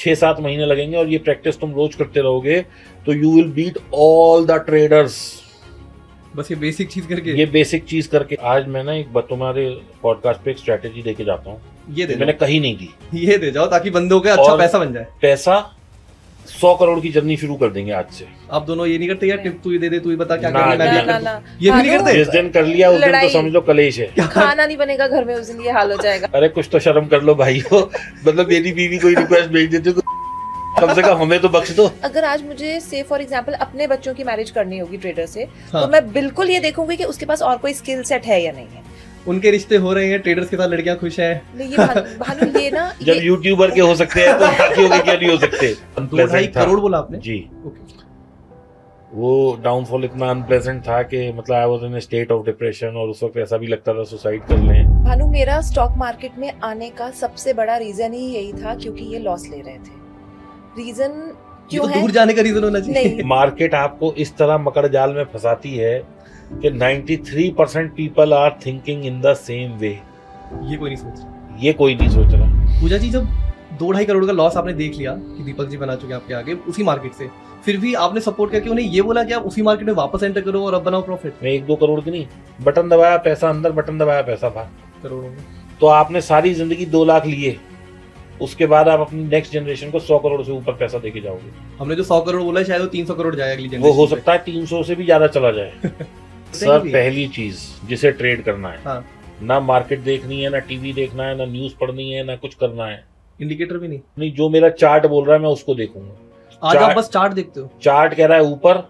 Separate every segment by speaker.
Speaker 1: छः सात महीने लगेंगे और ये प्रैक्टिस तुम रोज करते रहोगे तो you will beat all the traders बस ये बेसिक चीज करके ये बेसिक चीज करके आज मैं ना एक तुम्हारे पॉडकास्ट पे एक स्ट्रेटेजी देके जाता हूँ ये दे मैंने कहीं नहीं दी ये दे जाओ ताकि बंदों का अच्छा पैसा बन जाए पैसा सौ करोड़ की जर्नी शुरू कर देंगे आज से आप दोनों ये नहीं करते यार टिप तू ही दे दे तू ही बता क्या करना है ये भी नहीं करते जिस दिन कर लिया उस दिन तो समझ लो कलेश है
Speaker 2: खाना नहीं बनेगा घर में उस दिन ये हाल हो जाएगा
Speaker 1: अरे कुछ तो शर्म कर लो भाई हो मतलब मेरी बीवी कोई रिक्वेस्ट भेज देते तो कम से कम हमें तो बख्श दो
Speaker 2: अगर आज मुझे से फॉर एग्जाम्पल अपने बच्चों की मैरिज करनी होगी ट्रेडर से तो हाँ। मैं बिल्कुल ये देखूंगी की उसके पास और कोई स्किल सेट है या नहीं है
Speaker 3: उनके रिश्ते हो रहे हैं ट्रेडर्स के साथ लड़कियां खुश है जब यूट्यूबर के हो सकते हैं तो बाकियों के क्या
Speaker 1: नहीं हो सकते करोड़ बोला आपने जी वो डाउनफॉल इतना अनप्लेजेंट था कि मतलब I was in state of depression और उस वक्त ऐसा भी लगता था सुसाइड कर
Speaker 2: लें भानु मेरा स्टॉक मार्केट में आने का सबसे बड़ा रीजन ही यही था क्योंकि ये लॉस ले रहे थे रीजन क्यों तो है दूर जाने का रीजन होना चाहिए
Speaker 1: मार्केट आपको इस तरह मकर जाल में फंसाती है कि 93 percent people are thinking in the same way ये कोई नहीं सोच रहा ये कोई नहीं सोच रहा पूजा जी जब दो ढाई करोड़ का लॉस आपने
Speaker 3: देख लिया कि दीपक जी बना चुके हैं आपके आगे उसी मार्केट से फिर भी आपने सपोर्ट करके उन्हें ये बोला कि आप उसी मार्केट
Speaker 1: में वापस एंटर करो और अब बनाओ प्रॉफिट मैं एक दो करोड़ की नहीं बटन दबाया पैसा अंदर बटन दबाया पैसा बाहर करोड़ों में तो आपने सारी जिंदगी दो लाख लिए उसके बाद आप अपनी नेक्स्ट जनरेशन को सौ करोड़ से ऊपर पैसा देके जाओगे हमने जो सौ करोड़ बोला शायद वो तीन सौ करोड़
Speaker 3: जाए अगली जनरेशन वो हो
Speaker 1: सकता है तीन सौ से भी ज्यादा चला जाए सर पहली चीज जिसे ट्रेड करना है हाँ। ना मार्केट देखनी है ना टीवी देखना है ना न्यूज पढ़नी है ना कुछ करना है इंडिकेटर भी नहीं नहीं जो मेरा चार्ट बोल रहा है मैं उसको देखूंगा आज आप बस चार्ट देखते हो चार्ट कह रहा है ऊपर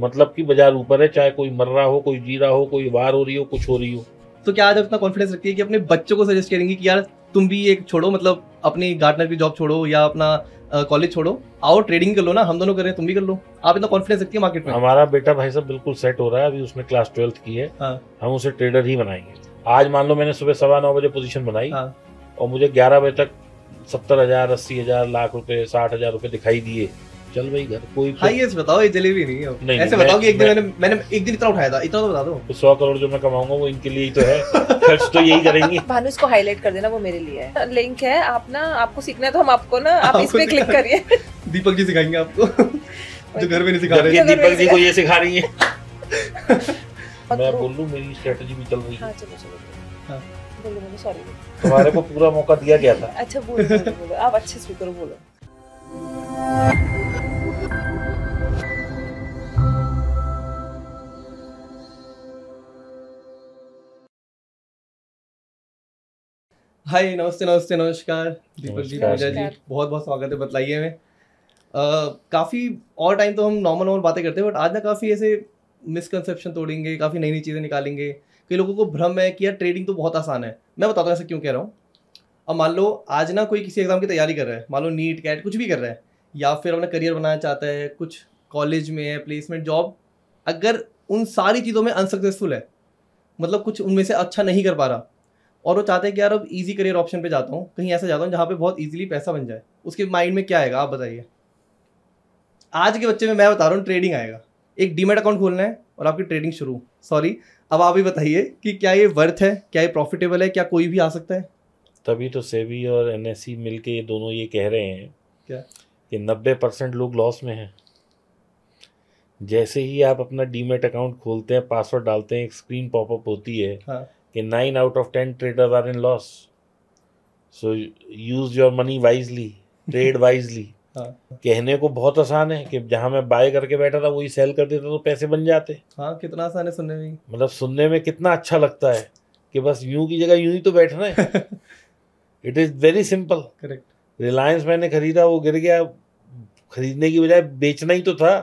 Speaker 1: मतलब कि बाजार ऊपर है चाहे कोई मर रहा हो कोई जी रहा हो कोई वार हो रही हो कुछ हो रही हो तो क्या आज आप इतना कॉन्फिडेंस
Speaker 3: रखती है कि अपने बच्चों को सजेस्ट करेंगे कि यार तुम भी एक छोड़ो मतलब अपनी गार्डनर की जॉब छोड़ो या अपना
Speaker 1: कॉलेज छोड़ो आओ ट्रेडिंग कर लो ना हम दोनों कर तुम भी कर लो आप इतना कॉन्फिडेंस रखती है मार्केट में हमारा बेटा भाई साहब बिल्कुल सेट हो रहा है अभी उसने क्लास ट्वेल्थ की है हाँ। हम उसे ट्रेडर ही बनाएंगे आज मान लो मैंने सुबह सवा नौ बजे पोजीशन बनाई हाँ। और मुझे ग्यारह बजे तक सत्तर हजार अस्सी हजार लाख रुपए साठ हजार रुपए दिखाई दिए चल भाई घर कोई
Speaker 3: हाईएस्ट बताओ ये जलेबी
Speaker 1: नहीं है ऐसे बताओ कि एक दिन मैंने मैंने एक दिन इतना उठाया था इतना तो बता दो तो सौ करोड़ जो मैं कमाऊंगा वो इनके लिए ही तो है खर्च तो
Speaker 3: यही करेंगे
Speaker 2: भानु इसको हाईलाइट कर देना वो मेरे लिए है लिंक है आप ना आपको सीखना है तो हम आपको ना आप इस पे क्लिक करिए
Speaker 3: दीपक जी सिखाएंगे आपको जो घर में नहीं सिखा रहे दीपक जी को ये सिखा रही
Speaker 1: है मैं बोल लूँ मेरी स्ट्रेटजी भी चल रही है
Speaker 2: सॉरी हाँ, हाँ।
Speaker 1: तुम्हारे को पूरा मौका दिया गया था
Speaker 2: अच्छा बोलो बोलो आप अच्छे स्पीकर बोलो हाय
Speaker 3: नमस्ते नमस्ते नमस्कार दीपक जी पूजा जी बहुत बहुत स्वागत है बतलाइए में काफ़ी और टाइम तो हम नॉर्मल नॉर्मल बातें करते हैं बट आज ना काफ़ी ऐसे मिसकनसेप्शन तोड़ेंगे काफ़ी नई नई चीज़ें निकालेंगे कई लोगों को भ्रम है कि यार ट्रेडिंग तो बहुत आसान है मैं बताता हूँ ऐसे क्यों कह रहा हूँ अब मान लो आज ना कोई किसी एग्ज़ाम की तैयारी कर रहा है मान लो नीट कैट कुछ भी कर रहा है या फिर अपना करियर बनाना चाहता है कुछ कॉलेज में है प्लेसमेंट जॉब अगर उन सारी चीज़ों में अनसक्सेसफुल है मतलब कुछ उनमें से अच्छा नहीं कर पा रहा और वो चाहते हैं कि यार अब इजी करियर ऑप्शन पे जाता हूँ कहीं ऐसा जाता हूँ जहाँ पे बहुत इजीली पैसा बन जाए उसके माइंड में क्या आएगा आप बताइए आज के बच्चे में मैं बता रहा हूँ ट्रेडिंग आएगा एक डीमेट अकाउंट खोलना है और आपकी ट्रेडिंग शुरू सॉरी अब आप ही बताइए कि क्या ये वर्थ है क्या ये प्रॉफिटेबल है क्या कोई भी आ सकता है
Speaker 1: तभी तो सेबी और एन एस मिल के ये दोनों ये कह रहे हैं क्या कि नब्बे परसेंट लोग लॉस में हैं जैसे ही आप अपना डीमेट अकाउंट खोलते हैं पासवर्ड डालते हैं एक स्क्रीन पॉपअप होती है हाँ. कि nine out of ten trader are in loss so use your money wisely trade wisely कहने को बहुत आसान है कि जहाँ मैं बाय करके बैठा था वही सेल कर देता तो पैसे बन जाते हाँ कितना आसान है सुनने में मतलब सुनने में कितना अच्छा लगता है कि बस यूं की जगह यूं ही तो बैठना है it is very simple correct Reliance मैंने खरीदा वो गिर गया खरीदने की बजाय बेचना ही तो था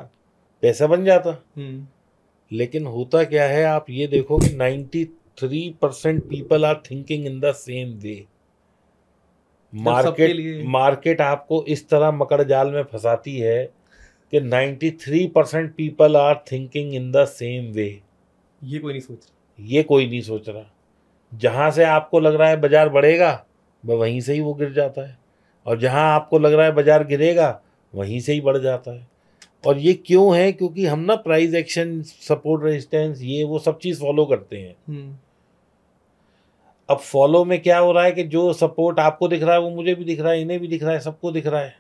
Speaker 1: पैसा बन जाता
Speaker 3: हम्म।
Speaker 1: लेकिन होता क्या है आप ये देखो कि ninety three percent people are thinking in the same way market market आपको इस तरह मकड़ जाल में फंसाती है कि three percent people are thinking in the same way ये कोई नहीं सोच रहा ये कोई नहीं सोच रहा जहां से आपको लग रहा है बाजार बढ़ेगा वहीं से ही वो गिर जाता है और जहाँ आपको लग रहा है बाजार गिरेगा वहीं से ही बढ़ जाता है और ये क्यों है क्योंकि हम ना प्राइस एक्शन सपोर्ट रेजिस्टेंस ये वो सब चीज़ फॉलो करते हैं हम्म। अब फॉलो में क्या हो रहा है कि जो सपोर्ट आपको दिख रहा है वो मुझे भी दिख रहा है इन्हें भी दिख रहा है सबको दिख रहा है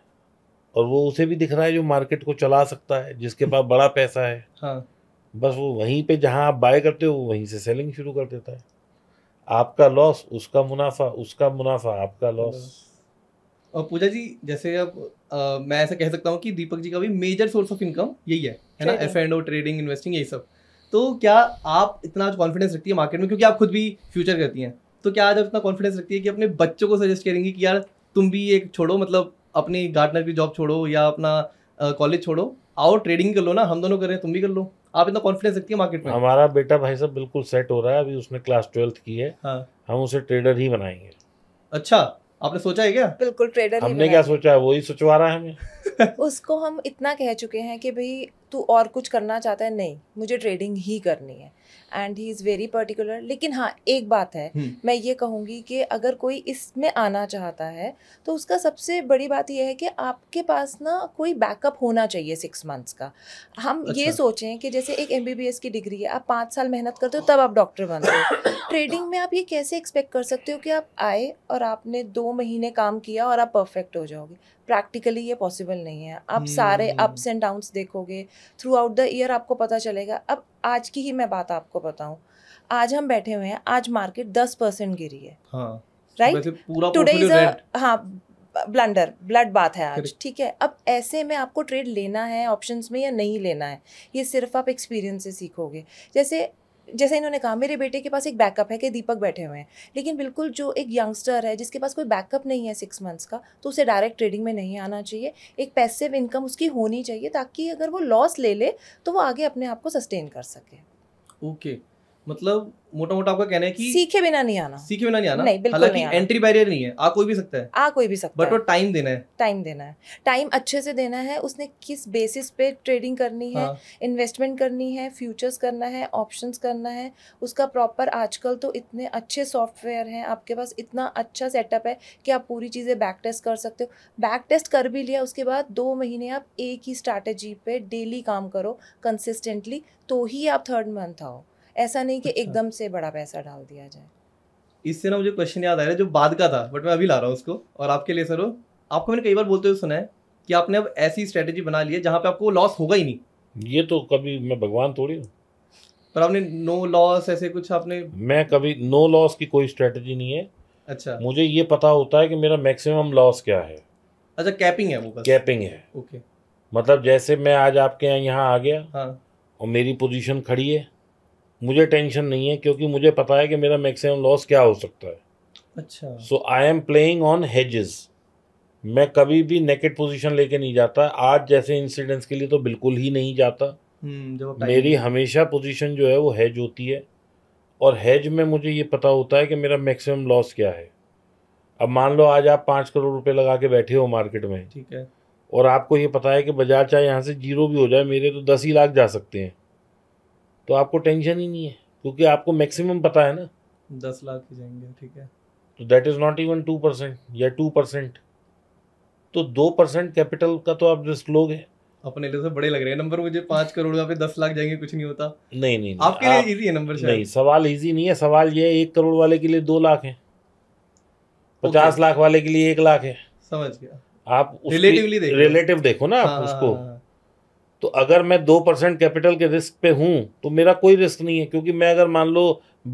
Speaker 1: और वो उसे भी दिख रहा है जो मार्केट को चला सकता है जिसके पास बड़ा पैसा है हाँ। बस वो वहीं पे जहाँ आप बाय करते हो वो वहीं से सेलिंग शुरू कर देता है आपका लॉस उसका मुनाफा उसका मुनाफा आपका लॉस
Speaker 3: और पूजा जी जैसे अब आ, मैं ऐसा कह सकता हूँ कि दीपक जी का भी मेजर सोर्स ऑफ इनकम यही है है ना F and O trading investing यही सब तो क्या आप इतना कॉन्फिडेंस रखती है मार्केट में क्योंकि आप खुद भी फ्यूचर करती हैं तो क्या आज आप इतना कॉन्फिडेंस रखती है कि अपने बच्चों को सजेस्ट करेंगी कि यार तुम भी एक छोड़ो मतलब अपनी गार्डनर की जॉब छोड़ो या अपना कॉलेज छोड़ो आओ ट्रेडिंग कर लो ना हम दोनों कर रहे हैं तुम भी कर लो आप
Speaker 1: इतना कॉन्फिडेंस रखती है मार्केट में हमारा बेटा भाई साहब बिल्कुल सेट हो रहा है अभी उसने क्लास ट्वेल्थ की है हाँ। हम उसे ट्रेडर ही बनाएंगे अच्छा आपने सोचा है क्या
Speaker 2: बिल्कुल ट्रेडर हमने क्या
Speaker 1: सोचा है वही सोचवा रहा है
Speaker 2: हमें उसको हम इतना कह चुके हैं कि भाई तू और कुछ करना चाहता है नहीं मुझे ट्रेडिंग ही करनी है and he is very particular लेकिन हाँ एक बात है हम्म। मैं ये कहूँगी कि अगर कोई इसमें आना चाहता है तो उसका सबसे बड़ी बात यह है कि आपके पास ना कोई बैकअप होना चाहिए सिक्स मंथ्स का हम अच्छा। ये सोचें कि जैसे एक एम की डिग्री है आप पाँच साल मेहनत करते हो तब आप डॉक्टर बनते हो ट्रेडिंग में आप ये कैसे एक्सपेक्ट कर सकते हो कि आप आए और आपने दो महीने काम किया और आप परफेक्ट हो जाओगे प्रैक्टिकली ये पॉसिबल नहीं है आप hmm. सारे अप्स एंड डाउन्स देखोगे थ्रू आउट द ईयर आपको पता चलेगा अब आज की ही मैं बात आपको बताऊँ आज हम बैठे हुए हैं आज मार्केट दस परसेंट गिरी है राइट टूडे इज हाँ ब्लंडर ब्लड बात है आज ठीक है अब ऐसे में आपको ट्रेड लेना है ऑप्शंस में या नहीं लेना है ये सिर्फ आप एक्सपीरियंस से सीखोगे जैसे जैसे इन्होंने कहा मेरे बेटे के पास एक बैकअप है कि दीपक बैठे हुए हैं लेकिन बिल्कुल जो एक यंगस्टर है जिसके पास कोई बैकअप नहीं है सिक्स मंथ्स का तो उसे डायरेक्ट ट्रेडिंग में नहीं आना चाहिए एक पैसिव इनकम उसकी होनी चाहिए ताकि अगर वो लॉस ले ले तो वो आगे अपने आप को सस्टेन कर सके
Speaker 3: ओके okay. मतलब मोटा मोटा आपका कहना है
Speaker 2: कि सीखे बिना नहीं आना
Speaker 3: सीखे बिना नहीं आना नहीं बिल्कुल हालांकि एंट्री बैरियर नहीं है आ कोई भी सकता है
Speaker 2: आ कोई भी सकता बट वो टाइम देना है टाइम देना है टाइम अच्छे से देना है उसने किस बेसिस पे ट्रेडिंग करनी है इन्वेस्टमेंट हाँ. करनी है फ्यूचर्स करना है ऑप्शन करना है उसका प्रॉपर आजकल तो इतने अच्छे सॉफ्टवेयर हैं आपके पास इतना अच्छा सेटअप है कि आप पूरी चीज़ें बैक टेस्ट कर सकते हो बैक टेस्ट कर भी लिया उसके बाद दो महीने आप एक ही स्ट्रैटेजी पे डेली काम करो कंसिस्टेंटली तो ही आप थर्ड मंथ आओ ऐसा नहीं कि अच्छा। एकदम से बड़ा पैसा डाल दिया जाए
Speaker 3: इससे ना मुझे क्वेश्चन याद आ रहा है जो बाद का था बट मैं अभी ला रहा हूँ उसको और आपके लिए सर आपको मैंने कई बार बोलते हुए सुना है कि आपने अब ऐसी स्ट्रेटेजी बना ली है जहाँ पे आपको लॉस होगा ही नहीं ये तो कभी मैं भगवान थोड़ी हूँ
Speaker 1: पर आपने नो लॉस ऐसे कुछ आपने मैं कभी नो लॉस की कोई स्ट्रेटेजी नहीं है अच्छा मुझे ये पता होता है कि मेरा मैक्सिमम लॉस क्या है अच्छा कैपिंग है वो बस कैपिंग है ओके मतलब जैसे मैं आज आपके यहाँ आ गया हाँ और मेरी पोजीशन खड़ी है मुझे टेंशन नहीं है क्योंकि मुझे पता है कि मेरा मैक्सिमम लॉस क्या हो सकता है अच्छा so I am playing on hedges मैं कभी भी नेकेट पोजीशन लेके नहीं जाता आज जैसे इंसिडेंट्स के लिए तो बिल्कुल ही नहीं जाता हम्म, मेरी हमेशा पोजीशन जो है वो हैज होती है और हैज में मुझे ये पता होता है कि मेरा मैक्सिमम लॉस क्या है अब मान लो आज आप पाँच करोड़ रुपए लगा के बैठे हो मार्केट में ठीक है और आपको ये पता है कि बाजार चाहे यहाँ से जीरो भी हो जाए मेरे तो दस ही लाख जा सकते हैं तो आपको टेंशन ही नहीं है क्योंकि आपको मैक्सिमम पता है ना
Speaker 3: दस लाख ही जाएंगे ठीक है
Speaker 1: तो that is not even two percent या टू परसेंट तो दो परसेंट
Speaker 3: कैपिटल का तो आप रिस्क लोगे अपने लिए तो बड़े लग रहे हैं नंबर मुझे पाँच करोड़ पे दस लाख जाएंगे कुछ नहीं
Speaker 1: होता नहीं नहीं, नहीं आपके आप, लिए इजी है नंबर नहीं सवाल इजी नहीं है सवाल ये है एक करोड़ वाले के लिए दो लाख है पचास लाख वाले के लिए एक लाख है समझ गया आप रिलेटिवली देखो रिलेटिव देखो ना आप हाँ, उसको हाँ, हाँ। तो अगर मैं दो परसेंट कैपिटल के रिस्क पे हूँ तो मेरा कोई रिस्क नहीं है क्योंकि मैं अगर मान लो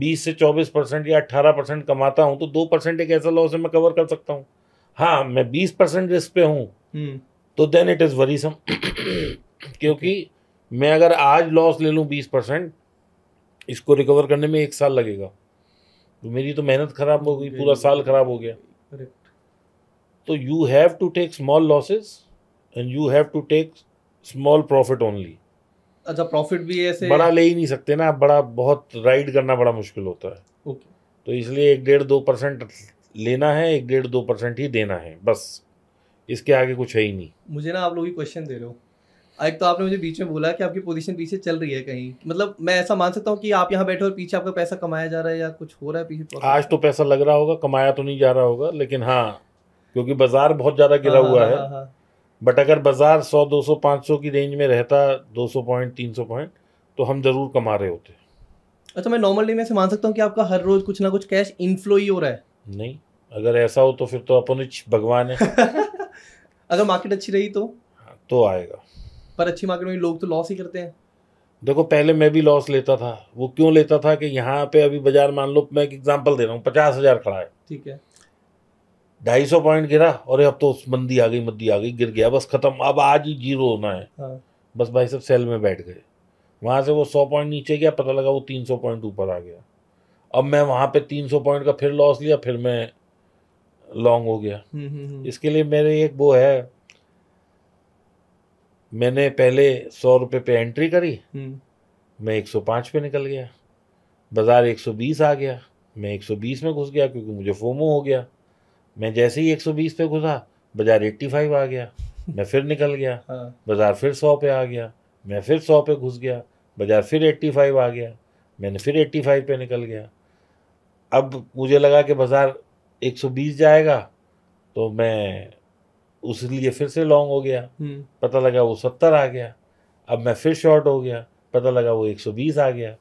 Speaker 1: बीस से चौबीस परसेंट या अट्ठारह परसेंट कमाता हूँ तो दो परसेंट एक ऐसा लॉस है मैं कवर कर सकता हूँ हाँ मैं बीस परसेंट रिस्क पे हूँ हम्म। तो देन इट इज़ सम क्योंकि मैं अगर आज लॉस ले लूँ बीस परसेंट इसको रिकवर करने में एक साल लगेगा तो मेरी तो मेहनत खराब हो गई पूरा साल खराब हो गया तो you have to take small losses and you have to take small profit only
Speaker 3: अच्छा प्रॉफिट भी ऐसे बड़ा ले ही
Speaker 1: नहीं सकते ना बड़ा बहुत राइड करना बड़ा मुश्किल होता है ओके तो इसलिए एक डेढ़ दो परसेंट लेना है एक डेढ़ दो परसेंट ही देना है बस इसके आगे कुछ है ही नहीं
Speaker 3: मुझे ना आप लोग ही क्वेश्चन दे रहे हो एक तो आपने मुझे बीच में बोला कि आपकी पोजीशन पीछे चल रही है कहीं मतलब मैं ऐसा मान सकता हूँ कि आप यहाँ बैठे और पीछे आपका पैसा कमाया जा रहा है या कुछ हो रहा है पीछे आज तो
Speaker 1: पैसा लग रहा होगा कमाया तो नहीं जा रहा होगा लेकिन हाँ क्योंकि बाजार बहुत ज़्यादा गिरा हाँ, हुआ हाँ, है हाँ, बट अगर बाज़ार 100, 200, 500 की रेंज में रहता 200 पॉइंट 300 पॉइंट तो हम ज़रूर कमा रहे होते
Speaker 3: अच्छा मैं नॉर्मली में से मान सकता हूँ कि आपका हर रोज़ कुछ ना कुछ कैश इनफ्लो ही हो
Speaker 1: रहा है नहीं अगर ऐसा हो तो फिर तो अपन भगवान है अगर मार्केट अच्छी रही तो हाँ, तो आएगा पर अच्छी मार्केट में लोग तो लॉस ही करते हैं देखो पहले मैं भी लॉस लेता था वो क्यों लेता था कि यहाँ पे अभी बाजार मान लो मैं एक एग्जांपल दे रहा हूँ पचास हज़ार खड़ा है ठीक है ढाई सौ पॉइंट गिरा और अब तो मंदी आ गई मंदी आ गई गिर गया बस खत्म अब आज ही जीरो होना है हाँ। बस भाई सब सेल में बैठ गए वहाँ से वो सौ पॉइंट नीचे गया पता लगा वो तीन सौ पॉइंट ऊपर आ गया अब मैं वहाँ पे तीन सौ पॉइंट का फिर लॉस लिया फिर मैं लॉन्ग हो गया हम्म, हम्म, हम्म। इसके लिए मेरे एक वो है मैंने पहले सौ रुपये पे एंट्री करी मैं एक सौ पाँच पे निकल गया बाज़ार एक सौ बीस आ गया मैं एक सौ बीस में घुस गया क्योंकि मुझे फोमो हो गया मैं जैसे ही 120 पे घुसा बाजार 85 आ गया मैं फिर निकल गया हाँ। बाजार फिर 100 पे आ गया मैं फिर 100 पे घुस गया बाजार फिर 85 आ गया मैंने फिर 85 पे निकल गया अब मुझे लगा कि बाज़ार 120 जाएगा तो मैं उस लिए फिर से लॉन्ग हो गया हम्म। पता लगा वो सत्तर आ गया अब मैं फिर शॉर्ट हो गया पता लगा वो एक सौ बीस आ गया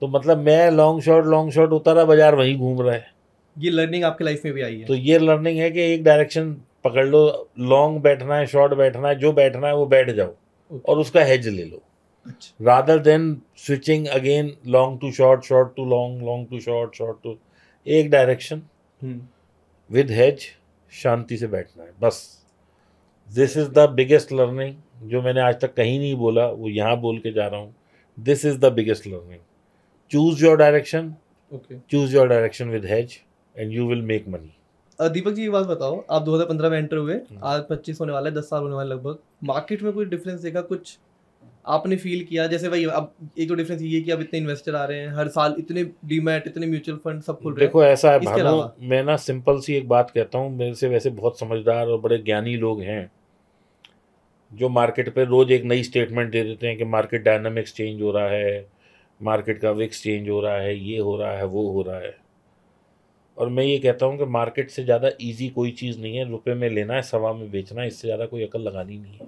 Speaker 1: तो मतलब मैं लॉन्ग शॉर्ट लॉन्ग शॉर्ट उतारा बाजार वहीं घूम रहा है ये लर्निंग आपके लाइफ में भी आई है तो ये लर्निंग है कि एक डायरेक्शन पकड़ लो लॉन्ग बैठना है शॉर्ट बैठना है जो बैठना है वो बैठ जाओ okay. और उसका हेज ले लो rather than switching again long to short short to long long to short short to एक डायरेक्शन विद हेज शांति से बैठना है बस this is the biggest learning जो मैंने आज तक कहीं नहीं बोला वो यहाँ बोल के जा रहा हूँ this is the biggest learning choose your direction choose your direction with hedge and you will make money
Speaker 3: Deepak ji ये बात बताओ आप 2015 में एंटर हुए हम्म। आज 25 होने वाला है दस साल होने वाले लगभग मार्केट में कोई डिफरेंस देखा कुछ आपने फील किया जैसे भाई अब एक तो डिफरेंस ये कि अब इतने इन्वेस्टर आ रहे हैं हर साल इतने डीमैट इतने म्यूचुअल फंड सब खुल देखो ऐसा है भानु
Speaker 1: मैं ना सिंपल सी एक बात कहता हूँ मेरे से वैसे बहुत समझदार और बड़े ज्ञानी लोग हैं जो मार्केट पर रोज़ एक नई स्टेटमेंट दे देते हैं कि मार्केट डायनामिक्स चेंज हो रहा है मार्केट का विक्स चेंज हो रहा है ये हो रहा है वो हो रहा है और मैं ये कहता हूँ कि मार्केट से ज़्यादा इजी कोई चीज़ नहीं है रुपए में लेना है सवा में बेचना है इससे ज़्यादा कोई अकल लगानी नहीं है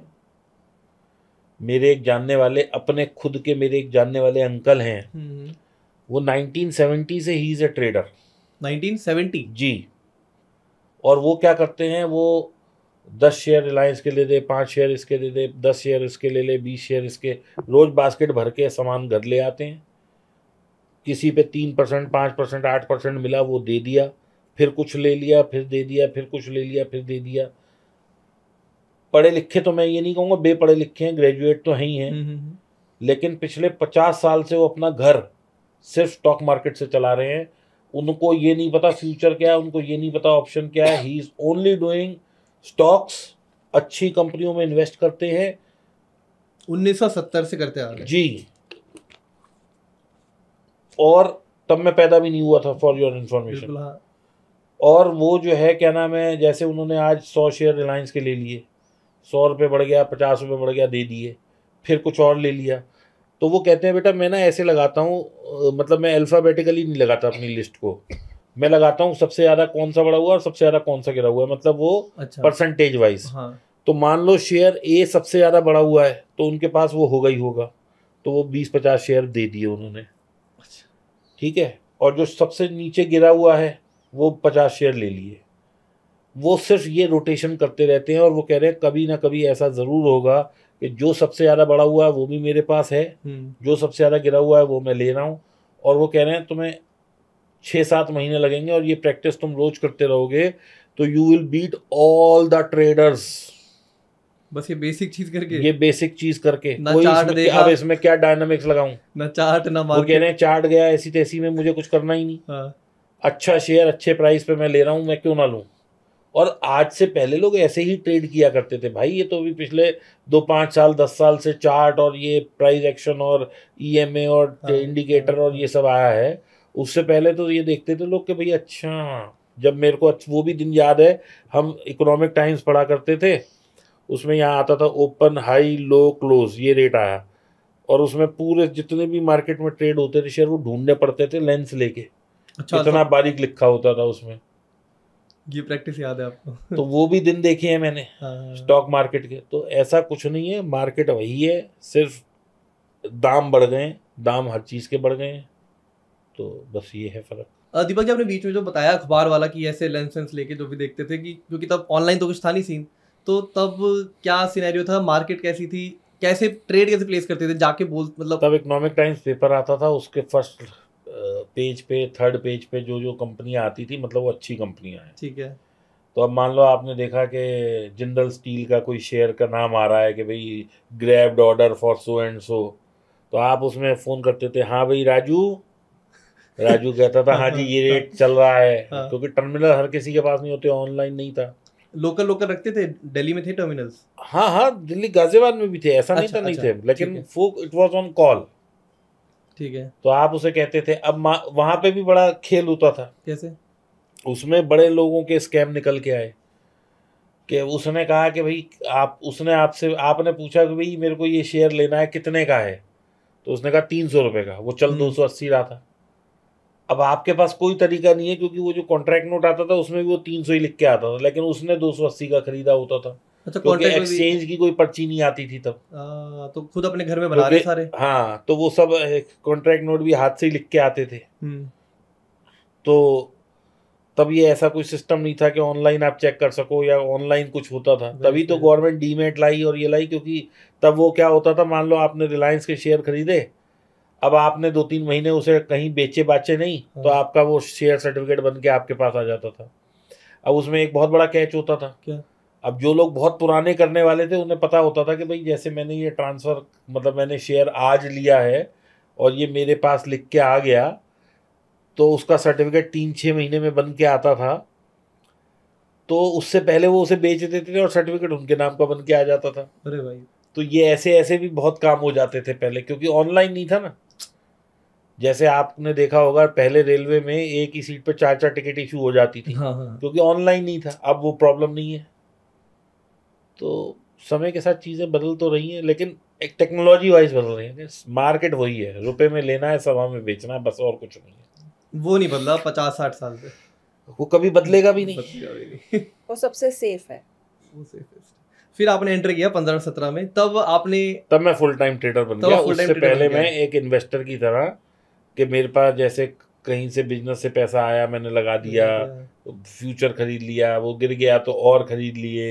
Speaker 1: मेरे एक जानने वाले अपने खुद के मेरे एक जानने वाले अंकल हैं हम्म। वो 1970 से ही इज़ ए ट्रेडर 1970 जी और वो क्या करते हैं वो दस शेयर रिलायंस के ले दे पाँच शेयर इसके दे दे दस शेयर इसके ले ले बीस शेयर इसके रोज़ बास्केट भर के सामान घर ले आते हैं किसी पे तीन परसेंट पाँच परसेंट आठ परसेंट मिला वो दे दिया फिर कुछ ले लिया फिर दे दिया फिर कुछ ले लिया फिर दे दिया पढ़े लिखे तो मैं ये नहीं कहूँगा बेपढ़े लिखे हैं ग्रेजुएट तो है ही हैं हम्म, हम्म, हम्म। लेकिन पिछले पचास साल से वो अपना घर सिर्फ स्टॉक मार्केट से चला रहे हैं उनको ये नहीं पता फ्यूचर क्या है उनको ये नहीं पता ऑप्शन क्या है he is only doing stocks अच्छी कंपनियों में इन्वेस्ट करते हैं 1970 से करते आ रहे हैं जी और तब मैं पैदा भी नहीं हुआ था फॉर योर इन्फॉर्मेशन और वो जो है क्या नाम है जैसे उन्होंने आज सौ शेयर रिलायंस के ले लिए सौ रुपये बढ़ गया पचास रुपये बढ़ गया दे दिए फिर कुछ और ले लिया तो वो कहते हैं बेटा मैं ना ऐसे लगाता हूँ मतलब मैं अल्फ़ाबेटिकली नहीं लगाता अपनी लिस्ट को मैं लगाता हूँ सबसे ज़्यादा कौन सा बड़ा हुआ और सबसे ज़्यादा कौन सा गिरा हुआ है मतलब वो अच्छा। परसेंटेज वाइज हाँ। तो मान लो शेयर ए सबसे ज़्यादा बड़ा हुआ है तो उनके पास वो होगा ही होगा तो वो बीस पचास शेयर दे दिए उन्होंने ठीक है और जो सबसे नीचे गिरा हुआ है वो पचास शेयर ले लिए वो सिर्फ ये रोटेशन करते रहते हैं और वो कह रहे हैं कभी ना कभी ऐसा ज़रूर होगा कि जो सबसे ज़्यादा बड़ा हुआ है वो भी मेरे पास है हम्म। जो सबसे ज़्यादा गिरा हुआ है वो मैं ले रहा हूँ और वो कह रहे हैं तुम्हें छः सात महीने लगेंगे और ये प्रैक्टिस तुम रोज करते रहोगे तो you will beat all the traders बस ये बेसिक चीज करके ये बेसिक चीज करके ना कोई चार्ट देखा अब इसमें क्या डायनामिक्स लगाऊ ना चार्ट ना वो कह रहे हैं चार्ट गया ऐसी तैसी में मुझे कुछ करना ही नहीं हाँ। अच्छा शेयर अच्छे प्राइस पे मैं ले रहा हूँ मैं क्यों ना लू और आज से पहले लोग ऐसे ही ट्रेड किया करते थे भाई ये तो अभी पिछले दो पाँच साल दस साल से चार्ट और ये प्राइस एक्शन और ए और इंडिकेटर हाँ। और ये सब आया है उससे पहले तो ये देखते थे लोग कि भाई अच्छा जब मेरे को वो भी दिन याद है हम इकोनॉमिक टाइम्स पढ़ा करते थे उसमें यहाँ आता था ओपन हाई लो क्लोज ये रेट आया और उसमें पूरे जितने भी मार्केट में ट्रेड होते थे शेयर वो ढूंढने पड़ते थे लेंस लेके अच्छा, तो इतना बारीक लिखा होता था उसमें ये प्रैक्टिस याद है आपको तो वो भी दिन देखे हैं मैंने स्टॉक हाँ। मार्केट के तो ऐसा कुछ नहीं है मार्केट वही है सिर्फ दाम बढ़ गए दाम हर चीज़ के बढ़ गए तो बस ये है फ़र्क दीपक जी आपने बीच में जो बताया अखबार
Speaker 3: वाला कि ऐसे लेंस लेंस लेके जो भी देखते थे कि क्योंकि तब ऑनलाइन तो कुछ था नहीं सीन तो तब क्या
Speaker 1: सिनेरियो था मार्केट कैसी थी कैसे ट्रेड कैसे प्लेस करते थे जाके बोल मतलब तब इकोनॉमिक टाइम्स पेपर आता था उसके फर्स्ट पेज पे थर्ड पेज पे जो जो कंपनियां आती थी मतलब वो अच्छी कंपनियां हैं ठीक है तो अब मान लो आपने देखा कि जिंदल स्टील का कोई शेयर का नाम आ रहा है कि भाई grabbed order for so and so तो आप उसमें फ़ोन करते थे हाँ भाई राजू राजू कहता था हाँ जी ये रेट हाँ। चल रहा है हाँ। क्योंकि टर्मिनल हर किसी के पास नहीं होते ऑनलाइन नहीं था लोकल लोकल रखते थे दिल्ली में थे टर्मिनल्स हाँ हाँ दिल्ली गाजियाबाद में भी थे ऐसा अच्छा, नहीं था अच्छा, नहीं थे लेकिन फोक इट वाज ऑन कॉल ठीक है तो आप उसे कहते थे अब वहां पे भी बड़ा खेल होता था कैसे उसमें बड़े लोगों के स्कैम निकल के आए कि उसने कहा कि भाई आप उसने आपसे आपने पूछा कि भाई मेरे को ये शेयर लेना है कितने का है तो उसने कहा तीन सौ रुपये का वो चल हम्म। दो सौ अस्सी रहा था अब आपके पास कोई तरीका नहीं है क्योंकि वो जो कॉन्ट्रैक्ट नोट आता था उसमें भी वो तीन सौ ही लिख के आता था लेकिन उसने दो सौ अस्सी का खरीदा होता था अच्छा एक्सचेंज की कोई पर्ची नहीं आती थी तब आ, तो खुद अपने घर में बना रहे सारे हाँ तो वो सब कॉन्ट्रैक्ट नोट भी हाथ से ही लिख के आते थे हम्म। तो तब ये ऐसा कोई सिस्टम नहीं था कि ऑनलाइन आप चेक कर सको या ऑनलाइन कुछ होता था तभी तो गवर्नमेंट डीमेट लाई और ये लाई क्योंकि तब वो क्या होता था मान लो आपने रिलायंस के शेयर खरीदे अब आपने दो तीन महीने उसे कहीं बेचे बाचे नहीं तो हाँ। आपका वो शेयर सर्टिफिकेट बन के आपके पास आ जाता था अब उसमें एक बहुत बड़ा कैच होता था क्या अब जो लोग बहुत पुराने करने वाले थे उन्हें पता होता था कि भाई जैसे मैंने ये ट्रांसफ़र मतलब मैंने शेयर आज लिया है और ये मेरे पास लिख के आ गया तो उसका सर्टिफिकेट तीन छः महीने में बन के आता था तो उससे पहले वो उसे बेच देते थे और सर्टिफिकेट उनके नाम का बन के आ जाता था अरे भाई तो ये ऐसे ऐसे भी बहुत काम हो जाते थे पहले क्योंकि ऑनलाइन नहीं था ना जैसे आपने देखा होगा पहले रेलवे में एक ही सीट पर चार चार टिकट इशू हो जाती थी हाँ हाँ। क्योंकि ऑनलाइन नहीं था अब वो प्रॉब्लम नहीं है तो समय के साथ चीज़ें बदल तो रही हैं लेकिन एक टेक्नोलॉजी वाइज बदल रही है मार्केट वही है रुपए में लेना है सवा में बेचना है बस और कुछ नहीं है वो नहीं बदला पचास साठ साल से वो
Speaker 3: कभी बदलेगा भी नहीं,
Speaker 2: वो सबसे सेफ है
Speaker 3: फिर आपने एंटर
Speaker 1: किया पंद्रह सत्रह में तब आपने तब मैं फुल टाइम ट्रेडर बन गया उससे पहले मैं एक इन्वेस्टर की तरह कि मेरे पास जैसे कहीं से बिजनेस से पैसा आया मैंने लगा दिया फ्यूचर खरीद लिया वो गिर गया तो और खरीद लिए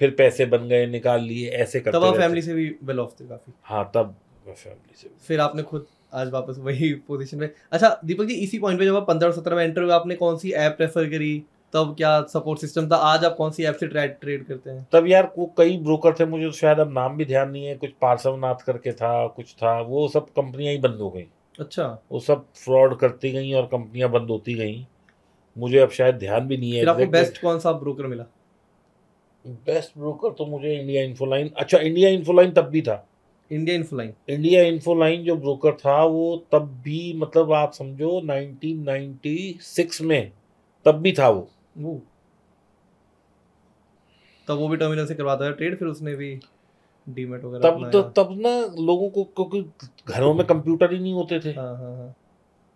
Speaker 1: फिर पैसे बन गए निकाल लिए ऐसे करते तब आप फैमिली
Speaker 3: से भी वेल ऑफ थे काफी
Speaker 1: हाँ तब फैमिली से
Speaker 3: फिर आपने खुद आज वापस वही पोजीशन में अच्छा दीपक जी इसी पॉइंट पे जब आप पंद्रह सत्रह में एंटर हुए आपने कौन सी ऐप प्रेफर करी
Speaker 1: तब क्या सपोर्ट सिस्टम था आज आप कौन सी ऐप से ट्रेड ट्रेड करते हैं तब यार वो कई ब्रोकर थे मुझे शायद अब नाम भी ध्यान नहीं है कुछ पार्सवनाथ करके था कुछ था वो सब कंपनियां ही बंद हो गई अच्छा वो सब फ्रॉड करती गई और कंपनियां बंद होती गई मुझे अब शायद ध्यान भी नहीं है आपको बेस्ट कौन सा ब्रोकर मिला बेस्ट ब्रोकर तो मुझे इंडिया इन्फोलाइन अच्छा इंडिया इन्फोलाइन तब भी था इंडिया इन्फोलाइन इंडिया इन्फोलाइन जो ब्रोकर था वो तब भी मतलब आप समझो 1996 में तब भी था वो
Speaker 3: वो तब वो भी टर्मिनल से करवाता है ट्रेड फिर उसने भी डीमेट वगैरह तब तो तब
Speaker 1: ना लोगों को क्योंकि घरों में कंप्यूटर ही नहीं होते थे हाँ हाँ, हाँ।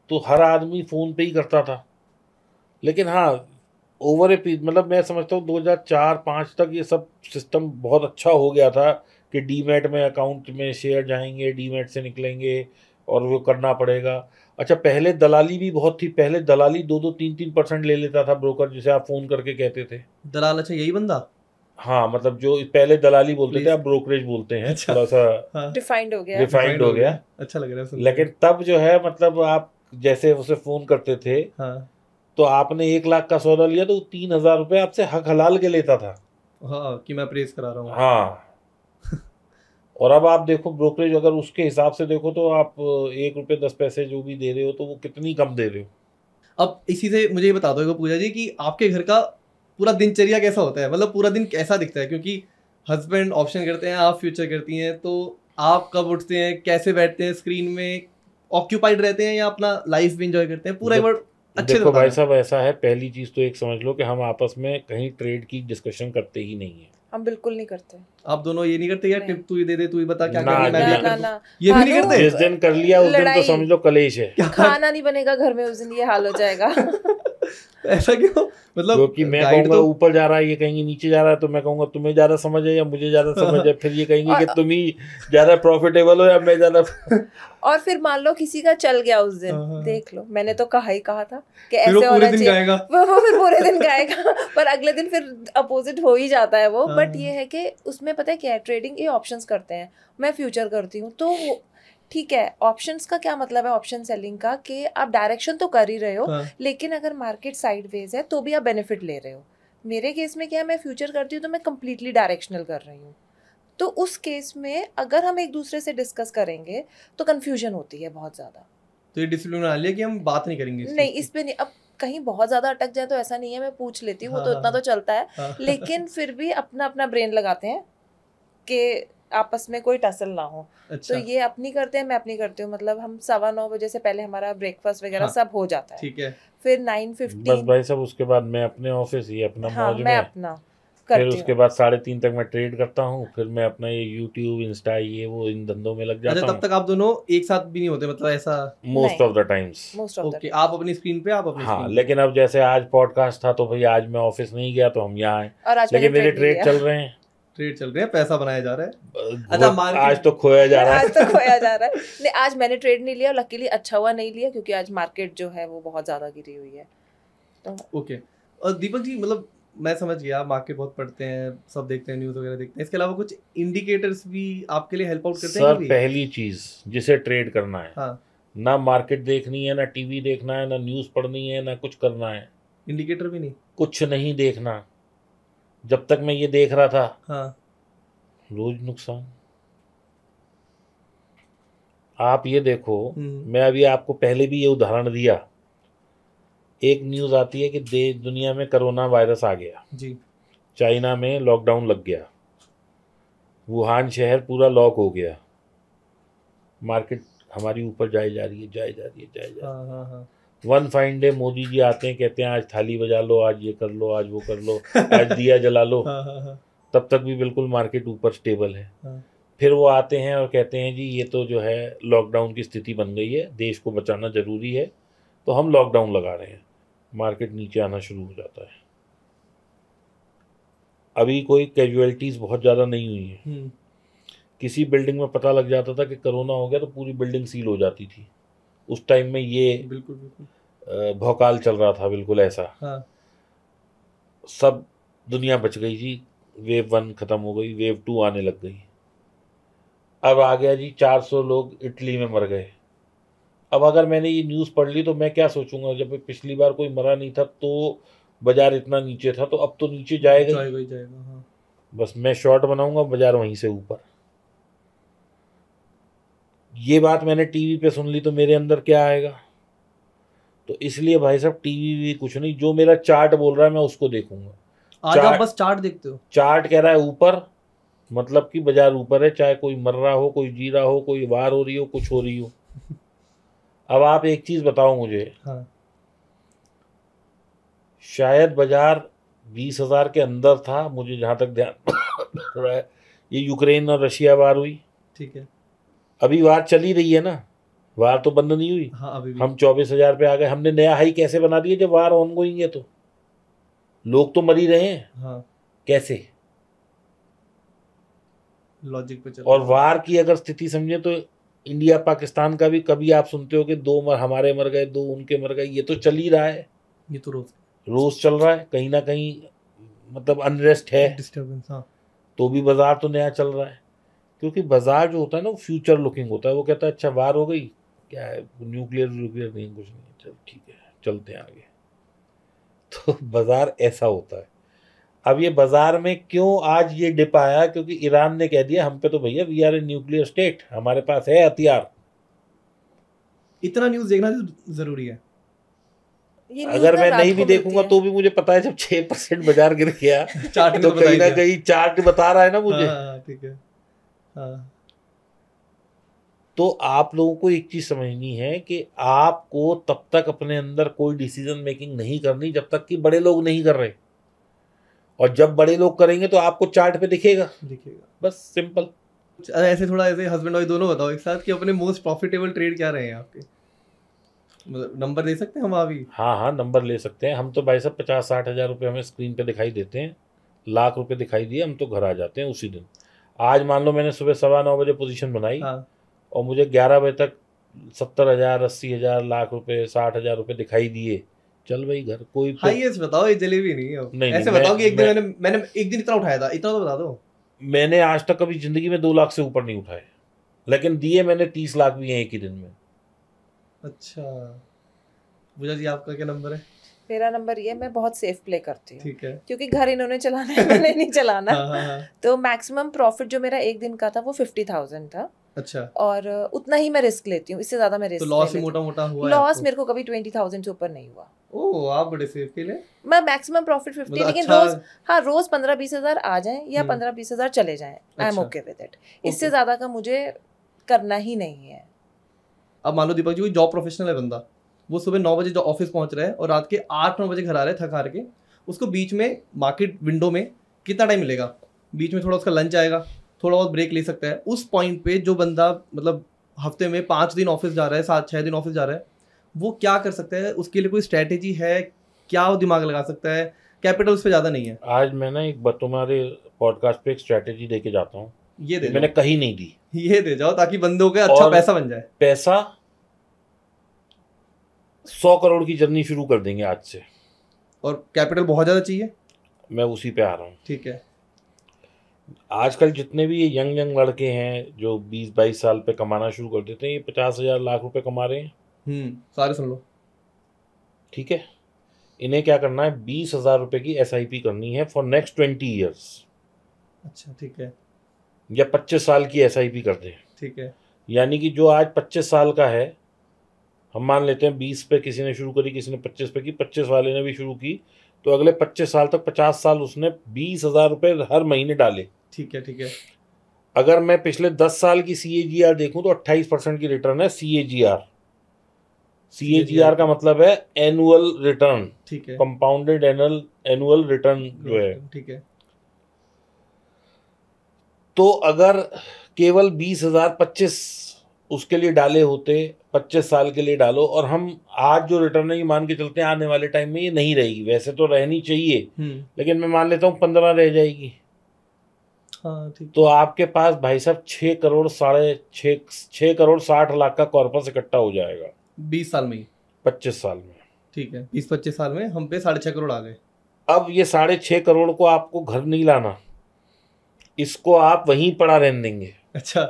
Speaker 1: तो हर आदमी फोन पे ही करता था लेकिन हाँ ओवर ए पीरियड मतलब मैं समझता हूँ दो हजार चार पाँच तक ये सब सिस्टम बहुत अच्छा हो गया था कि डीमेट में अकाउंट में शेयर जाएंगे डीमेट से निकलेंगे और वो करना पड़ेगा अच्छा पहले दलाली भी बहुत थी पहले दलाली दो दो तीन तीन परसेंट ले लेता था ब्रोकर जिसे आप फ़ोन करके कहते थे दलाल अच्छा यही बंदा हाँ मतलब जो पहले दलाली बोलते थे अब ब्रोकरेज बोलते हैं अच्छा, थोड़ा सा
Speaker 2: डिफाइंड हाँ। हो गया डिफाइंड
Speaker 1: हो गया अच्छा लग रहा है लेकिन तब जो है मतलब आप जैसे उसे फोन करते थे हाँ, तो आपने एक लाख का सौदा लिया तो तीन हजार रुपये आपसे हक हलाल के लेता था
Speaker 3: हाँ कि मैं प्रेस करा रहा हूँ हाँ
Speaker 1: और अब आप देखो ब्रोकरेज अगर उसके हिसाब से देखो तो आप एक रुपये दस पैसे जो भी दे रहे हो तो वो कितनी कम दे रहे हो अब इसी से मुझे ये बता दो पूजा जी कि
Speaker 3: आपके घर का पूरा दिनचर्या कैसा होता है मतलब पूरा दिन कैसा दिखता है क्योंकि हस्बैंड ऑप्शन करते हैं आप फ्यूचर करती हैं तो आप कब उठते हैं कैसे बैठते हैं स्क्रीन में
Speaker 1: ऑक्यूपाइड रहते हैं या अपना लाइफ भी इंजॉय करते हैं पूरा एक बार अच्छे देखो भाई साहब ऐसा है पहली चीज तो एक समझ लो कि हम आपस में कहीं ट्रेड की डिस्कशन करते ही नहीं है
Speaker 2: हम बिल्कुल नहीं करते
Speaker 1: आप दोनों ये नहीं करते यार टिप तू ही दे दे तू ही बता क्या करना ना, ना, ना, ये भी नहीं करते जिस दिन कर लिया उस दिन तो समझ लो कलेश है
Speaker 2: खाना नहीं बनेगा घर में उस दिन ये हाल हो जाएगा
Speaker 1: ऐसा क्यों मतलब क्योंकि मैं तो ऊपर जा रहा है ये कहेंगे नीचे जा रहा है तो मैं कहूंगा तुम्हें ज़्यादा समझ है या मुझे ज़्यादा समझ है फिर ये कहेंगे कि तुम ही ज़्यादा प्रॉफिटेबल हो या मैं ज़्यादा
Speaker 2: और फिर मान लो किसी का चल गया उस दिन हाँ, हाँ। देख लो मैंने तो कहा ही कहा था कि ऐसे होना चाहिए वो फिर पूरे दिन गाएगा पर अगले दिन फिर अपोजिट हो ही जाता है वो बट हाँ। ये है कि उसमें पता है क्या ट्रेडिंग ये ऑप्शंस करते हैं मैं फ्यूचर करती हूँ तो ठीक है ऑप्शंस का क्या मतलब है ऑप्शन सेलिंग का कि आप डायरेक्शन तो कर ही रहे हो हाँ. लेकिन अगर मार्केट साइडवेज है तो भी आप बेनिफिट ले रहे हो मेरे केस में क्या है मैं फ्यूचर करती हूँ तो मैं कम्प्लीटली डायरेक्शनल कर रही हूँ तो उस केस में अगर हम एक दूसरे से डिस्कस करेंगे तो कन्फ्यूजन होती है बहुत ज़्यादा
Speaker 3: तो ये डिसिप्लिन बना लिया कि हम बात नहीं करेंगे नहीं
Speaker 2: इस पर नहीं अब कहीं बहुत ज़्यादा अटक जाए तो ऐसा नहीं है मैं पूछ लेती हूँ हाँ, वो तो हाँ, इतना तो हाँ। चलता है हाँ, लेकिन फिर भी अपना अपना ब्रेन लगाते हैं कि आपस में कोई टसल ना हो तो अच्छा। तो ये अपनी करते हैं मैं अपनी करती हूँ मतलब हम सवा नौ बजे से पहले हमारा ब्रेकफास्ट वगैरह हाँ, सब हो जाता है ठीक है फिर नाइन फिफ्टी भाई
Speaker 1: सब उसके बाद मैं अपने ऑफिस ही अपना हाँ, मैं में। अपना फिर उसके बाद साढ़े तीन तक मैं ट्रेड करता हूँ फिर मैं अपना ये यूट्यूब इंस्टा ये वो इन धंधों में लग अच्छा, जाता अच्छा, तब तक आप दोनों एक साथ भी नहीं होते मतलब ऐसा most of the times
Speaker 3: okay आप अपनी स्क्रीन पे आप अपनी हाँ स्क्रीन
Speaker 1: लेकिन अब जैसे आज पॉडकास्ट था तो भाई आज मैं ऑफिस नहीं गया तो हम यहाँ आए लेकिन मेरे ट्रेड चल रहे हैं ट्रेड चल रही है पैसा बनाया जा रहा है अच्छा मार्केट आज तो खोया जा रहा है आज
Speaker 2: तो खोया जा रहा है नहीं आज मैंने ट्रेड नहीं लिया लकीली अच्छा हुआ नहीं लिया क्योंकि आज मार्केट जो है वो बहुत ज़्यादा गिरी हुई है
Speaker 3: ओके तो और दीपक जी मतलब मैं समझ गया मार्केट बहुत पढ़ते हैं सब देखते हैं न्यूज़ वगैरह देखते हैं इसके अलावा कुछ
Speaker 1: इंडिकेटर्स भी आपके लिए हेल्प आउट करते हैं सर पहली चीज़ जिसे ट्रेड करना है हाँ ना मार्केट देखनी है ना टीवी देखना है ना न्यूज़ पढ़नी है ना कुछ करना है इंडिकेटर भी नहीं कुछ नहीं देखना जब तक मैं ये देख रहा था हाँ रोज नुकसान आप ये देखो हम्म। मैं अभी आपको पहले भी ये उदाहरण दिया एक न्यूज आती है कि देश दुनिया में कोरोना वायरस आ गया जी चाइना में लॉकडाउन लग गया वुहान शहर पूरा लॉक हो गया मार्केट हमारी ऊपर जाए जा रही है जाए जा रही है जाए जा रही है हाँ, हाँ, हाँ। One fine day Modi ji आते हैं कहते हैं आज थाली बजा लो आज ये कर लो आज वो कर लो आज दिया जला लो हाँ, हाँ, हाँ। तब तक भी बिल्कुल मार्केट ऊपर स्टेबल है फिर वो आते हैं और कहते हैं जी ये तो जो है लॉकडाउन की स्थिति बन गई है देश को बचाना ज़रूरी है तो हम लॉकडाउन लगा रहे हैं मार्केट नीचे आना शुरू हो जाता है अभी कोई कैजुअलिटीज़ बहुत ज़्यादा नहीं हुई है हम्म। किसी बिल्डिंग में पता लग जाता था कि कोरोना हो गया तो पूरी बिल्डिंग सील हो जाती थी उस टाइम में ये बिल्कुल बिल्कुल भौकाल चल रहा था बिल्कुल ऐसा हाँ। सब दुनिया बच गई जी वेव वन ख़त्म हो गई वेव टू आने लग गई अब आ गया जी 400 लोग इटली में मर गए अब अगर मैंने ये न्यूज़ पढ़ ली तो मैं क्या सोचूंगा जब पिछली बार कोई मरा नहीं था तो बाजार इतना नीचे था तो अब तो नीचे जाएगा जाएगा जाएगा हाँ। बस मैं शॉर्ट बनाऊंगा बाजार वहीं से ऊपर ये बात मैंने टीवी पे सुन ली तो मेरे अंदर क्या आएगा तो इसलिए भाई साहब टीवी भी कुछ नहीं जो मेरा चार्ट बोल रहा है मैं उसको देखूंगा आज आप बस चार्ट देखते हो चार्ट कह रहा है ऊपर मतलब कि बाजार ऊपर है चाहे कोई मर रहा हो कोई जी रहा हो कोई वार हो रही हो कुछ हो रही हो अब आप एक चीज बताओ मुझे हाँ। शायद बाजार बीस हजार के अंदर था मुझे जहां तक ध्यान ये यूक्रेन और रशिया वार हुई ठीक है अभी वार चली रही है ना वार तो बंद नहीं हुई हाँ, अभी हम चौबीस हजार पे आ गए हमने नया हाई कैसे बना दिया जब वार ऑन गोइंग है तो लोग तो मरी रहे हैं हाँ। कैसे लॉजिक पे चल और वार की अगर स्थिति समझे तो इंडिया पाकिस्तान का भी कभी आप सुनते हो कि दो मर हमारे मर गए दो उनके मर गए ये तो चल ही रहा है ये तो रोज रोज चल रहा है कहीं ना कहीं मतलब अनरेस्ट है डिस्टर्बेंस हाँ। तो भी बाजार तो नया चल रहा है क्योंकि बाजार जो होता है ना वो फ्यूचर लुकिंग होता है वो कहता है अच्छा वार हो गई क्या है न्यूक्लियर व्यूक्लियर नहीं कुछ नहीं चल ठीक है चलते हैं आगे तो बाज़ार ऐसा होता है अब ये बाज़ार में क्यों आज ये डिप आया क्योंकि ईरान ने कह दिया हम पे तो भैया we are a nuclear state हमारे पास है हथियार इतना न्यूज़ देखना ज़रूरी है
Speaker 2: अगर मैं नहीं भी देखूंगा
Speaker 1: तो भी मुझे पता है जब छह परसेंट बाजार गिर गया तो, तो कहीं ना कहीं चार्ट बता रहा है ना मुझे हाँ, हाँ, ठीक है हाँ। तो आप लोगों को एक चीज़ समझनी है कि आपको तब तक अपने अंदर कोई डिसीजन मेकिंग नहीं करनी जब तक कि बड़े लोग नहीं कर रहे और जब बड़े लोग करेंगे तो आपको चार्ट पे दिखेगा दिखेगा बस
Speaker 3: सिंपल ऐसे थोड़ा ऐसे हस्बैंड वाइफ दोनों बताओ एक साथ कि अपने मोस्ट प्रॉफिटेबल ट्रेड क्या रहे हैं आपके
Speaker 1: मतलब नंबर दे सकते हैं हम अभी हाँ हाँ नंबर ले सकते हैं हम तो भाई साहब पचास साठ हज़ार रुपये हमें स्क्रीन पे दिखाई देते हैं लाख रुपए दिखाई दिए हम तो घर आ जाते हैं उसी दिन आज मान लो मैंने सुबह सवा नौ बजे पोजीशन बनाई हाँ। और मुझे ग्यारह बजे तक सत्तर हज़ार अस्सी हज़ार लाख रुपए साठ हज़ार रुपए दिखाई दिए चल भाई घर कोई हाईएस्ट बताओ ये
Speaker 3: जलेबी नहीं हो नहीं ऐसे बताओ कि एक दिन मैंने मैंने एक दिन इतना उठाया था इतना तो बता दो
Speaker 1: मैंने आज तक कभी ज़िंदगी में दो लाख से ऊपर नहीं उठाए लेकिन दिए मैंने तीस लाख भी हैं एक ही दिन में
Speaker 3: अच्छा पूजा जी आपका क्या नंबर है
Speaker 2: मेरा नंबर ये मैं बहुत सेफ प्ले करती हूँ क्योंकि घर इन्होंने चलाना है मैंने नहीं चलाना हाँ, हाँ, हाँ। तो मैक्सिमम प्रॉफिट जो मेरा एक दिन का था वो फिफ्टी थाउजेंड था अच्छा और उतना ही मैं रिस्क लेती हूँ इससे ज्यादा मैं तो रिस्क तो लॉस
Speaker 3: मोटा मोटा हुआ लॉस मेरे
Speaker 2: को कभी ट्वेंटी थाउजेंड से ऊपर नहीं हुआ
Speaker 3: ओ आप बड़े सेफ के लिए
Speaker 2: मैं मैक्सिमम प्रॉफिट फिफ्टी लेकिन अच्छा। रोज हाँ रोज पंद्रह बीस हजार आ जाए या हम्म। पंद्रह बीस हजार चले जाए I am okay with it इससे ज्यादा का मुझे करना ही नहीं है
Speaker 3: अब मान लो दीपक जी कोई जॉब प्रोफेशनल है बंदा वो सुबह नौ बजे जो ऑफिस पहुंच रहा है और रात के आठ नौ बजे घर आ रहे थक हार के उसको बीच में मार्केट विंडो में कितना टाइम मिलेगा बीच में थोड़ा उसका लंच आएगा थोड़ा बहुत ब्रेक ले सकता है उस पॉइंट पे जो बंदा मतलब हफ्ते में पाँच दिन ऑफिस जा रहा है सात छः दिन
Speaker 1: ऑफिस जा रहा है वो क्या कर सकता है उसके लिए कोई स्ट्रैटेजी है क्या वो दिमाग लगा सकता है कैपिटल उस पर ज़्यादा नहीं है आज मैं ना एक तुम्हारे पॉडकास्ट पे एक स्ट्रैटेजी दे जाता हूँ ये दे मैंने कहीं नहीं दी
Speaker 3: ये दे जाओ ताकि बंदों का अच्छा पैसा बन जाए
Speaker 1: पैसा सौ करोड़ की जर्नी शुरू कर देंगे आज से और कैपिटल बहुत ज़्यादा चाहिए मैं उसी पे आ रहा हूँ ठीक है आजकल जितने भी ये यंग यंग लड़के हैं जो बीस बाईस साल पे कमाना शुरू कर देते हैं ये पचास हजार लाख रुपए कमा रहे हैं हम्म, सारे सुन लो ठीक है इन्हें क्या करना है बीस हजार रुपये की एस करनी है फॉर नेक्स्ट ट्वेंटी ईयर्स
Speaker 3: अच्छा ठीक है
Speaker 1: या पच्चीस साल की एस आई पी कर दें ठीक है यानी कि जो आज पच्चीस साल का है हम मान लेते हैं बीस पे किसी ने शुरू करी किसी ने पच्चीस पे की पच्चीस वाले ने भी शुरू की तो अगले पच्चीस साल तक पचास साल उसने बीस हजार रुपये हर महीने डाले ठीक है ठीक है अगर मैं पिछले दस साल की सी ए जी आर देखूँ तो अट्ठाईस परसेंट की रिटर्न है सी ए जी R C A ji are का मतलब है एनुअल रिटर्न ठीक है कंपाउंडेड एनुअल एनुअल रिटर्न जो है ठीक है तो अगर केवल बीस हजार पच्चीस उसके लिए डाले होते पच्चीस साल के लिए डालो और हम आज जो रिटर्न है ये मान के चलते हैं आने वाले टाइम में ये नहीं रहेगी वैसे तो रहनी चाहिए हम्म। लेकिन मैं मान लेता हूँ पंद्रह रह जाएगी हाँ तो आपके पास भाई साहब छह करोड़ साढ़े छः करोड़ साठ लाख का कॉर्पस इकट्ठा हो जाएगा बीस साल में पच्चीस साल में ठीक है बीस पच्चीस साल में हम पे साढ़े छह करोड़ आ गए अब ये साढ़े छह करोड़ को आपको घर नहीं लाना इसको आप वहीं पड़ा रहने देंगे अच्छा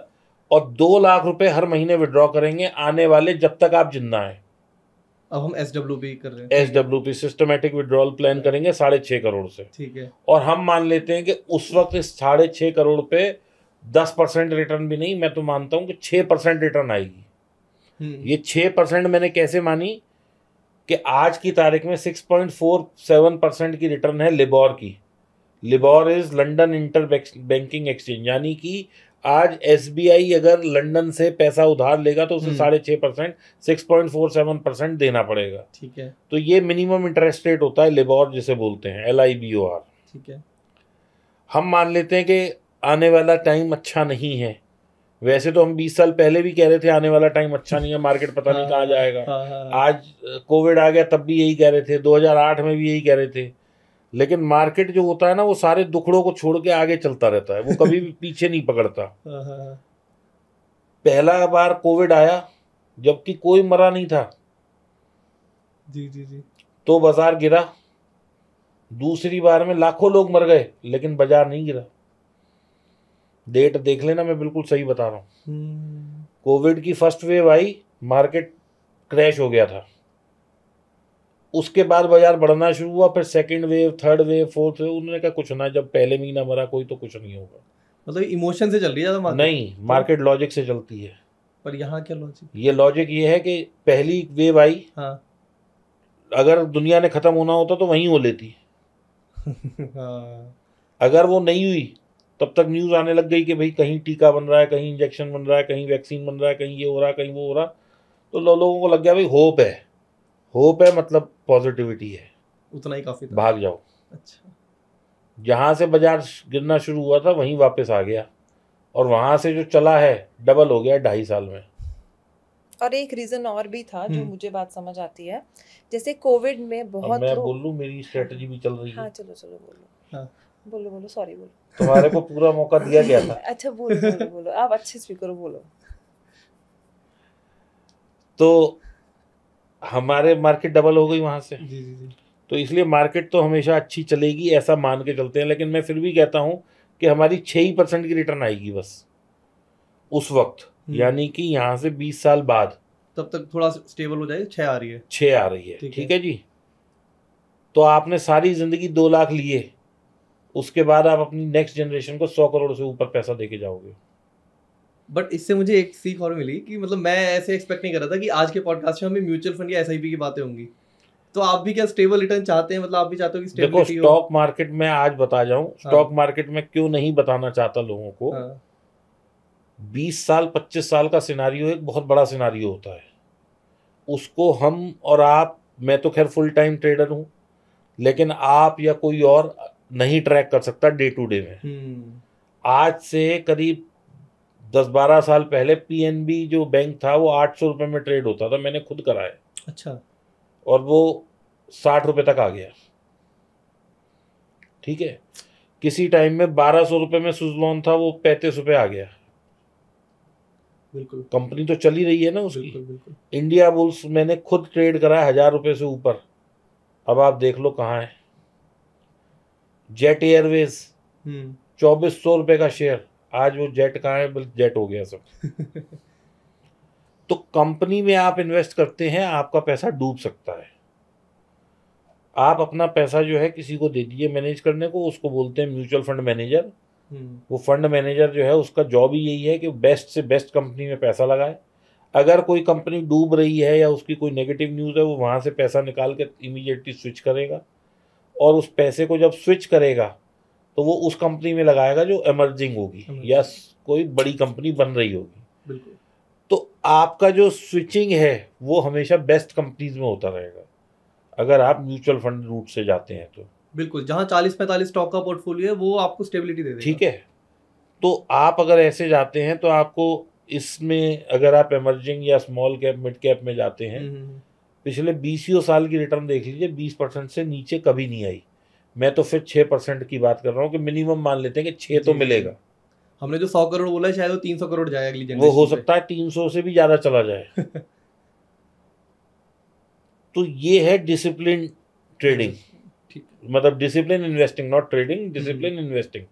Speaker 1: और दो लाख रुपए हर महीने विड्रॉ करेंगे आने वाले जब तक आप जिंदा हैं
Speaker 3: अब हम एस डब्ल्यू पी कर रहे हैं S
Speaker 1: W P systematic withdrawal plan करेंगे साढ़े छः करोड़ से ठीक है और हम मान लेते हैं कि उस वक्त इस साढ़े छः करोड़ पे दस परसेंट रिटर्न भी नहीं मैं तो मानता हूँ कि छः परसेंट रिटर्न आएगी हम्म। ये छः परसेंट मैंने कैसे मानी कि आज की तारीख में six point four seven percent की रिटर्न है लिबोर की LIBOR is London inter banking exchange यानी कि आज एस अगर लंदन से पैसा उधार लेगा तो उसे हम्म। साढ़े छः percent six point four seven percent देना पड़ेगा ठीक है तो ये मिनिमम इंटरेस्ट रेट होता है लेबोर जिसे बोलते हैं L I B O R ठीक है हम मान लेते हैं कि आने वाला टाइम अच्छा नहीं है वैसे तो हम 20 साल पहले भी कह रहे थे आने वाला टाइम अच्छा नहीं है मार्केट पता हाँ, नहीं कहाँ जाएगा हाँ, हाँ, आज कोविड आ गया तब भी यही कह रहे थे 2008 में भी यही कह रहे थे लेकिन मार्केट जो होता है ना वो सारे दुखड़ों को छोड़ के आगे चलता रहता है वो कभी भी पीछे नहीं पकड़ता हाँ, हाँ, हाँ। पहला बार कोविड आया जबकि कोई मरा नहीं था जी जी जी तो बाजार गिरा दूसरी बार में लाखों लोग मर गए लेकिन बाजार नहीं गिरा डेट देख लेना मैं बिल्कुल सही बता रहा हूँ हम्म। कोविड की फर्स्ट वेव आई मार्केट क्रैश हो गया था उसके बाद बाजार बढ़ना शुरू हुआ फिर second wave third wave fourth wave उन्होंने कहा कुछ ना जब पहले महीना मरा कोई तो कुछ नहीं होगा मतलब इमोशन से चल रही है नहीं मार्केट लॉजिक से चलती है पर यहाँ क्या लॉजिक ये लॉजिक ये है कि पहली वेव आई हाँ अगर दुनिया ने ख़त्म होना होता तो वहीं हो लेती हाँ। अगर वो नहीं हुई तब तक न्यूज़ आने लग गई कि भाई कहीं टीका बन रहा है कहीं इंजेक्शन बन रहा है कहीं वैक्सीन बन रहा है कहीं ये हो रहा है कहीं वो हो रहा तो लोगों को लग गया भाई होप है होप है मतलब पॉजिटिविटी है उतना ही काफी भाग जाओ अच्छा जहां से बाजार गिरना शुरू हुआ था वहीं वापस आ गया और वहां से जो चला है डबल हो गया ढाई साल में
Speaker 2: और एक रीजन और भी था जो हम्म। मुझे बात समझ आती है जैसे कोविड में बहुत मैं बोल
Speaker 1: लू मेरी स्ट्रेटजी भी चल रही है हाँ
Speaker 2: चलो चलो बोलो हाँ। बोलो बोलो सॉरी बोलो
Speaker 1: तुम्हारे को पूरा मौका दिया गया था
Speaker 2: अच्छा बोलो बोलो बोलो आप अच्छे स्पीकर बोलो
Speaker 1: तो हमारे मार्केट डबल हो गई वहाँ से जी जी जी तो इसलिए मार्केट तो हमेशा अच्छी चलेगी ऐसा मान के चलते हैं लेकिन मैं फिर भी कहता हूँ कि हमारी छः ही परसेंट की रिटर्न आएगी बस उस वक्त हम्म। यानी कि यहाँ से बीस साल बाद तब तक थोड़ा स्टेबल हो जाए छः आ रही है छः आ रही है ठीक, है।, जी तो आपने सारी ज़िंदगी दो लाख लिए उसके बाद आप अपनी नेक्स्ट जनरेशन को सौ करोड़ से ऊपर पैसा दे के जाओगे बट इससे मुझे एक सीख और मिली कि मतलब मैं ऐसे एक्सपेक्ट नहीं कर रहा था कि आज के
Speaker 3: पॉडकास्ट में हमें म्यूचुअल फंड या एसआईपी की बातें होंगी तो आप भी क्या स्टेबल रिटर्न चाहते हैं मतलब आप भी चाहते हो कि देखो स्टॉक
Speaker 1: मार्केट में आज बता जाऊं स्टॉक हाँ। मार्केट में क्यों नहीं बताना चाहता लोगों को हाँ। बीस साल पच्चीस साल का सिनारियो एक बहुत बड़ा सिनारियो होता है उसको हम और आप मैं तो खैर फुल टाइम ट्रेडर हूँ लेकिन आप या कोई और नहीं ट्रैक कर सकता डे टू डे में हम्म। आज से करीब दस बारह साल पहले पीएनबी जो बैंक था वो आठ सौ रुपये में ट्रेड होता था मैंने खुद कराया अच्छा और वो साठ रुपये तक आ गया ठीक है किसी टाइम में बारह सौ रुपये में लोन था वो पैंतीस रुपये आ गया बिल्कुल कंपनी तो चली रही है ना उसकी बिल्कुल बिल्कुल इंडिया बुल्स मैंने खुद ट्रेड कराया हज़ार रुपये से ऊपर अब आप देख लो कहाँ है जेट एयरवेज हम्म। चौबीस सौ रुपये का शेयर आज वो जेट कहाँ है बल्कि जेट हो गया सब तो कंपनी में आप इन्वेस्ट करते हैं आपका पैसा डूब सकता है आप अपना पैसा जो है किसी को दे दीजिए मैनेज करने को उसको बोलते हैं म्यूचुअल फंड मैनेजर वो फंड मैनेजर जो है उसका जॉब ही यही है कि बेस्ट से बेस्ट कंपनी में पैसा लगाए अगर कोई कंपनी डूब रही है या उसकी कोई नेगेटिव न्यूज़ है वो वहाँ से पैसा निकाल कर इमीजिएटली स्विच करेगा और उस पैसे को जब स्विच करेगा तो वो उस कंपनी में लगाएगा जो एमर्जिंग होगी या कोई बड़ी कंपनी बन रही होगी बिल्कुल तो आपका जो स्विचिंग है वो हमेशा बेस्ट कंपनीज में होता रहेगा अगर आप म्यूचुअल फंड रूट से जाते हैं तो बिल्कुल जहाँ चालीस पैंतालीस स्टॉक का पोर्टफोलियो है वो आपको स्टेबिलिटी दे ठीक है तो आप अगर ऐसे जाते हैं तो आपको इसमें अगर आप एमर्जिंग या स्मॉल कैप मिड कैप में जाते हैं हम्म, हम्म, हम्म। पिछले बीसों साल की रिटर्न देख लीजिए बीस परसेंट से नीचे कभी नहीं आई मैं तो फिर छह परसेंट की बात कर रहा हूँ कि मिनिमम मान लेते हैं कि छह तो मिलेगा हमने जो सौ करोड़ बोला है शायद वो तीन सौ करोड़ जाए अगली वो हो सकता है तीन सौ से भी ज़्यादा चला जाए तो ये है डिसिप्लिन ट्रेडिंग मतलब discipline investing not trading discipline investing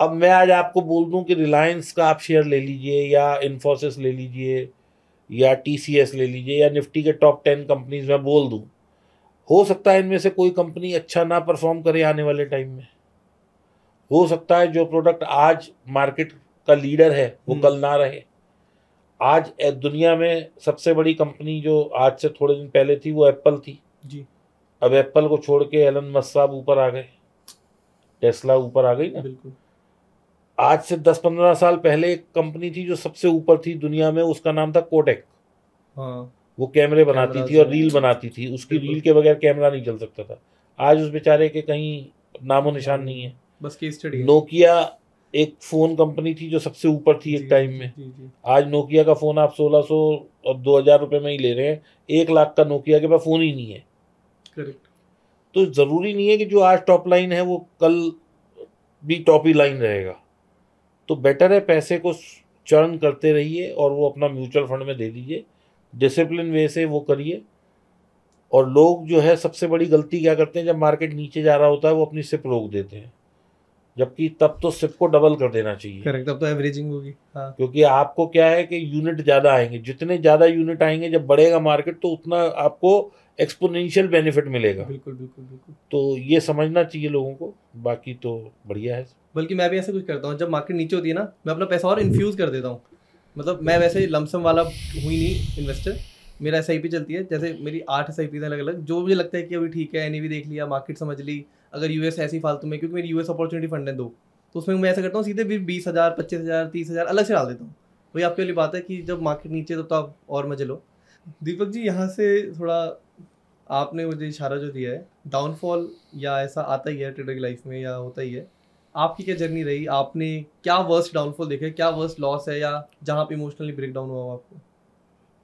Speaker 1: अब मैं आज आपको बोल दूं कि रिलायंस का आप शेयर ले लीजिए या इन्फोसिस ले लीजिए या टी ले लीजिए या निफ्टी के टॉप टेन कंपनीज में बोल दूं हो सकता है इनमें से कोई कंपनी अच्छा ना परफॉर्म करे आने वाले टाइम में हो सकता है जो प्रोडक्ट आज मार्केट का लीडर है वो हम्म। कल ना रहे आज दुनिया में सबसे बड़ी कंपनी जो आज से थोड़े दिन पहले थी वो एप्पल थी जी अब एप्पल को छोड़ के एलन मस्क साहब ऊपर आ गए टेस्ला ऊपर आ गई ना बिल्कुल आज से दस पंद्रह साल पहले एक कंपनी थी जो सबसे ऊपर थी दुनिया में उसका नाम था कोटेक हाँ वो कैमरे बनाती थी और रील बनाती थी उसकी रील के बगैर कैमरा नहीं चल सकता था आज उस बेचारे के कहीं नामो निशान हाँ। नहीं है बस केस स्टडी नोकिया एक फ़ोन कंपनी थी जो सबसे ऊपर थी एक टाइम में जी, जी। आज नोकिया का फ़ोन आप 1600 और 2000 रुपए में ही ले रहे हैं एक लाख का नोकिया के पास फ़ोन ही नहीं है करेक्ट तो ज़रूरी नहीं है कि जो आज टॉप लाइन है वो कल भी टॉप ही लाइन रहेगा तो बेटर है पैसे को चर्न करते रहिए और वो अपना म्यूचुअल फंड में दे दीजिए डिसिप्लिन वे से वो करिए और लोग जो है सबसे बड़ी गलती क्या करते हैं जब मार्केट नीचे जा रहा होता है वो अपनी सिप रोक देते हैं जबकि तब तो सिप को डबल कर देना चाहिए करेक्ट तब तो एवरेजिंग होगी हाँ। क्योंकि आपको क्या है कि यूनिट ज़्यादा आएंगे जितने ज़्यादा यूनिट आएंगे जब बढ़ेगा मार्केट तो उतना आपको एक्सपोनेंशियल बेनिफिट मिलेगा
Speaker 3: बिल्कुल बिल्कुल बिल्कुल
Speaker 1: तो ये समझना चाहिए लोगों को बाकी तो बढ़िया है
Speaker 3: बल्कि मैं भी ऐसा कुछ करता हूँ जब मार्केट नीचे होती है ना मैं अपना पैसा और इन्फ्यूज़ कर देता हूँ मतलब मैं वैसे लमसम वाला हुई नहीं इन्वेस्टर मेरा एस आई पी चलती है जैसे मेरी आठ एस आई पी अलग अलग जो मुझे लगता है कि अभी ठीक है एन देख लिया मार्केट समझ ली अगर यू एस ऐसी फालतू में क्योंकि मेरी यू एस अपॉर्चुनिटी फंड है दो तो उसमें मैं ऐसा करता हूँ सीधे भी बीस हज़ार पच्चीस हज़ार तीस हज़ार अलग से डाल देता हूँ वही आपके लिए बात है कि जब मार्केट नीचे तो, तो आप और मजे लो दीपक जी यहाँ से थोड़ा आपने मुझे इशारा जो दिया है डाउनफॉल या ऐसा आता ही है ट्रेडर की लाइफ में या होता ही है आपकी क्या जर्नी रही आपने क्या वर्स्ट डाउनफॉल देखे क्या वर्स्ट लॉस है या जहाँ पे इमोशनली ब्रेकडाउन हुआ आपको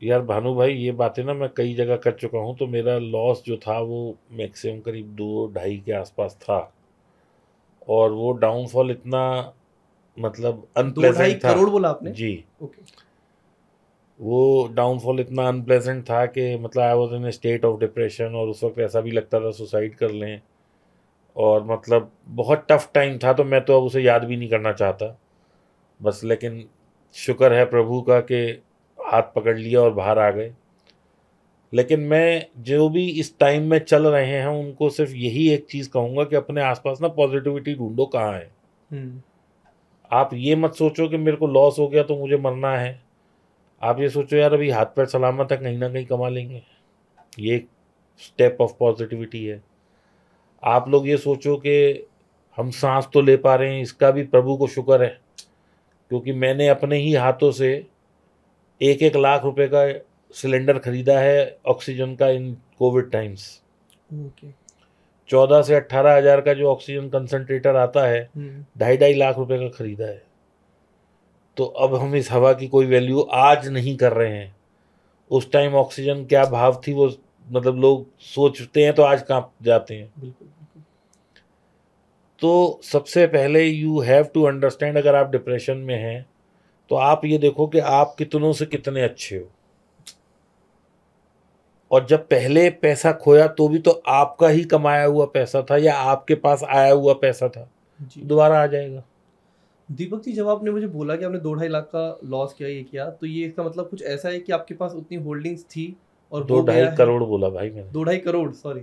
Speaker 1: यार भानु भाई ये बातें ना मैं कई जगह कर चुका हूँ तो मेरा लॉस जो था वो मैक्सिमम करीब दो ढाई के आसपास था और वो डाउनफॉल इतना मतलब अनप्लेजेंट था करोड़ बोला आपने जी ओके वो डाउनफॉल इतना अनप्लेजेंट था कि मतलब I was in state of depression और उस वक्त ऐसा भी लगता था सुसाइड कर लें और मतलब बहुत टफ टाइम था तो मैं तो अब उसे याद भी नहीं करना चाहता बस लेकिन शुक्र है प्रभु का कि हाथ पकड़ लिया और बाहर आ गए लेकिन मैं जो भी इस टाइम में चल रहे हैं उनको सिर्फ यही एक चीज़ कहूँगा कि अपने आसपास ना पॉजिटिविटी ढूंढो कहाँ है हम्म। आप ये मत सोचो कि मेरे को लॉस हो गया तो मुझे मरना है आप ये सोचो यार अभी हाथ पैर सलामत है कहीं ना कहीं कमा लेंगे ये एक स्टेप ऑफ पॉजिटिविटी है आप लोग ये सोचो कि हम सांस तो ले पा रहे हैं इसका भी प्रभु को शुक्र है क्योंकि मैंने अपने ही हाथों से एक एक लाख रुपए का सिलेंडर खरीदा है ऑक्सीजन का इन कोविड टाइम्स चौदह से अट्ठारह हजार का जो ऑक्सीजन कंसनट्रेटर आता है हम्म। ढाई ढाई लाख रुपए का खरीदा है तो अब हम इस हवा की कोई वैल्यू आज नहीं कर रहे हैं उस टाइम ऑक्सीजन क्या भाव थी वो मतलब लोग सोचते हैं तो आज कहाँ जाते हैं बिल्कुल तो सबसे पहले यू हैव टू अंडरस्टैंड अगर आप डिप्रेशन में हैं तो आप ये देखो कि आप कितनों से कितने अच्छे हो और जब पहले पैसा खोया तो भी तो आपका ही कमाया हुआ पैसा था या आपके पास आया हुआ पैसा था दोबारा आ जाएगा दीपक जी जब आपने मुझे
Speaker 3: बोला कि आपने दो ढाई लाख का लॉस किया ये किया तो ये इसका मतलब कुछ ऐसा है कि आपके पास उतनी होल्डिंग्स थी और दो ढाई करोड़ बोला भाई मैंने दो ढाई करोड़ सॉरी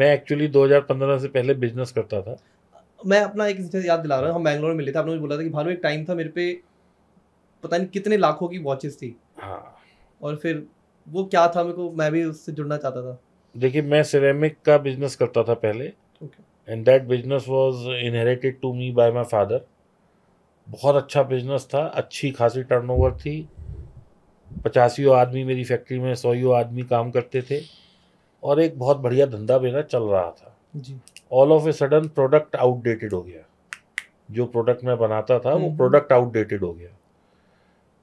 Speaker 1: मैं एक्चुअली 2015 से पहले बिजनेस करता था
Speaker 3: मैं अपना एक इंसिडेंट याद दिला रहा हूँ हम बैंगलोर में मिले थे आपने मुझे बोला था कि भानु एक टाइम था मेरे पे पता नहीं कितने लाखों की वॉचेस थी हाँ और फिर वो क्या था मेरे को मैं भी उससे जुड़ना चाहता था
Speaker 1: देखिए मैं सिरेमिक का बिजनेस करता था पहले and that business was inherited to me by my father बहुत अच्छा बिजनेस था अच्छी खासी टर्न थी पचासियों आदमी मेरी फैक्ट्री में सौयों आदमी काम करते थे और एक बहुत बढ़िया धंधा मेरा चल रहा था all of a sudden product outdated हो गया जो प्रोडक्ट मैं बनाता था वो प्रोडक्ट हम्म। आउटडेटेड हो गया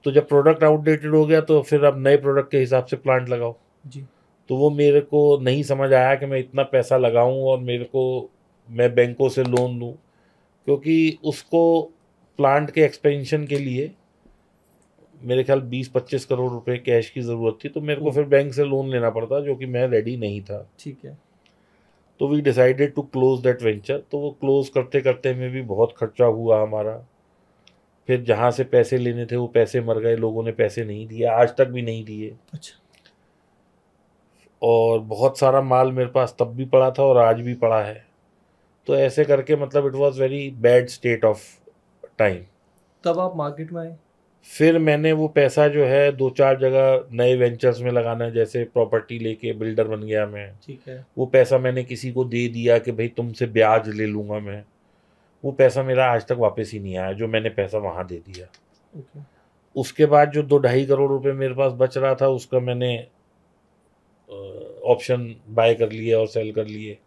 Speaker 1: तो जब प्रोडक्ट आउटडेटेड हो गया तो फिर अब नए प्रोडक्ट के हिसाब से प्लांट लगाओ जी तो वो मेरे को नहीं समझ आया कि मैं इतना पैसा लगाऊं और मेरे को मैं बैंकों से लोन लूं क्योंकि उसको प्लांट के एक्सपेंशन के लिए मेरे ख्याल बीस पच्चीस करोड़ रुपए कैश की ज़रूरत थी तो मेरे को फिर बैंक से लोन लेना पड़ता जो कि मैं रेडी नहीं था ठीक है तो we decided to close that venture तो वो क्लोज करते करते में भी बहुत खर्चा हुआ हमारा फिर जहाँ से पैसे लेने थे वो पैसे मर गए लोगों ने पैसे नहीं दिए आज तक भी नहीं दिए अच्छा और बहुत सारा माल मेरे पास तब भी पड़ा था और आज भी पड़ा है तो ऐसे करके मतलब it was very bad state of time
Speaker 3: तब आप मार्केट में आए
Speaker 1: फिर मैंने वो पैसा जो है दो चार जगह नए वेंचर्स में लगाना जैसे प्रॉपर्टी लेके बिल्डर बन गया मैं ठीक है वो पैसा मैंने किसी को दे दिया कि भाई तुमसे ब्याज ले लूँगा मैं वो पैसा मेरा आज तक वापस ही नहीं आया जो मैंने पैसा वहाँ दे दिया okay. उसके बाद जो दो ढाई करोड़ रुपए मेरे पास बच रहा था उसका मैंने ऑप्शन बाय कर लिए और सेल कर लिए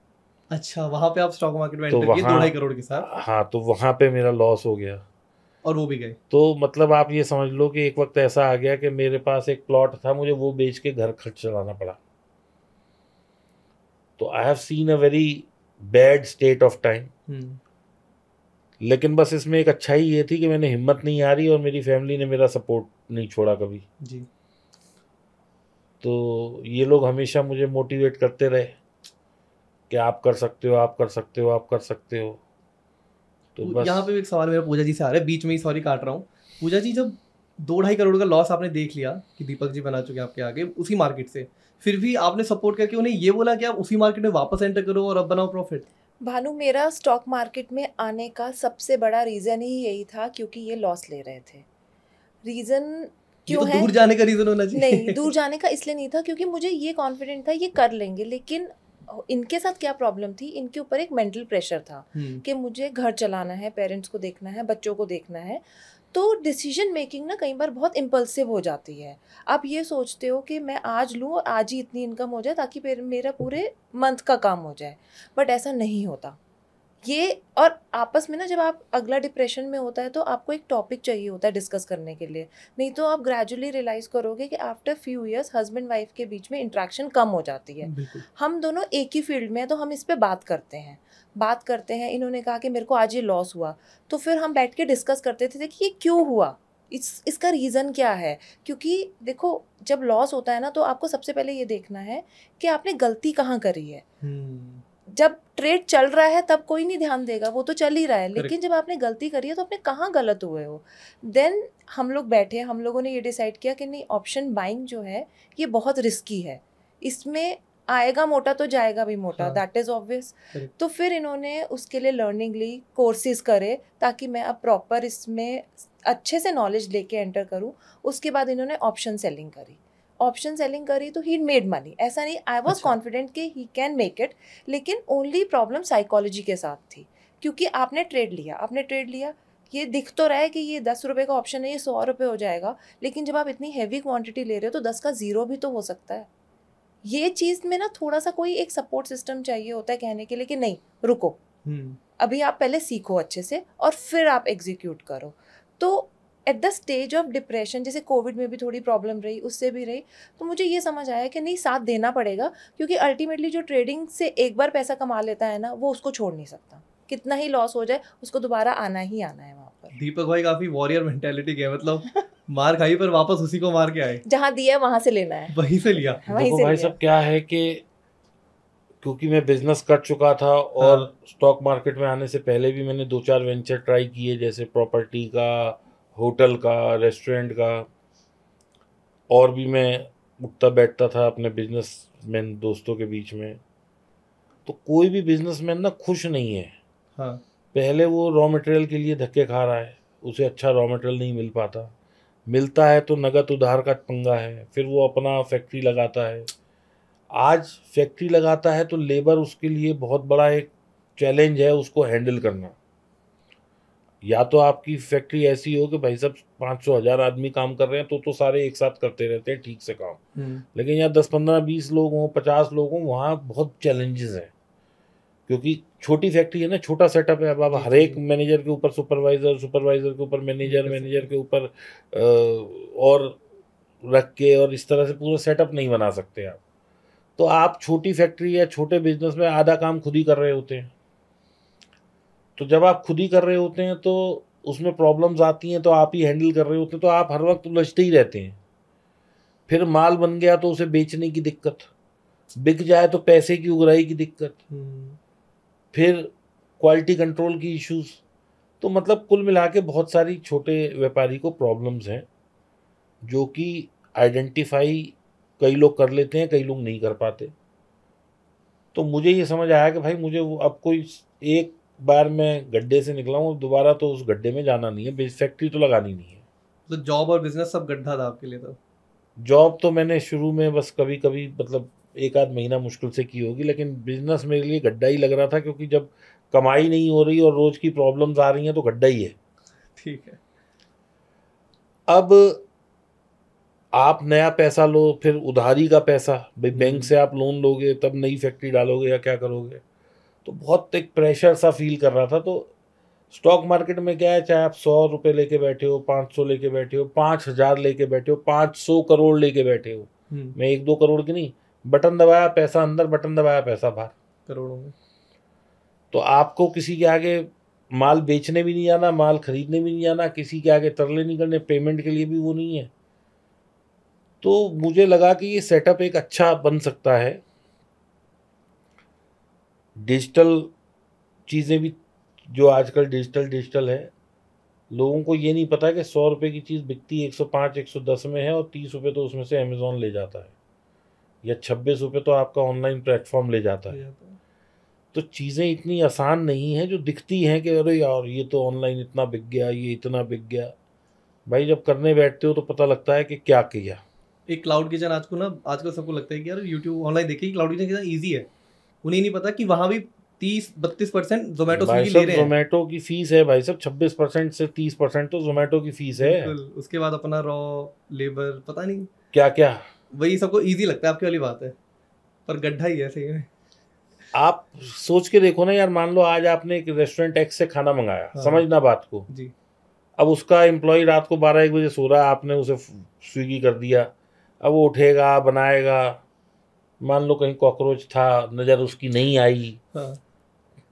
Speaker 3: अच्छा वहाँ पे आप स्टॉक मार्केट में तो वहाँ, दो करोड़ के साथ
Speaker 1: हाँ तो वहाँ पे मेरा लॉस हो गया और वो भी गए तो मतलब आप ये समझ लो कि एक वक्त ऐसा आ गया कि मेरे पास एक प्लॉट था मुझे वो बेच के घर खर्च चलाना पड़ा तो I have seen a very bad state of time लेकिन बस इसमें एक अच्छाई ये थी कि मैंने हिम्मत नहीं हारी और मेरी फैमिली ने मेरा सपोर्ट नहीं छोड़ा कभी जी तो ये लोग हमेशा मुझे मोटिवेट करते रहे कि आप कर सकते हो आप कर सकते हो आप कर सकते हो तो यहाँ पे
Speaker 3: भी एक सवाल मेरा पूजा जी से आ रहा है बीच में ही सॉरी काट रहा हूँ पूजा जी जब दो ढाई करोड़ का लॉस आपने देख लिया कि दीपक जी बना चुके हैं आपके आगे उसी मार्केट से फिर भी आपने सपोर्ट करके उन्हें ये बोला कि आप उसी मार्केट में वापस एंटर करो और अब बनाओ प्रॉफिट
Speaker 2: भानु मेरा स्टॉक मार्केट में आने का सबसे बड़ा रीज़न ही यही था क्योंकि ये लॉस ले रहे थे रीज़न तो
Speaker 3: क्यों तो है दूर जाने का रीज़न होना चाहिए नहीं दूर जाने
Speaker 2: का इसलिए नहीं था क्योंकि मुझे ये कॉन्फिडेंट था ये कर लेंगे लेकिन इनके साथ क्या प्रॉब्लम थी इनके ऊपर एक मेंटल प्रेशर था हम्म। कि मुझे घर चलाना है पेरेंट्स को देखना है बच्चों को देखना है तो डिसीजन मेकिंग ना कई बार बहुत इम्पल्सिव हो जाती है आप ये सोचते हो कि मैं आज लूँ और आज ही इतनी इनकम हो जाए ताकि मेरा पूरे मंथ का काम हो जाए बट ऐसा नहीं होता ये और आपस में ना जब आप अगला डिप्रेशन में होता है तो आपको एक टॉपिक चाहिए होता है डिस्कस करने के लिए नहीं तो आप ग्रेजुअली रियलाइज़ करोगे कि after few years husband wife के बीच में इंट्रैक्शन कम हो जाती है हम दोनों एक ही फील्ड में हैं तो हम इस पर बात करते हैं बात करते हैं इन्होंने कहा कि मेरे को आज ये लॉस हुआ तो फिर हम बैठ के डिस्कस करते थे कि ये क्यों हुआ इस इसका रीज़न क्या है क्योंकि देखो जब लॉस होता है ना तो आपको सबसे पहले ये देखना है कि आपने गलती कहाँ करी है hmm. जब ट्रेड चल रहा है तब कोई नहीं ध्यान देगा वो तो चल ही रहा है लेकिन जब आपने गलती करी है तो आपने कहाँ गलत हुए हो देन हम लोग बैठे हम लोगों ने ये डिसाइड किया कि नहीं ऑप्शन बाइंग जो है ये बहुत रिस्की है इसमें आएगा मोटा तो जाएगा भी मोटा दैट इज ऑब्वियस तो फिर इन्होंने उसके लिए लर्निंग ली कोर्सेज करे ताकि मैं अब प्रॉपर इसमें अच्छे से नॉलेज लेके एंटर करूँ उसके बाद इन्होंने ऑप्शन सेलिंग करी ऑप्शन सेलिंग करी तो ही मेड मनी ऐसा नहीं आई वॉज कॉन्फिडेंट कि ही कैन मेक इट लेकिन ओनली प्रॉब्लम साइकोलॉजी के साथ थी क्योंकि आपने ट्रेड लिया आपने ट्रेड लिया ये दिख तो रहा है कि ये दस रुपये का ऑप्शन है ये सौ रुपये हो जाएगा लेकिन जब आप इतनी हैवी क्वांटिटी ले रहे हो तो दस का ज़ीरो भी तो हो सकता है ये चीज़ में ना थोड़ा सा कोई एक सपोर्ट सिस्टम चाहिए होता है कहने के लिए कि नहीं रुको हम्म। अभी आप पहले सीखो अच्छे से और फिर आप एग्जीक्यूट करो तो at the stage of depression जैसे कोविड में भी थोड़ी प्रॉब्लम रही उससे भी रही तो मुझे ये समझ आया कि नहीं साथ देना पड़ेगा क्योंकि अल्टीमेटली जो ट्रेडिंग से एक बार पैसा कमा लेता है ना वो उसको छोड़ नहीं सकता कितना ही लॉस हो जाए उसको दोबारा आना ही आना है वहाँ
Speaker 3: पर दीपक भाई काफी वॉरियर मेंटेलिटी के मतलब मार खाई पर वापस उसी को मार के आए
Speaker 2: जहाँ दिया वहाँ से लेना है
Speaker 1: वहीं से लिया वहीं से भाई सब क्या है कि क्योंकि मैं बिजनेस कर चुका था और स्टॉक हाँ। मार्केट में आने से पहले भी मैंने दो चार वेंचर ट्राई किए जैसे प्रॉपर्टी का होटल का रेस्टोरेंट का और भी मैं उठता बैठता था अपने बिजनेस मैन दोस्तों के बीच में तो कोई भी बिजनेस मैन ना खुश नहीं है हाँ। पहले वो रॉ मटेरियल के लिए धक्के खा रहा है उसे अच्छा रॉ मटेरियल नहीं मिल पाता मिलता है तो नगद उधार का पंगा है फिर वो अपना फैक्ट्री लगाता है आज फैक्ट्री लगाता है तो लेबर उसके लिए बहुत बड़ा एक चैलेंज है उसको हैंडल करना या तो आपकी फैक्ट्री ऐसी हो कि भाई सब पाँच सौ हजार आदमी काम कर रहे हैं तो तो सारे एक साथ करते रहते हैं ठीक से काम हम्म। लेकिन यहाँ दस पंद्रह बीस लोग हों पचास लोग हों वहाँ बहुत चैलेंजेस हैं क्योंकि छोटी फैक्ट्री है ना छोटा सेटअप है अब आप हर एक मैनेजर के ऊपर सुपरवाइजर सुपरवाइजर के ऊपर मैनेजर मैनेजर के ऊपर और रख के और इस तरह से पूरा सेटअप नहीं बना सकते आप तो आप छोटी फैक्ट्री या छोटे बिजनेस में आधा काम खुद ही कर रहे होते हैं तो जब आप खुद ही कर रहे होते हैं तो उसमें प्रॉब्लम्स आती हैं तो आप ही हैंडल कर रहे होते हैं तो आप हर वक्त उलझते ही रहते हैं फिर माल बन गया तो उसे बेचने की दिक्कत बिक जाए तो पैसे की उगराई की दिक्कत फिर क्वालिटी कंट्रोल की इश्यूज तो मतलब कुल मिला के बहुत सारी छोटे व्यापारी को प्रॉब्लम्स हैं जो कि आइडेंटिफाई कई लोग कर लेते हैं कई लोग नहीं कर पाते तो मुझे ये समझ आया कि भाई मुझे वो अब कोई एक बाहर मैं गड्ढे से निकला हूँ दोबारा तो उस गड्ढे में जाना नहीं है फैक्ट्री तो लगानी नहीं है
Speaker 3: तो जॉब और बिजनेस सब गड्ढा था आपके लिए तो
Speaker 1: जॉब तो मैंने शुरू में बस कभी कभी मतलब एक आध महीना मुश्किल से की होगी लेकिन बिजनेस मेरे लिए गड्ढा ही लग रहा था क्योंकि जब कमाई नहीं हो रही और रोज़ की प्रॉब्लम्स आ रही हैं तो गड्ढा ही है ठीक है अब आप नया पैसा लो फिर उधारी का पैसा भाई बैंक हम्म। से आप लोन लोगे तब नई फैक्ट्री डालोगे या क्या करोगे तो बहुत एक प्रेशर सा फील कर रहा था तो स्टॉक मार्केट में क्या है चाहे आप सौ रुपये लेके बैठे हो पाँच सौ लेके बैठे हो पाँच हज़ार लेके बैठे हो पाँच सौ करोड़ लेके बैठे हो हम्म। मैं एक दो करोड़ की नहीं बटन दबाया पैसा अंदर बटन दबाया पैसा बाहर करोड़ों में तो आपको किसी के आगे माल बेचने भी नहीं जाना माल खरीदने भी नहीं जाना किसी के आगे तरले नहीं करने पेमेंट के लिए भी वो नहीं है तो मुझे लगा कि ये सेटअप एक अच्छा बन सकता है डिजिटल चीज़ें भी जो आजकल डिजिटल डिजिटल है लोगों को ये नहीं पता कि सौ रुपये की चीज़ बिकती एक सौ पाँच एक सौ दस में है और तीस रुपये तो उसमें से अमेज़ोन ले जाता है या छब्बीस रुपये तो आपका ऑनलाइन प्लेटफॉर्म ले जाता है तो चीज़ें इतनी आसान नहीं हैं जो दिखती हैं कि अरे यार ये तो ऑनलाइन इतना बिक गया ये इतना बिक गया भाई जब करने बैठते हो तो पता लगता है कि क्या किया एक
Speaker 3: क्लाउड किचन आज को ना आजकल सबको लगता है कि यार यूट्यूब ऑनलाइन देखिए क्लाउड किचन कितना ईजी है उन्हें नहीं पता कि वहाँ भी तीस बत्तीस परसेंट जोमेटो ले रहे हैं जोमेटो की फीस है भाई साहब छब्बीस परसेंट से तीस परसेंट तो जोमेटो की फीस है उसके बाद अपना रॉ लेबर पता नहीं
Speaker 1: क्या क्या वही सबको ईजी लगता है आपकी वाली बात है पर गड्ढा ही है सही में आप सोच के देखो ना यार मान लो आज आपने एक रेस्टोरेंट एक्स से खाना मंगाया हाँ। समझना बात को जी अब उसका एम्प्लॉय रात को बारह एक बजे सो रहा है आपने उसे स्विगी कर दिया अब वो उठेगा बनाएगा मान लो कहीं कॉकरोच था नज़र उसकी नहीं आई हाँ।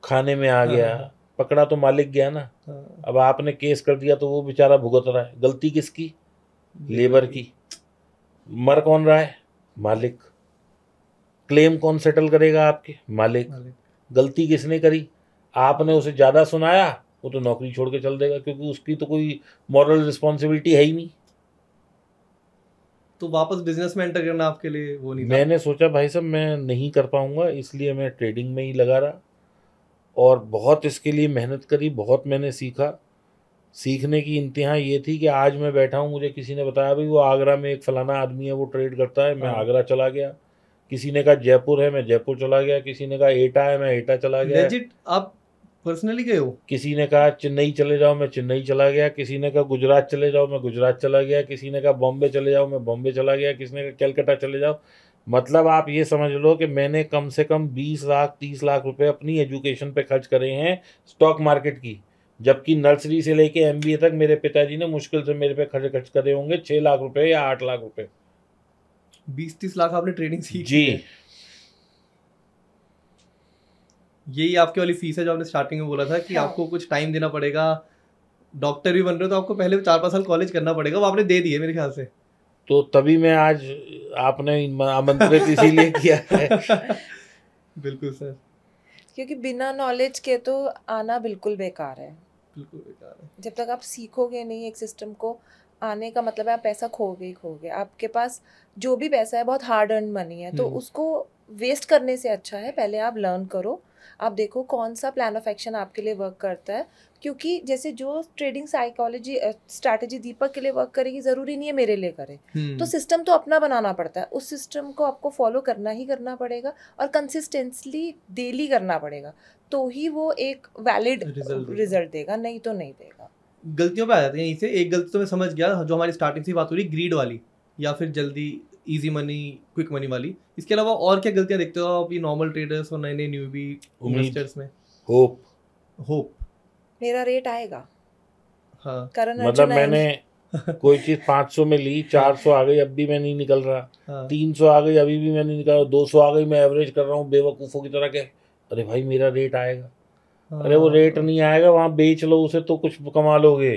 Speaker 1: खाने में आ गया हाँ। पकड़ा तो मालिक गया ना हाँ। अब आपने केस कर दिया तो वो बेचारा भुगत रहा है गलती किसकी लेबर की मर कौन रहा है मालिक क्लेम कौन सेटल करेगा आपके मालिक, मालिक। गलती किसने करी आपने उसे ज़्यादा सुनाया वो तो नौकरी छोड़ के चल देगा क्योंकि उसकी तो कोई मॉरल रिस्पॉन्सिबिलिटी है ही नहीं तो वापस
Speaker 3: बिजनेस में एंटर करना आपके लिए वो नहीं मैंने
Speaker 1: सोचा भाई साहब मैं नहीं कर पाऊंगा इसलिए मैं ट्रेडिंग में ही लगा रहा और बहुत इसके लिए मेहनत करी बहुत मैंने सीखा सीखने की इंतहा ये थी कि आज मैं बैठा हूँ मुझे किसी ने बताया भाई वो आगरा में एक फलाना आदमी है वो ट्रेड करता है मैं हाँ। आगरा चला गया किसी ने कहा जयपुर है मैं जयपुर चला गया किसी ने कहा एटा है मैं एटा चला गया आप पर्सनली गए हो किसी ने कहा चेन्नई चले जाओ मैं चेन्नई चला गया किसी ने कहा गुजरात चले जाओ मैं गुजरात चला गया किसी ने कहा बॉम्बे चले जाओ मैं बॉम्बे चला गया किसी ने कहा कैलकाटा चले जाओ मतलब आप ये समझ लो कि मैंने कम से कम बीस लाख तीस लाख रुपए अपनी एजुकेशन पे खर्च करे हैं स्टॉक मार्केट की जबकि नर्सरी से लेके एम तक मेरे पिताजी ने मुश्किल से मेरे पे खर्च खर्च करे होंगे छः लाख रुपए या आठ लाख रुपए बीस तीस लाख आपने ट्रेनिंग सीखी जी
Speaker 3: यही आपके वाली फीस है जो आपने स्टार्टिंग में बोला था कि हाँ। आपको कुछ टाइम देना पड़ेगा डॉक्टर भी बन रहे हो तो आपको पहले चार पाँच साल कॉलेज करना पड़ेगा वो आपने दे दिए मेरे ख्याल से
Speaker 1: तो तभी मैं आज आपने आमंत्रित इसीलिए किया है बिल्कुल सर
Speaker 2: क्योंकि बिना नॉलेज के तो आना बिल्कुल बेकार है बिल्कुल बेकार है जब तक आप सीखोगे नहीं एक सिस्टम को आने का मतलब है आप पैसा खोगे ही खोगे आपके पास जो भी पैसा है बहुत हार्ड अर्न मनी है तो हम्म। उसको वेस्ट करने से अच्छा है पहले आप लर्न करो आप देखो कौन सा प्लान ऑफ एक्शन आपके लिए वर्क करता है क्योंकि जैसे जो ट्रेडिंग साइकोलॉजी स्ट्रैटेजी दीपक के लिए वर्क करेगी ज़रूरी नहीं है मेरे लिए करे हम्म। तो सिस्टम तो अपना बनाना पड़ता है उस सिस्टम को आपको फॉलो करना ही करना पड़ेगा और कंसिस्टेंसली डेली करना पड़ेगा तो ही वो एक वैलिड रिजल्ट देगा नहीं तो नहीं देगा
Speaker 3: गलतियों पे आ जाते हैं यहीं से एक गलती तो मैं समझ गया जो हमारी स्टार्टिंग से बात हो रही ग्रीड वाली या फिर जल्दी ईजी मनी क्विक मनी वाली इसके अलावा और क्या गलतियां देखते हो आप ये नॉर्मल ट्रेडर्स और नए नए न्यू भी
Speaker 1: इन्वेस्टर्स में होप होप
Speaker 2: मेरा रेट आएगा
Speaker 1: हाँ मतलब मैंने कोई चीज पांच सौ में ली चार सौ आ गई अब भी मैं नहीं निकल रहा हाँ। तीन सौ आ गई अभी भी मैं नहीं निकल रहा दो सौ आ गई मैं एवरेज कर रहा हूँ बेवकूफ़ों की तरह के अरे भाई मेरा रेट आएगा अरे वो रेट नहीं आएगा वहाँ बेच लो उसे तो कुछ कमा लोगे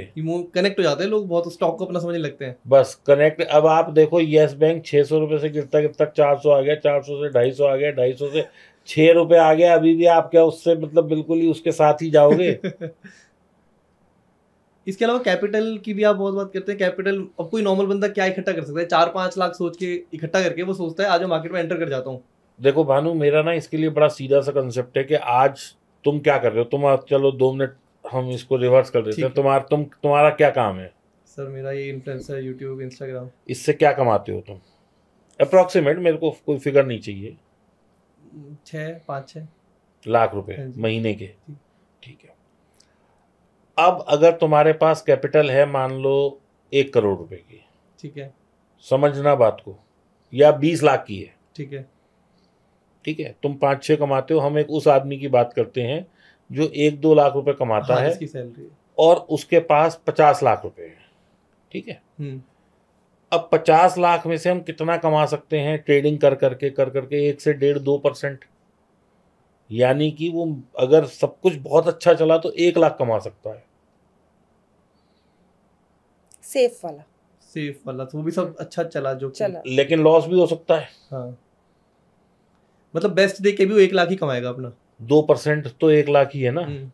Speaker 1: कनेक्ट हो जाते हैं लोग बहुत स्टॉक को अपना समझने लगते हैं बस कनेक्ट अब आप देखो यस बैंक छह सौ रुपए से गिरता गिरता चार सौ आ गया चार सौ से ढाई सौ आ गया ढाई सौ से छह रुपए आ गया अभी भी आप क्या उससे मतलब बिल्कुल ही उसके साथ ही जाओगे
Speaker 3: इसके अलावा कैपिटल की भी आप बहुत बात करते हैं कैपिटल अब कोई नॉर्मल बंदा क्या इकट्ठा कर सकता है चार पांच लाख सोच के
Speaker 1: इकट्ठा करके वो सोचता है आज मैं मार्केट में एंटर कर जाता हूँ देखो भानु मेरा ना इसके लिए बड़ा सीधा सा कंसेप्ट है कि आज तुम क्या कर रहे हो तुम चलो दो मिनट हम इसको रिवर्स कर देते हैं तुम्हारा तुम तुम्हारा क्या काम है
Speaker 3: सर मेरा ये इन्फ्लुएंसर यूट्यूब इंस्टाग्राम
Speaker 1: इससे क्या कमाते हो तुम अप्रोक्सीमेट मेरे को कोई फिगर नहीं चाहिए
Speaker 3: छः पाँच छः
Speaker 1: लाख रुपए हाँ महीने के ठीक है अब अगर तुम्हारे पास कैपिटल है मान लो एक करोड़ रुपए की ठीक है समझना बात को या बीस लाख की है ठीक है ठीक है तुम पाँच छः कमाते हो हम एक उस आदमी की बात करते हैं जो एक दो लाख रुपए कमाता हाँ, है इसकी सैलरी और उसके पास पचास लाख रुपए है ठीक है हम्म। अब पचास लाख में से हम कितना कमा सकते हैं ट्रेडिंग कर करके कर करके एक से डेढ़ दो परसेंट यानी कि वो अगर सब कुछ बहुत अच्छा चला तो एक लाख कमा सकता है सेफ वाला सेफ वाला तो वो भी सब अच्छा चला जो चला लेकिन लॉस भी हो सकता है हाँ मतलब बेस्ट दे के भी वो एक लाख ही कमाएगा अपना दो परसेंट तो एक लाख ही है ना हम्म।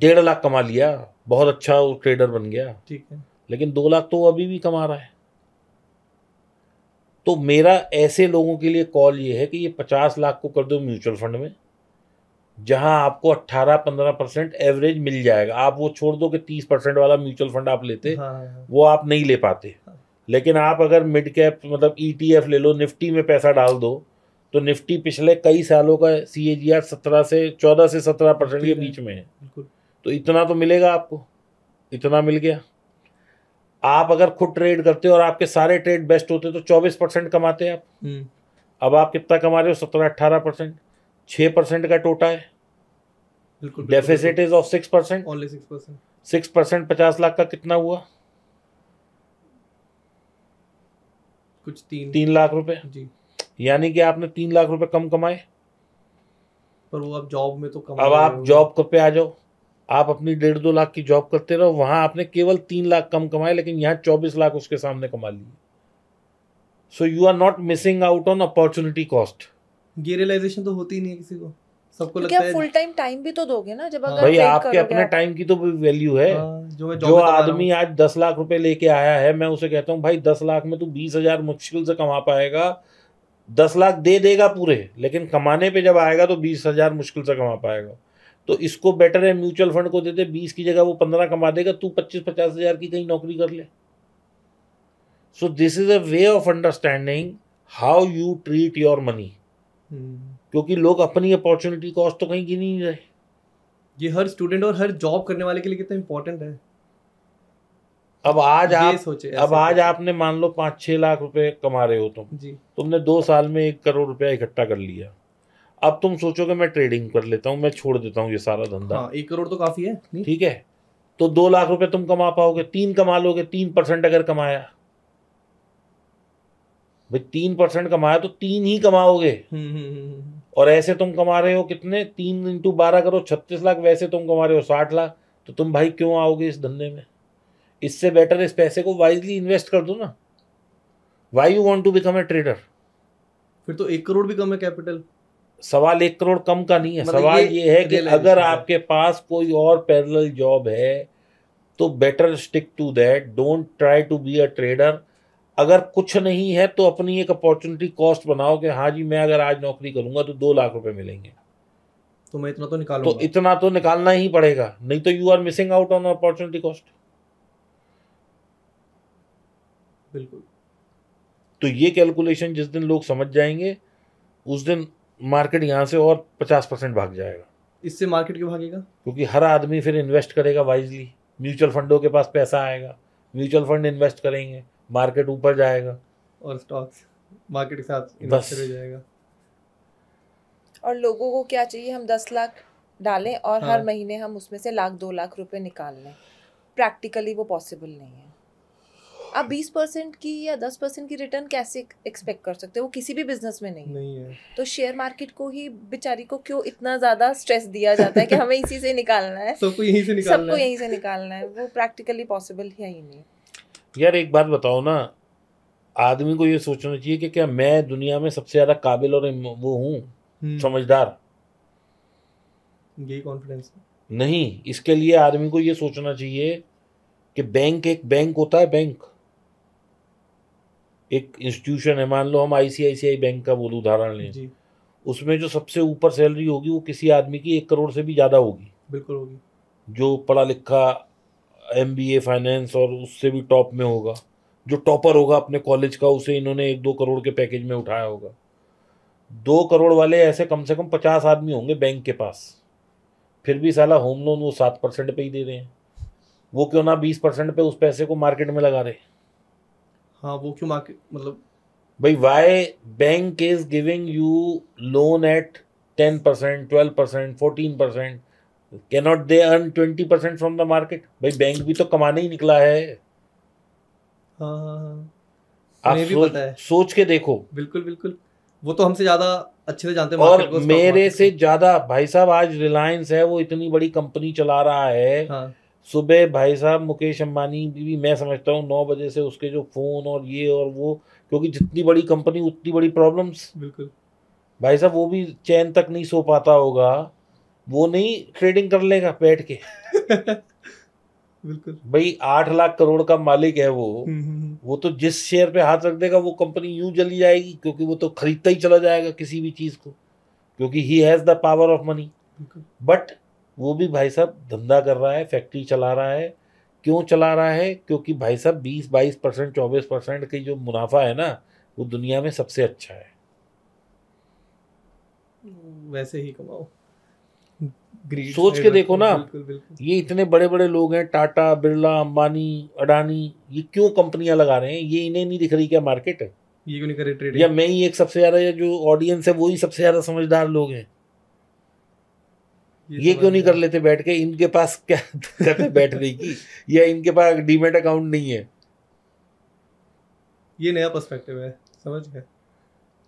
Speaker 1: डेढ़ लाख कमा लिया बहुत अच्छा वो ट्रेडर बन गया ठीक है लेकिन दो लाख तो अभी भी कमा रहा है तो मेरा ऐसे लोगों के लिए कॉल ये है कि ये पचास लाख को कर दो म्यूचुअल फंड में जहां आपको अट्ठारह पंद्रह परसेंट एवरेज मिल जाएगा आप वो छोड़ दो कि तीस परसेंट वाला म्यूचुअल फंड आप लेते हाँ, हाँ, वो आप नहीं ले पाते हाँ, लेकिन आप अगर मिड कैप मतलब ई e ले लो निफ्टी में पैसा डाल दो तो निफ्टी पिछले कई सालों का सी ए जी आर सत्रह से चौदह से सत्रह परसेंट के बीच में है तो इतना तो मिलेगा आपको इतना मिल गया आप अगर खुद ट्रेड करते हो और आपके सारे ट्रेड बेस्ट होते तो चौबीस परसेंट कमाते आप हम्म। अब आप कितना कमा रहे हो सत्रह अट्ठारह परसेंट छः परसेंट का टोटा है deficit is of six percent six percent पचास लाख का कितना हुआ कुछ तीन तीन लाख रुपए जी यानी कि आपने तीन लाख रुपए कम कमाए पर वो आप जॉब में
Speaker 3: तो कम अब आप
Speaker 1: जॉब पे आ जाओ आप अपनी डेढ़ दो लाख की जॉब करते रहो वहां आपने केवल तीन लाख कम कमाए लेकिन यहाँ चौबीस लाख उसके सामने कमा लिए so you are not missing out on opportunity cost ये रियलाइजेशन तो होती नहीं है किसी को सबको लगता है फुल
Speaker 2: टाइम टाइम भी तो दोगे ना जब अगर भाई आपके अपने
Speaker 1: टाइम की तो वैल्यू है हाँ, जो, जो आदमी आज दस लाख रुपए लेके आया है मैं उसे कहता हूँ भाई दस लाख में तू बीस हजार मुश्किल से कमा पाएगा दस लाख दे देगा पूरे लेकिन कमाने पे जब आएगा तो बीस हजार मुश्किल से कमा पाएगा तो इसको बेटर है म्यूचुअल फंड को दे दे बीस की जगह वो पंद्रह कमा देगा तू पच्चीस पचास हजार की कहीं नौकरी कर ले so this is a way of understanding how you treat your money क्योंकि लोग अपनी अपॉर्चुनिटी कॉस्ट तो कहीं गिन ही नहीं रहे ये हर स्टूडेंट और हर जॉब करने वाले के लिए कितना इम्पोर्टेंट है अब आज आप सोचे अब आज आपने मान लो पाँच छः लाख रुपए कमा रहे हो तुम जी तुमने दो साल में एक करोड़ रुपया इकट्ठा कर लिया अब तुम सोचोगे मैं ट्रेडिंग कर लेता हूँ मैं छोड़ देता हूँ ये सारा धंधा हाँ, एक करोड़ तो काफ़ी है ठीक है तो दो लाख रुपए तुम कमा पाओगे तीन कमा लोगे तीन परसेंट अगर कमाया भाई तीन परसेंट कमाया तो तीन ही कमाओगे हम्म, हम्म, हम्म, और ऐसे तुम कमा रहे हो कितने तीन इंटू बारह करो छत्तीस लाख वैसे तुम कमा रहे हो साठ लाख तो तुम भाई क्यों आओगे इस धंधे में इससे बेटर इस पैसे को वाइजली इन्वेस्ट कर दो ना why you want to become a trader फिर तो एक करोड़ भी कम है कैपिटल सवाल एक करोड़ कम का नहीं है मतलब सवाल ये, ये है कि अगर आपके पास कोई और पैरल जॉब है तो better stick to that don't try to be a trader अगर कुछ नहीं है तो अपनी एक अपॉर्चुनिटी कॉस्ट बनाओ कि हाँ जी मैं अगर आज नौकरी करूंगा तो दो लाख रुपए मिलेंगे तो मैं इतना तो निकाल तो इतना तो निकालना ही पड़ेगा नहीं तो you are missing out on opportunity cost बिल्कुल तो ये कैलकुलेशन जिस दिन लोग समझ जाएंगे उस दिन मार्केट यहाँ से और पचास परसेंट भाग जाएगा इससे मार्केट क्यों भागेगा क्योंकि हर आदमी फिर इन्वेस्ट करेगा वाइजली म्यूचुअल फंडों के पास पैसा आएगा म्यूचुअल फंड इन्वेस्ट करेंगे मार्केट ऊपर जाएगा
Speaker 3: और स्टॉक्स मार्केट के साथ बस जाएगा
Speaker 2: और लोगों को क्या चाहिए हम दस लाख डालें और हाँ। हर महीने हम उसमें से लाख दो लाख रुपए निकाल लें प्रैक्टिकली वो पॉसिबल नहीं है आप बीस परसेंट की या दस परसेंट की रिटर्न कैसे एक्सपेक्ट कर सकते हो वो किसी भी बिजनेस में नहीं नहीं है तो शेयर मार्केट को ही बेचारी को क्यों इतना ज्यादा स्ट्रेस दिया जाता है कि हमें इसी से निकालना है सबको यहीं से निकालना सबको यहीं से निकालना है वो प्रैक्टिकली पॉसिबल है ही नहीं
Speaker 1: यार एक बात बताओ ना आदमी को ये सोचना चाहिए कि क्या मैं दुनिया में सबसे ज़्यादा काबिल और वो हूँ हम्म। समझदार
Speaker 3: यही कॉन्फिडेंस
Speaker 1: नहीं इसके लिए आदमी को ये सोचना चाहिए कि बैंक एक बैंक होता है बैंक एक इंस्टीट्यूशन है मान लो हम आईसीआईसीआई बैंक का बोलो उदाहरण लें उसमें जो सबसे ऊपर सैलरी होगी वो किसी आदमी की एक करोड़ से भी ज़्यादा होगी बिल्कुल होगी जो पढ़ा लिखा एम बी ए फाइनेंस और उससे भी टॉप में होगा जो टॉपर होगा अपने कॉलेज का उसे इन्होंने एक दो करोड़ के पैकेज में उठाया होगा दो करोड़ वाले ऐसे कम से कम पचास आदमी होंगे बैंक के पास फिर भी साला होम लोन वो सात परसेंट पे ही दे रहे हैं वो क्यों ना बीस परसेंट पे उस पैसे को मार्केट में लगा रहे हाँ वो क्यों मार्केट मतलब भाई why bank is giving you loan at ten percent twelve percent fourteen percent cannot they earn twenty percent from the market भाई बैंक भी तो कमाने ही निकला है हाँ,
Speaker 3: आप सोच, है।
Speaker 1: सोच के देखो बिल्कुल बिल्कुल वो तो हमसे ज्यादा अच्छे से जानते हैं और मेरे से ज्यादा भाई साहब आज रिलायंस है वो इतनी बड़ी कंपनी चला रहा है हाँ। सुबह भाई साहब मुकेश अंबानी भी मैं समझता हूँ नौ बजे से उसके जो फोन और ये और वो क्योंकि जितनी बड़ी कंपनी उतनी बड़ी प्रॉब्लम्स बिल्कुल भाई साहब वो भी चैन तक नहीं सो पाता होगा वो नहीं ट्रेडिंग कर लेगा बैठ के बिल्कुल भाई आठ लाख करोड़ का मालिक है वो हम्म, हम्म, हम्म। वो तो जिस शेयर पे हाथ रख देगा वो कंपनी यूं जली जाएगी क्योंकि वो तो खरीदता ही चला जाएगा किसी भी चीज़ को क्योंकि he has the power of money but वो भी भाई साहब धंधा कर रहा है फैक्ट्री चला रहा है क्यों चला रहा है क्योंकि भाई साहब बीस बाईस परसेंट चौबीस परसेंट की जो मुनाफा है ना वो दुनिया में सबसे अच्छा है
Speaker 3: वैसे ही कमाओ
Speaker 1: सोच के देखो ना ये इतने बड़े बड़े लोग हैं टाटा बिरला अंबानी अडानी ये क्यों कंपनियां लगा रहे हैं ये इन्हें नहीं दिख रही क्या मार्केट है
Speaker 3: ये क्यों नहीं करे या मैं
Speaker 1: ही एक सबसे ज़्यादा जो ऑडियंस है वो ही सबसे ज़्यादा समझदार लोग हैं ये, ये तो क्यों नहीं कर लेते बैठ के इनके पास क्या करते बैठने की या इनके पास डीमेट अकाउंट नहीं है ये नया
Speaker 3: पर्सपेक्टिव है समझ गए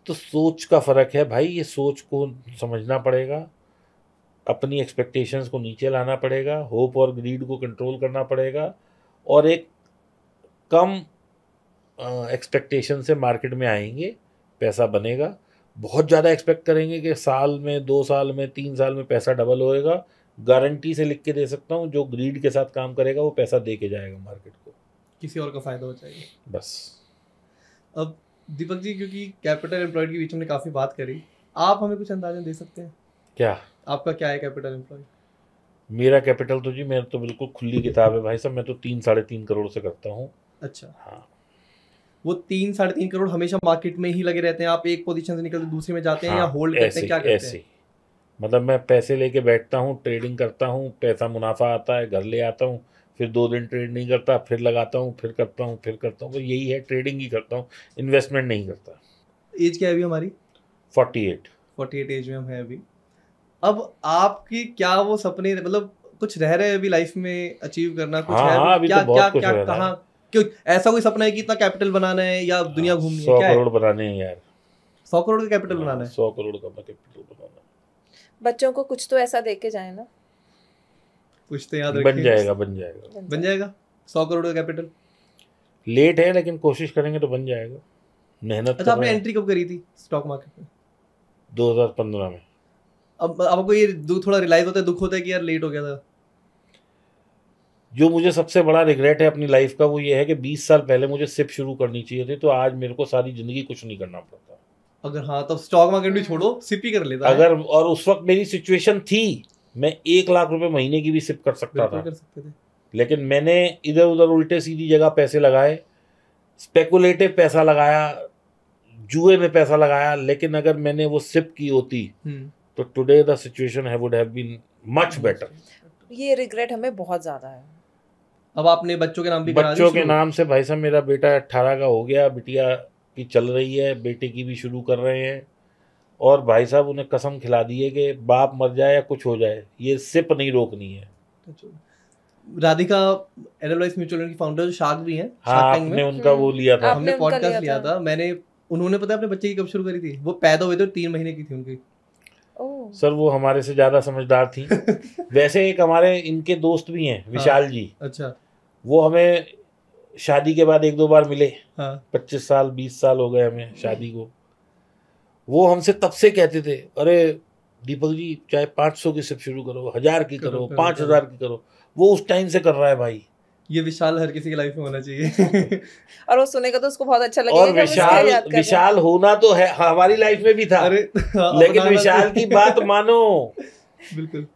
Speaker 1: तो सोच का फर्क है भाई ये सोच को समझना पड़ेगा अपनी एक्सपेक्टेशंस को नीचे लाना पड़ेगा होप और ग्रीड को कंट्रोल करना पड़ेगा और एक कम एक्सपेक्टेशन से मार्केट में आएंगे पैसा बनेगा बहुत ज़्यादा एक्सपेक्ट करेंगे कि साल में दो साल में तीन साल में पैसा डबल होएगा गारंटी से लिख के दे सकता हूँ जो ग्रीड के साथ काम करेगा वो पैसा दे के जाएगा मार्केट को
Speaker 3: किसी और का फ़ायदा हो जाएगा बस अब दीपक जी क्योंकि कैपिटल एम्प्लॉयड के बीच हमने काफ़ी बात करी आप हमें कुछ अंदाजा दे सकते
Speaker 1: हैं क्या
Speaker 3: आपका क्या है कैपिटल एम्प्लॉय
Speaker 1: मेरा कैपिटल तो जी मेरा तो बिल्कुल खुली किताब है भाई साहब मैं तो तीन साढ़े तीन करोड़ से करता हूँ
Speaker 3: अच्छा हाँ वो तीन साढ़े तीन करोड़ हमेशा मार्केट में ही लगे रहते हैं आप एक पोजीशन से निकलते दूसरे में जाते हैं हाँ, या होल्ड करते हैं क्या करते ऐसे हैं?
Speaker 1: मतलब मैं पैसे लेके बैठता हूँ ट्रेडिंग करता हूँ पैसा मुनाफा आता है घर ले आता हूँ फिर दो दिन ट्रेड नहीं करता फिर लगाता हूँ फिर करता हूँ फिर करता हूँ बस यही है ट्रेडिंग ही करता हूँ इन्वेस्टमेंट नहीं करता एज क्या है अभी हमारी forty eight
Speaker 3: forty eight age में हम हैं अभी अब आपकी क्या वो सपने मतलब कुछ रह रहे हैं अभी लाइफ में अचीव करना कुछ हाँ, है हाँ, अभी क्या, तो क्या, क्या, क्या कहा क्यों ऐसा कोई सपना है कि इतना कैपिटल बनाना है या दुनिया
Speaker 1: हाँ, घूमनी है क्या करोड़ बनाने हैं यार सौ करोड़ का कैपिटल हाँ, बनाना है सौ करोड़ का कैपिटल बनाना
Speaker 2: बच्चों को कुछ तो ऐसा देके जाए ना
Speaker 1: कुछ तो याद बन जाएगा बन जाएगा बन जाएगा सौ करोड़ का कैपिटल लेट है लेकिन कोशिश करेंगे तो बन जाएगा मेहनत अच्छा आपने एंट्री
Speaker 3: कब करी थी स्टॉक मार्केट में
Speaker 1: 2015 में अब आपको ये थोड़ा रियलाइज होता है दुख होता है कि यार लेट हो गया था जो मुझे सबसे बड़ा रिग्रेट है अपनी लाइफ का वो ये है कि बीस साल पहले मुझे सिप शुरू करनी चाहिए थी तो आज मेरे को सारी जिंदगी कुछ नहीं करना पड़ता
Speaker 3: अगर हाँ तो स्टॉक मार्केट भी छोड़ो सिप ही कर लेता अगर
Speaker 1: और उस वक्त मेरी सिचुएशन थी मैं एक लाख रुपए महीने की भी सिप कर सकता था कर सकते थे लेकिन मैंने इधर उधर उल्टे सीधी जगह पैसे लगाए स्पेकुलेटिव पैसा लगाया जुए में पैसा लगाया लेकिन अगर मैंने वो सिप की होती हम्म। तो टुडे द सिचुएशन है would have been much better
Speaker 2: ये रिग्रेट हमें बहुत ज़्यादा है
Speaker 3: अब आपने बच्चों के नाम
Speaker 1: भी बच्चों के नाम से भाई साहब मेरा बेटा अट्ठारह का हो गया बिटिया की चल रही है बेटे की भी शुरू कर रहे हैं और भाई साहब उन्हें कसम खिला दी है कि बाप मर जाए या कुछ हो जाए ये सिप नहीं रोकनी है
Speaker 2: अच्छा।
Speaker 3: राधिका एनालाइज म्यूचुअल की फाउंडर शार्क भी हैं हाँ, आपने उनका वो लिया था हमने पॉडकास्ट लिया था।,
Speaker 1: था मैंने उन्होंने पता है अपने बच्चे की कब शुरू करी थी वो पैदा हुए थे तीन महीने की थी उनकी सर वो हमारे से ज्यादा समझदार थी वैसे एक हमारे इनके दोस्त भी हैं हाँ। विशाल जी अच्छा वो हमें शादी के बाद एक दो बार मिले हाँ। पच्चीस साल बीस साल हो गए हमें शादी को वो हमसे तब से कहते थे अरे दीपक जी चाहे पाँच सौ की सिप शुरू करो हजार की करो पाँच हजार की करो वो उस टाइम से कर रहा है भाई ये विशाल हर किसी की लाइफ में होना चाहिए
Speaker 2: और वो सुनेगा तो उसको बहुत अच्छा लगेगा और विशाल
Speaker 3: विशाल
Speaker 1: होना तो है हमारी लाइफ में भी था अरे हाँ, लेकिन विशाल की बात मानो
Speaker 3: बिल्कुल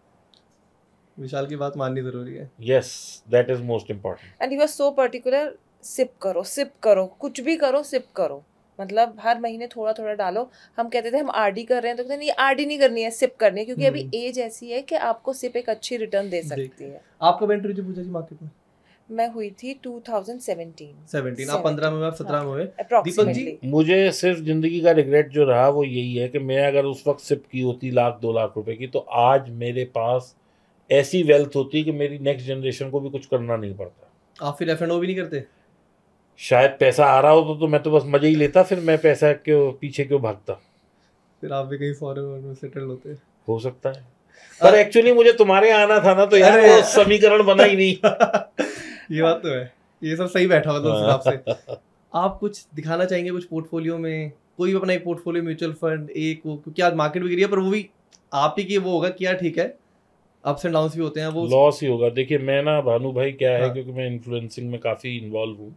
Speaker 3: विशाल की बात माननी जरूरी है
Speaker 1: yes that is most important
Speaker 2: and you are so particular SIP करो सिप करो कुछ भी करो सिप करो मतलब हर महीने थोड़ा थोड़ा डालो हम कहते थे हम आरडी कर रहे हैं तो कहते नहीं आरडी नहीं करनी है सिप करनी है क्योंकि अभी एज हम्म। ऐसी है कि आपको सिप एक अच्छी रिटर्न दे सकती
Speaker 3: है आपका बेनिफिट जो पूछा जी मार्केट
Speaker 2: में मैं हुई थी 2017 17 आप 15 में आप 17 हाँ, में हुए हाँ, दीपक जी
Speaker 1: मुझे सिर्फ जिंदगी का रिग्रेट जो रहा वो यही है कि मैं अगर उस वक्त सिप की होती लाख दो लाख रुपए की तो आज मेरे पास ऐसी वेल्थ होती कि मेरी नेक्स्ट जनरेशन को भी कुछ करना नहीं पड़ता
Speaker 3: आप फिर एफ भी नहीं करते
Speaker 1: शायद पैसा आ रहा हो तो, मैं तो बस मजे ही लेता फिर मैं पैसा क्यों पीछे क्यों भागता फिर आप भी कहीं फॉरन में सेटल होते हो सकता है पर एक्चुअली मुझे तुम्हारे आना था ना तो यार समीकरण बना ही नहीं
Speaker 3: ये बात तो है ये सब सही बैठा हुआ था आपसे
Speaker 1: आप कुछ दिखाना
Speaker 3: चाहेंगे कुछ पोर्टफोलियो में कोई भी अपना एक पोर्टफोलियो म्यूचुअल फंड एक वो क्योंकि आज मार्केट भी गिरी है पर वो भी
Speaker 1: आप ही की वो होगा क्या ठीक है अप्स एंड डाउन भी होते हैं वो लॉस ही होगा देखिए मैं ना भानु भाई क्या है हाँ। क्योंकि मैं इन्फ्लुएंसिंग में काफ़ी इन्वॉल्व हूँ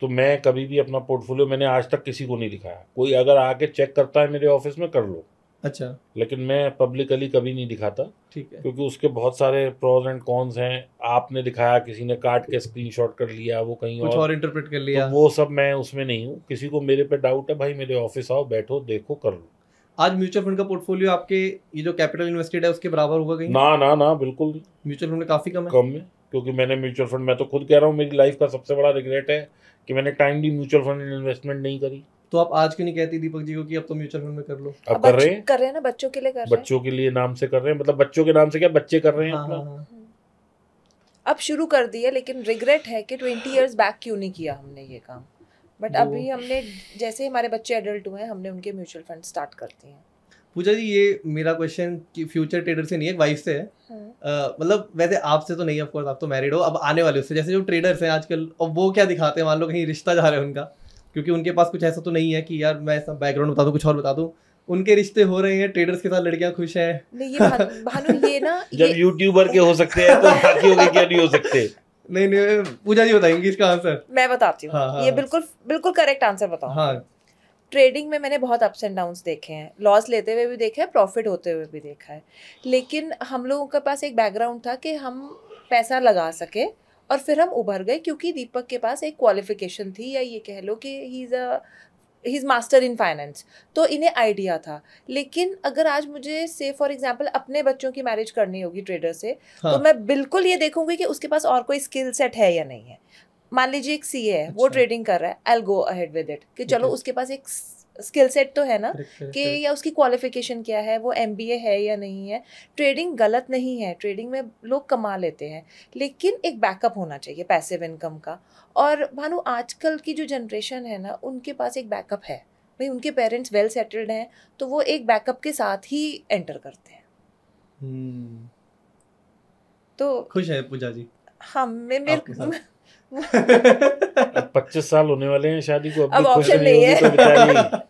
Speaker 1: तो मैं कभी भी अपना पोर्टफोलियो मैंने आज तक किसी को नहीं दिखाया कोई अगर आके चेक करता है मेरे ऑफिस में कर लो अच्छा लेकिन मैं पब्लिकली कभी नहीं दिखाता ठीक है क्योंकि उसके बहुत सारे प्रोज एंड कॉन्स हैं आपने दिखाया किसी ने काट के स्क्रीनशॉट कर लिया वो कहीं कुछ और, और इंटरप्रेट कर लिया तो वो सब मैं उसमें नहीं हूँ किसी को मेरे पे डाउट है भाई मेरे ऑफिस आओ बैठो देखो कर लो आज म्यूचुअल फंड का पोर्टफोलियो आपके ये जो कैपिटल इन्वेस्टेड है उसके बराबर होगा कहीं ना ना ना बिल्कुल म्यूचुअल फंड काफी कम है कम है क्योंकि मैंने म्यूचुअल फंड मैं तो खुद कह रहा हूँ मेरी लाइफ का सबसे बड़ा रिग्रेट है कि मैंने टाइमली म्यूचुअल फंड इन्वेस्टमेंट नहीं करी तो आप आज क्यों नहीं कहती दीपक जी को कि अब तो म्यूचुअल फंड में कर लो अब कर रहे हैं
Speaker 2: कर रहे हैं ना बच्चों के लिए कर बच्चों
Speaker 1: के लिए नाम से कर रहे हैं मतलब बच्चों के नाम से क्या बच्चे कर रहे हैं हाँ, हाँ,
Speaker 2: हाँ। हम्म। अब शुरू कर दिया लेकिन रिग्रेट है कि ट्वेंटी ईयर्स बैक क्यों नहीं किया हमने ये काम बट अभी हमने जैसे हमारे बच्चे एडल्ट हुए हैं हमने उनके म्यूचुअल फंड स्टार्ट कर दिए हैं
Speaker 3: पूजा जी ये मेरा क्वेश्चन कि फ्यूचर ट्रेडर से नहीं है वाइफ से है हम्म। मतलब वैसे आपसे तो नहीं है ऑफकोर्स आप तो मैरिड हो अब आने वाले उससे जैसे जो ट्रेडर्स हैं आजकल और वो क्या दिखाते हैं मान लो कहीं रिश्ता जा रहा है उनका क्योंकि उनके पास कुछ ऐसा तो नहीं है कि यार मैं सब बैकग्राउंड बता दूँ कुछ और बता दूँ उनके रिश्ते हो रहे हैं ट्रेडर्स के साथ लड़कियां खुश है
Speaker 2: नहीं ये भानु ये ना जब
Speaker 3: यूट्यूबर के हो सकते हैं तो बाकियों के क्या नहीं हो सकते नहीं नहीं पूजा जी बताएंगी इसका आंसर
Speaker 2: मैं बताती हूँ हाँ, हाँ, ये हाँ। बिल्कुल बिल्कुल करेक्ट आंसर हाँ ट्रेडिंग में मैंने बहुत अप्स एंड डाउन्स देखे हैं लॉस लेते हुए भी देखा है प्रॉफिट होते हुए भी देखा है लेकिन हम लोगों के पास एक बैकग्राउंड था कि हम पैसा लगा सके और फिर हम उभर गए क्योंकि दीपक के पास एक क्वालिफिकेशन थी या ये कह लो कि he is a he is master in finance तो इन्हें आइडिया था लेकिन अगर आज मुझे से फॉर एग्जाम्पल अपने बच्चों की मैरिज करनी होगी ट्रेडर से तो हाँ. तो मैं बिल्कुल ये देखूंगी कि उसके पास और कोई स्किल सेट है या नहीं है मान लीजिए एक सी ए है अच्छा. वो ट्रेडिंग कर रहा है I go ahead with it कि चलो okay. उसके पास एक स्किल सेट तो है ना कि या उसकी क्वालिफिकेशन क्या है वो एम है या नहीं है ट्रेडिंग गलत नहीं है ट्रेडिंग में लोग कमा लेते हैं लेकिन एक बैकअप होना चाहिए पैसिव इनकम का और भानु आजकल की जो जनरेशन है ना उनके पास एक बैकअप है भाई उनके पेरेंट्स वेल सेटल्ड हैं तो वो एक बैकअप के साथ ही एंटर करते हैं
Speaker 1: hmm. तो खुश है पूजा जी
Speaker 2: हाँ मैं मेरे
Speaker 1: पच्चीस साल होने वाले हैं शादी को अब,
Speaker 2: अब खुश नहीं, है। नहीं है तो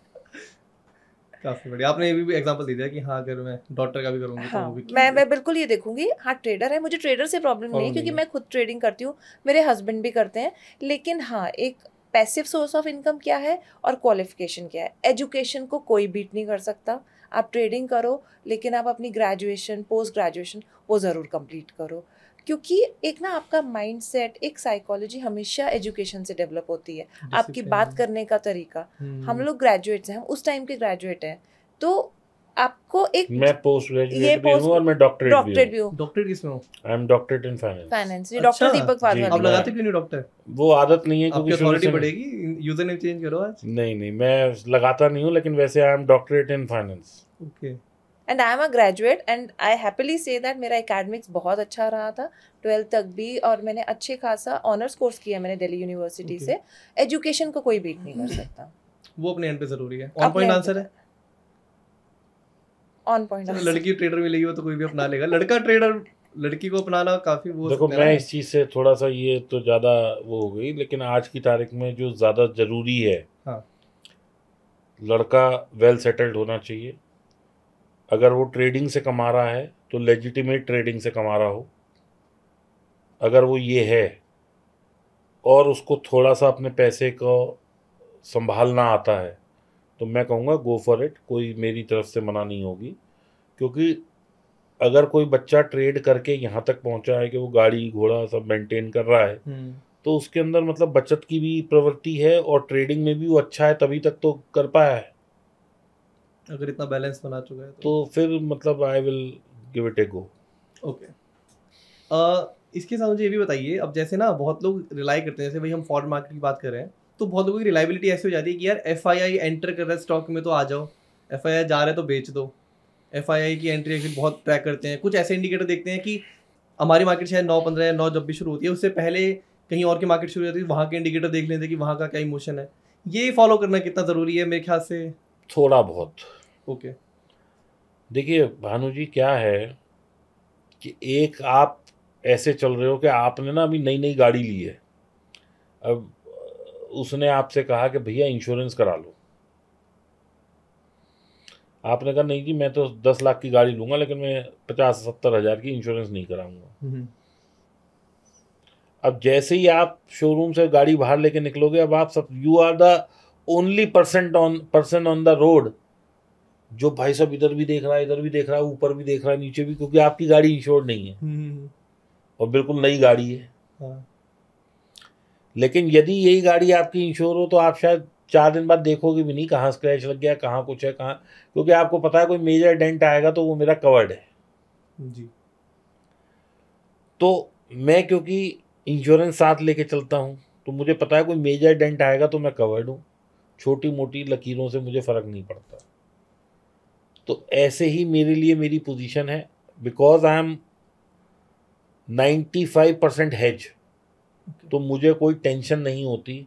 Speaker 3: काफी बढ़िया आपने ये भी एग्जांपल दे दिया कि हाँ अगर मैं डॉक्टर का भी करूँगी तो हाँ, तो भी
Speaker 2: मैं मैं बिल्कुल ये देखूंगी हाँ ट्रेडर है मुझे ट्रेडर से प्रॉब्लम नहीं क्योंकि मैं खुद ट्रेडिंग करती हूँ मेरे हस्बैंड भी करते हैं लेकिन हाँ एक पैसिव सोर्स ऑफ इनकम क्या है और क्वालिफिकेशन क्या है एजुकेशन को कोई बीट नहीं कर सकता आप ट्रेडिंग करो लेकिन आप अपनी ग्रेजुएशन पोस्ट ग्रेजुएशन वो ज़रूर कंप्लीट करो क्योंकि एक ना आपका माइंडसेट एक साइकोलॉजी हमेशा एजुकेशन से डेवलप होती है आपकी बात करने का तरीका हम हम्म। लोग ग्रेजुएट्स हैं हम उस टाइम के ग्रेजुएट हैं तो आपको एक मैं
Speaker 1: पोस्ट ग्रेजुएट भी हूं और मैं डॉक्टरेट भी हूं किस में हूं I am in finance finance ये डॉक्टर दीपक वाधवा आप लगाते क्यों नहीं डॉक्टर वो आदत नहीं है क्योंकि अथॉरिटी बढ़ेगी
Speaker 3: यूजर नेम चेंज करो
Speaker 2: आज
Speaker 1: नहीं नहीं मैं लगाता नहीं हूं लेकिन वैसे I am in finance okay
Speaker 2: and I am a graduate and I happily say that मेरा एकेडमिक्स बहुत अच्छा रहा था ट्वेल्थ तक भी और मैंने अच्छे खासा ऑनर्स कोर्स किया मैंने दिल्ली यूनिवर्सिटी okay. से एजुकेशन को कोई बीट नहीं कर hmm. सकता
Speaker 3: वो अपने एंड पे जरूरी है ऑन पॉइंट आंसर है
Speaker 2: ऑन पॉइंट आंसर लड़की
Speaker 3: ट्रेडर मिलेगी वो तो कोई भी अपना लेगा लड़का ट्रेडर लड़की को अपनाना काफी वो देखो मैं इस चीज
Speaker 1: से थोड़ा सा ये तो ज्यादा वो हो गई लेकिन आज की तारीख में जो ज्यादा जरूरी है हाँ। लड़का वेल सेटल्ड होना चाहिए अगर वो ट्रेडिंग से कमा रहा है तो लेजिटिमेट ट्रेडिंग से कमा रहा हो अगर वो ये है और उसको थोड़ा सा अपने पैसे को संभालना आता है तो मैं कहूँगा गो फॉर इट कोई मेरी तरफ से मना नहीं होगी क्योंकि अगर कोई बच्चा ट्रेड करके यहाँ तक पहुँचा है कि वो गाड़ी घोड़ा सब मेंटेन कर रहा है हम्म। तो उसके अंदर मतलब बचत की भी प्रवृत्ति है और ट्रेडिंग में भी वो अच्छा है तभी तक तो कर पाया है
Speaker 3: अगर इतना बैलेंस बना चुका
Speaker 1: है तो, तो फिर मतलब I will give it a go okay इसके साथ मुझे ये भी
Speaker 3: बताइए अब जैसे ना बहुत लोग रिलाई करते हैं जैसे भाई हम फॉरन मार्केट की बात कर रहे हैं तो बहुत लोगों की रिलायबिलिटी ऐसी हो जाती है कि यार एफ एंटर कर रहा है स्टॉक में तो आ जाओ एफ जा रहा है तो बेच दो एफ की एंट्री एक्सिट बहुत ट्रैक करते हैं कुछ ऐसे इंडिकेटर देखते हैं कि हमारी मार्केट शायद नौ पंद्रह या नौ जब भी शुरू होती है उससे पहले कहीं और की मार्केट शुरू होती है वहाँ के इंडिकेटर देख लेते हैं कि वहाँ का क्या इमोशन है ये
Speaker 1: फॉलो करना कितना ज़रूरी है मेरे ख्याल से थोड़ा बहुत ओके देखिए भानु जी क्या है कि एक आप ऐसे चल रहे हो कि आपने ना अभी नई नई गाड़ी ली है अब उसने आपसे कहा कि भैया इंश्योरेंस करा लो आपने कहा नहीं जी मैं तो दस लाख की गाड़ी लूंगा लेकिन मैं पचास सत्तर हज़ार की इंश्योरेंस नहीं कराऊंगा हम्म, हम्म। अब जैसे ही आप शोरूम से गाड़ी बाहर लेके निकलोगे अब आप सब you are the only percent on person on the road जो भाई साहब इधर भी देख रहा है इधर भी देख रहा है ऊपर भी देख रहा है नीचे भी क्योंकि आपकी गाड़ी इंश्योर्ड नहीं है हम्म, हम्म, हम्म। और बिल्कुल नई गाड़ी है हाँ। लेकिन यदि यही गाड़ी आपकी इंश्योर हो तो आप शायद चार दिन बाद देखोगे भी नहीं कहाँ स्क्रैच लग गया कहाँ कुछ है कहाँ क्योंकि आपको पता है कोई मेजर डेंट आएगा तो वो मेरा कवर्ड है जी तो मैं क्योंकि इंश्योरेंस साथ लेके चलता हूँ तो मुझे पता है कोई मेजर डेंट आएगा तो मैं कवर्ड हूँ छोटी मोटी लकीरों से मुझे फ़र्क नहीं पड़ता तो ऐसे ही मेरे लिए मेरी पोजीशन है because I am ninety five percent has तो मुझे कोई टेंशन नहीं होती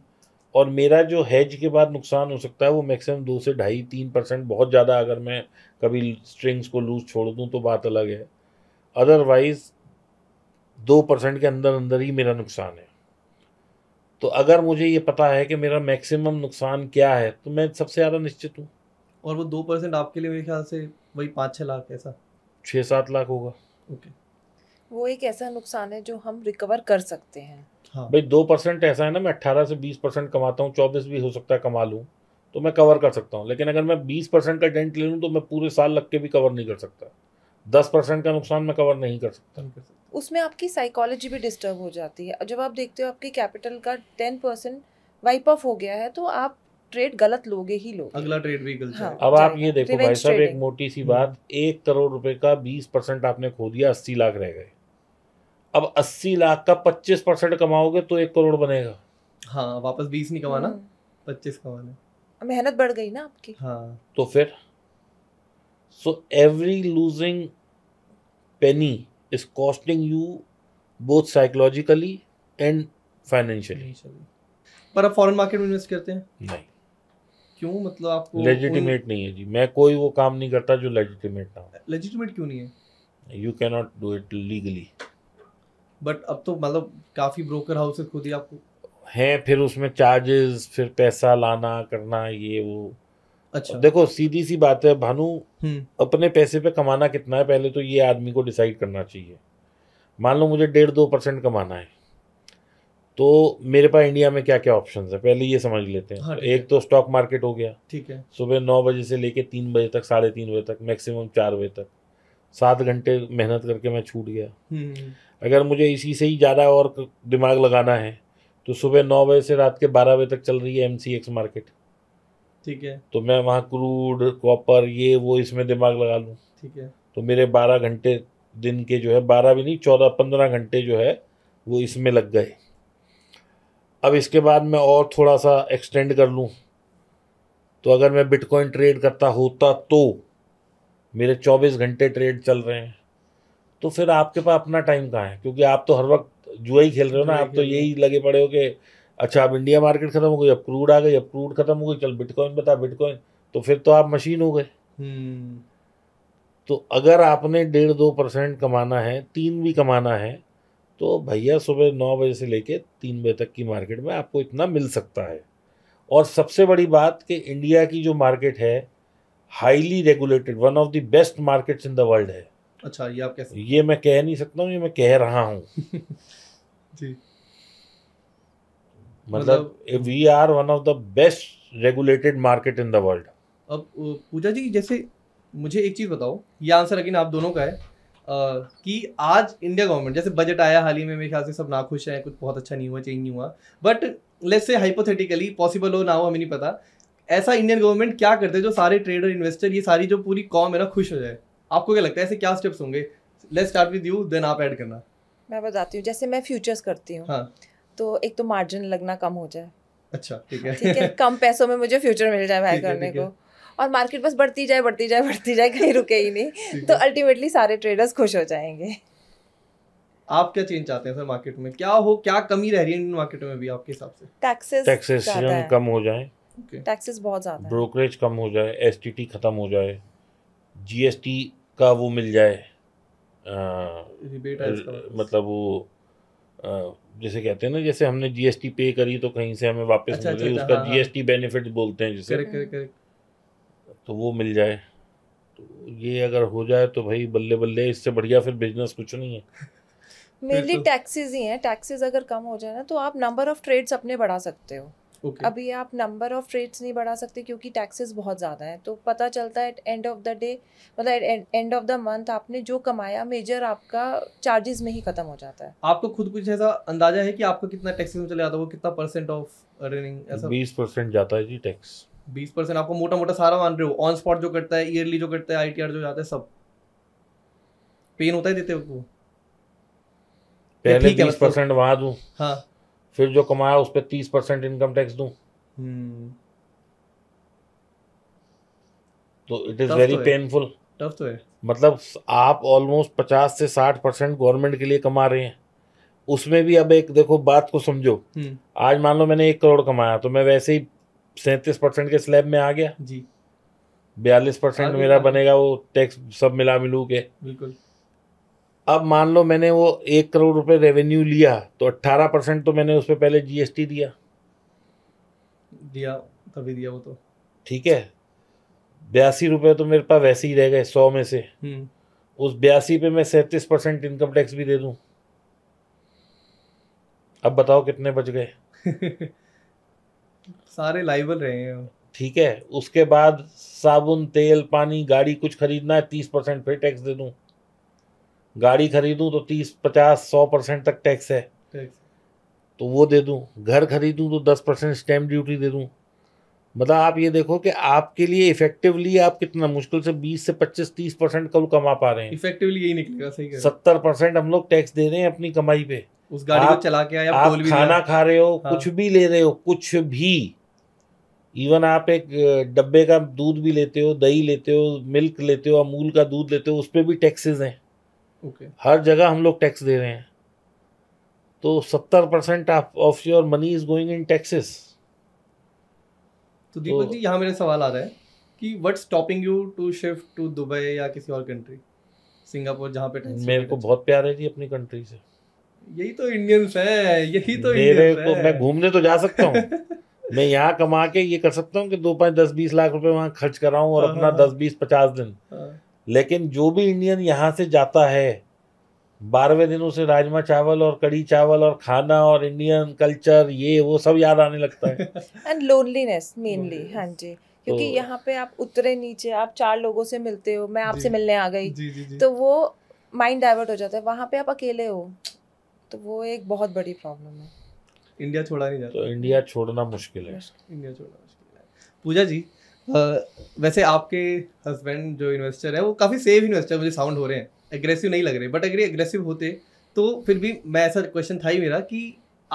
Speaker 1: और मेरा जो हैज के बाद नुकसान हो सकता है वो मैक्सिमम दो से ढाई तीन परसेंट बहुत ज़्यादा अगर मैं कभी स्ट्रिंग्स को लूज छोड़ दूँ तो बात अलग है अदरवाइज दो परसेंट के अंदर अंदर ही मेरा नुकसान है तो अगर मुझे ये पता है कि मेरा मैक्सिमम नुकसान क्या है तो मैं सबसे ज़्यादा निश्चित हूँ
Speaker 3: और वो दो परसेंट आपके लिए मेरे ख्याल से वही पाँच छः लाख
Speaker 1: ऐसा छः सात लाख होगा ओके
Speaker 2: वो एक ऐसा नुकसान है जो हम रिकवर कर सकते हैं
Speaker 1: हाँ भाई दो परसेंट ऐसा है ना मैं अट्ठारह से बीस परसेंट कमाता हूँ चौबीस भी हो सकता है कमा लूँ तो मैं कवर कर सकता हूँ लेकिन अगर मैं बीस परसेंट का डेंट ले लूँ तो मैं पूरे साल लग के भी कवर नहीं कर सकता दस परसेंट का नुकसान मैं कवर नहीं कर सकता
Speaker 2: उसमें आपकी साइकोलॉजी भी डिस्टर्ब हो जाती है जब आप देखते हो आपके कैपिटल का टेन परसेंट वाइप ऑफ हो गया है तो आप ट्रेड गलत लोगे ही लोग
Speaker 1: अगला ट्रेड भी गलत हाँ, अब आप ये देखो भाई साहब एक मोटी सी बात एक करोड़ रुपए का बीस परसेंट आपने खो दिया अस्सी लाख रह गए अब अस्सी लाख का पच्चीस परसेंट कमाओगे तो एक करोड़ बनेगा हाँ वापस बीस नहीं कमाना हाँ। पच्चीस कमाना
Speaker 2: मेहनत बढ़ गई ना आपकी
Speaker 1: हाँ तो फिर so every losing penny is costing you both psychologically and financially पर आप फॉरेन मार्केट में इन्वेस्ट करते हैं नहीं
Speaker 3: क्यों मतलब आपको लेजिटिमेट
Speaker 1: नहीं है जी मैं कोई वो काम नहीं करता जो लेजिटिमेट ना हो
Speaker 3: लेजिटिमेट क्यों नहीं
Speaker 1: है you can not do it legally
Speaker 3: but अब तो मतलब काफ़ी ब्रोकर हाउसेज खुद ही आपको
Speaker 1: हैं फिर उसमें चार्जेस फिर पैसा लाना करना ये वो अच्छा देखो सीधी सी बात है भानु हम्म। अपने पैसे पे कमाना कितना है पहले तो ये आदमी को डिसाइड करना चाहिए मान लो मुझे डेढ़ दो परसेंट कमाना है तो मेरे पास इंडिया में क्या क्या ऑप्शंस है पहले ये समझ लेते हैं हाँ, एक तो स्टॉक मार्केट हो गया ठीक है सुबह नौ बजे से लेके तीन बजे तक साढ़े तीन बजे तक मैक्सिमम चार बजे तक सात घंटे मेहनत करके मैं छूट गया हम्म, हम्म, हम्म। अगर मुझे इसी से ही ज़्यादा और दिमाग लगाना है तो सुबह नौ बजे से रात के बारह बजे तक चल रही है एम मार्केट ठीक है तो मैं वहाँ क्रूड कॉपर ये वो इसमें दिमाग लगा लूँ ठीक है तो मेरे बारह घंटे दिन के जो है बारह भी नहीं चौदह पंद्रह घंटे जो है वो इसमें लग गए अब इसके बाद मैं और थोड़ा सा एक्सटेंड कर लूँ तो अगर मैं बिटकॉइन ट्रेड करता होता तो मेरे 24 घंटे ट्रेड चल रहे हैं तो फिर आपके पास अपना टाइम कहाँ है क्योंकि आप तो हर वक्त जुआ ही खेल रहे हो ना आप तो यही लगे पड़े हो कि अच्छा अब इंडिया मार्केट ख़त्म हो गई अब क्रूड आ गई अब क्रूड ख़त्म हो गई चल बिटकॉइन बता बिटकॉइन तो फिर तो आप मशीन हो गए हम्म। तो अगर आपने डेढ़ दो परसेंट कमाना है तीन भी कमाना है तो भैया सुबह नौ बजे से लेके तीन बजे तक की मार्केट में आपको इतना मिल सकता है और सबसे बड़ी बात कि इंडिया की जो मार्केट है highly regulated one of the best markets in the world है अच्छा ये आप कह सकते ये मैं कह नहीं सकता हूँ ये मैं कह रहा हूँ जी
Speaker 3: मतलब
Speaker 1: we are one of the best regulated market in the world
Speaker 3: अब पूजा जी जैसे मुझे एक चीज़ बताओ ये आंसर अगेन आप दोनों का है कि आज इंडिया गवर्नमेंट जैसे बजट आया हाल ही में मेरे ख्याल से सब ना खुश हैं कुछ बहुत अच्छा नहीं हुआ चेंज नहीं हुआ but let say hypothetically possible हो ना हो हमें नहीं पता ऐसा इंडियन गवर्नमेंट क्या करते जो सारे ट्रेडर इन्वेस्टर ये सारी जो पूरी कॉम है ना खुश हो जाए आपको क्या लगता है ऐसे क्या स्टेप्स होंगे let's start with you then आप ऐड करना
Speaker 2: मैं बताती हूँ जैसे मैं फ्यूचर्स करती हूँ हाँ. तो एक तो मार्जिन लगना कम हो जाए
Speaker 3: अच्छा ठीक है ठीक है
Speaker 2: कम पैसों में मुझे फ्यूचर मिल जाए बाय करने को और मार्केट बस बढ़ती जाए बढ़ती जाए बढ़ती जाए कहीं रुके ही नहीं तो अल्टीमेटली सारे ट्रेडर्स खुश हो जाएंगे
Speaker 3: आप क्या चेंज चाहते हैं सर मार्केट में क्या हो क्या कमी रह रही है इंडियन मार्केट में भी आपके हिसाब से
Speaker 2: टैक्सेस टैक्सेस कम हो जाए टैक्सेस बहुत ज़्यादा
Speaker 1: ब्रोकरेज कम हो जाए एस ख़त्म हो जाए जीएसटी का वो मिल जाए आ, मतलब वो आ, जैसे कहते हैं ना जैसे हमने जीएसटी पे करी तो कहीं से हमें वापस अच्छा, मिल अच्छा, गई अच्छा, उसका जीएसटी हाँ, बेनिफिट हाँ। बोलते हैं जिसे करेक्ट करेक्ट तो वो मिल जाए तो ये अगर हो जाए तो भाई बल्ले बल्ले इससे बढ़िया फिर बिजनेस कुछ नहीं है मेनली
Speaker 2: टैक्सेस ही हैं टैक्सेस अगर कम हो जाए ना तो आप नंबर ऑफ ट्रेड्स अपने बढ़ा सकते हो okay. अभी आप नंबर ऑफ ट्रेड्स नहीं बढ़ा सकते क्योंकि टैक्सेस बहुत ज़्यादा हैं तो पता चलता है at end of the day मतलब एंड ऑफ द मंथ आपने जो कमाया मेजर आपका चार्जेस में ही खत्म हो जाता है
Speaker 3: आपको खुद कुछ ऐसा अंदाजा है कि आपको कितना टैक्सेस में चले जाता है वो कितना परसेंट ऑफ अर्निंग बीस
Speaker 1: परसेंट जाता है जी टैक्स
Speaker 3: बीस परसेंट आपको मोटा मोटा सारा मान रहे हो ऑन स्पॉट जो करता है ईयरली जो करता है आई जो जाता है सब
Speaker 1: पेन होता है देते हो पहले तीस मतलब परसेंट वहां दूं हाँ फिर जो कमाया उस पर तीस परसेंट इनकम टैक्स दू तो it is very painful tough तो है मतलब आप ऑलमोस्ट पचास से साठ परसेंट गवर्नमेंट के लिए कमा रहे हैं उसमें भी अब एक देखो बात को समझो हम्म। आज मान लो मैंने एक करोड़ कमाया तो मैं वैसे ही सैंतीस परसेंट के स्लैब में आ गया जी बयालीस परसेंट मेरा बनेगा वो टैक्स सब मिला मिलू के बिल्कुल अब मान लो मैंने वो एक करोड़ रुपए रेवेन्यू लिया तो अट्ठारह परसेंट तो मैंने उस पर पहले जीएसटी दिया दिया तभी दिया वो तो ठीक है बयासी रुपये तो मेरे पास वैसे ही रह गए सौ में से हम्म। उस बयासी पे मैं सैंतीस परसेंट इनकम टैक्स भी दे दूँ अब बताओ कितने बच गए सारे लाइबल रहे हैं ठीक है उसके बाद साबुन तेल पानी गाड़ी कुछ खरीदना है तीस परसेंट फिर टैक्स दे दूं गाड़ी खरीदूं तो तीस पचास सौ परसेंट तक टैक्स है तो वो दे दूं घर खरीदूँ तो दस परसेंट स्टैम्प ड्यूटी दे दूं मतलब आप ये देखो कि आपके लिए इफेक्टिवली आप कितना मुश्किल से बीस से पच्चीस तीस परसेंट कल कमा पा रहे हैं इफेक्टिवली यही निकलेगा सही सत्तर परसेंट हम लोग टैक्स दे रहे हैं अपनी कमाई पे उस गाड़ी को चला के आया आप, भी खाना खा रहे हो हाँ। कुछ भी ले रहे हो कुछ भी इवन आप एक डब्बे का दूध भी लेते हो दही लेते हो मिल्क लेते हो अमूल का दूध लेते हो उस पर भी टैक्सेस हैं ओके हर जगह हम लोग टैक्स दे रहे हैं तो सत्तर percent of your money is going in taxes तो दीपक तो जी
Speaker 3: यहाँ मेरा सवाल आ रहा है कि what stopping you to shift to Dubai या किसी और कंट्री
Speaker 1: सिंगापुर जहाँ पे मेरे को बहुत प्यार है जी अपनी कंट्री से
Speaker 3: यही तो इंडियंस
Speaker 1: है यही
Speaker 3: तो मेरे को मैं घूमने
Speaker 1: तो जा सकता हूँ मैं यहाँ कमा के ये कर सकता हूँ कि दो पाँच दस बीस लाख रुपए वहाँ खर्च कराऊँ और अपना हाँ। दस बीस पचास दिन हाँ। लेकिन जो भी इंडियन यहाँ से जाता है बारहवें दिन उसे राजमा चावल और कड़ी चावल और खाना और इंडियन कल्चर ये वो सब याद आने लगता है
Speaker 2: एंड लोनलीनेस मेनली हाँ जी क्योंकि तो यहाँ पे आप उतरे नीचे आप चार लोगों से मिलते हो मैं आपसे मिलने आ गई तो वो माइंड डाइवर्ट हो जाता है वहाँ पे आप अकेले हो तो वो एक बहुत बड़ी प्रॉब्लम है
Speaker 1: इंडिया छोड़ा नहीं जाता तो इंडिया छोड़ना मुश्किल है
Speaker 3: इंडिया छोड़ना मुश्किल है पूजा जी आ, वैसे आपके हस्बैंड जो इन्वेस्टर है वो काफ़ी सेफ इन्वेस्टर मुझे साउंड हो रहे हैं एग्रेसिव नहीं लग रहे बट अगर ये एग्रेसिव होते तो फिर भी मैं ऐसा क्वेश्चन था ही मेरा कि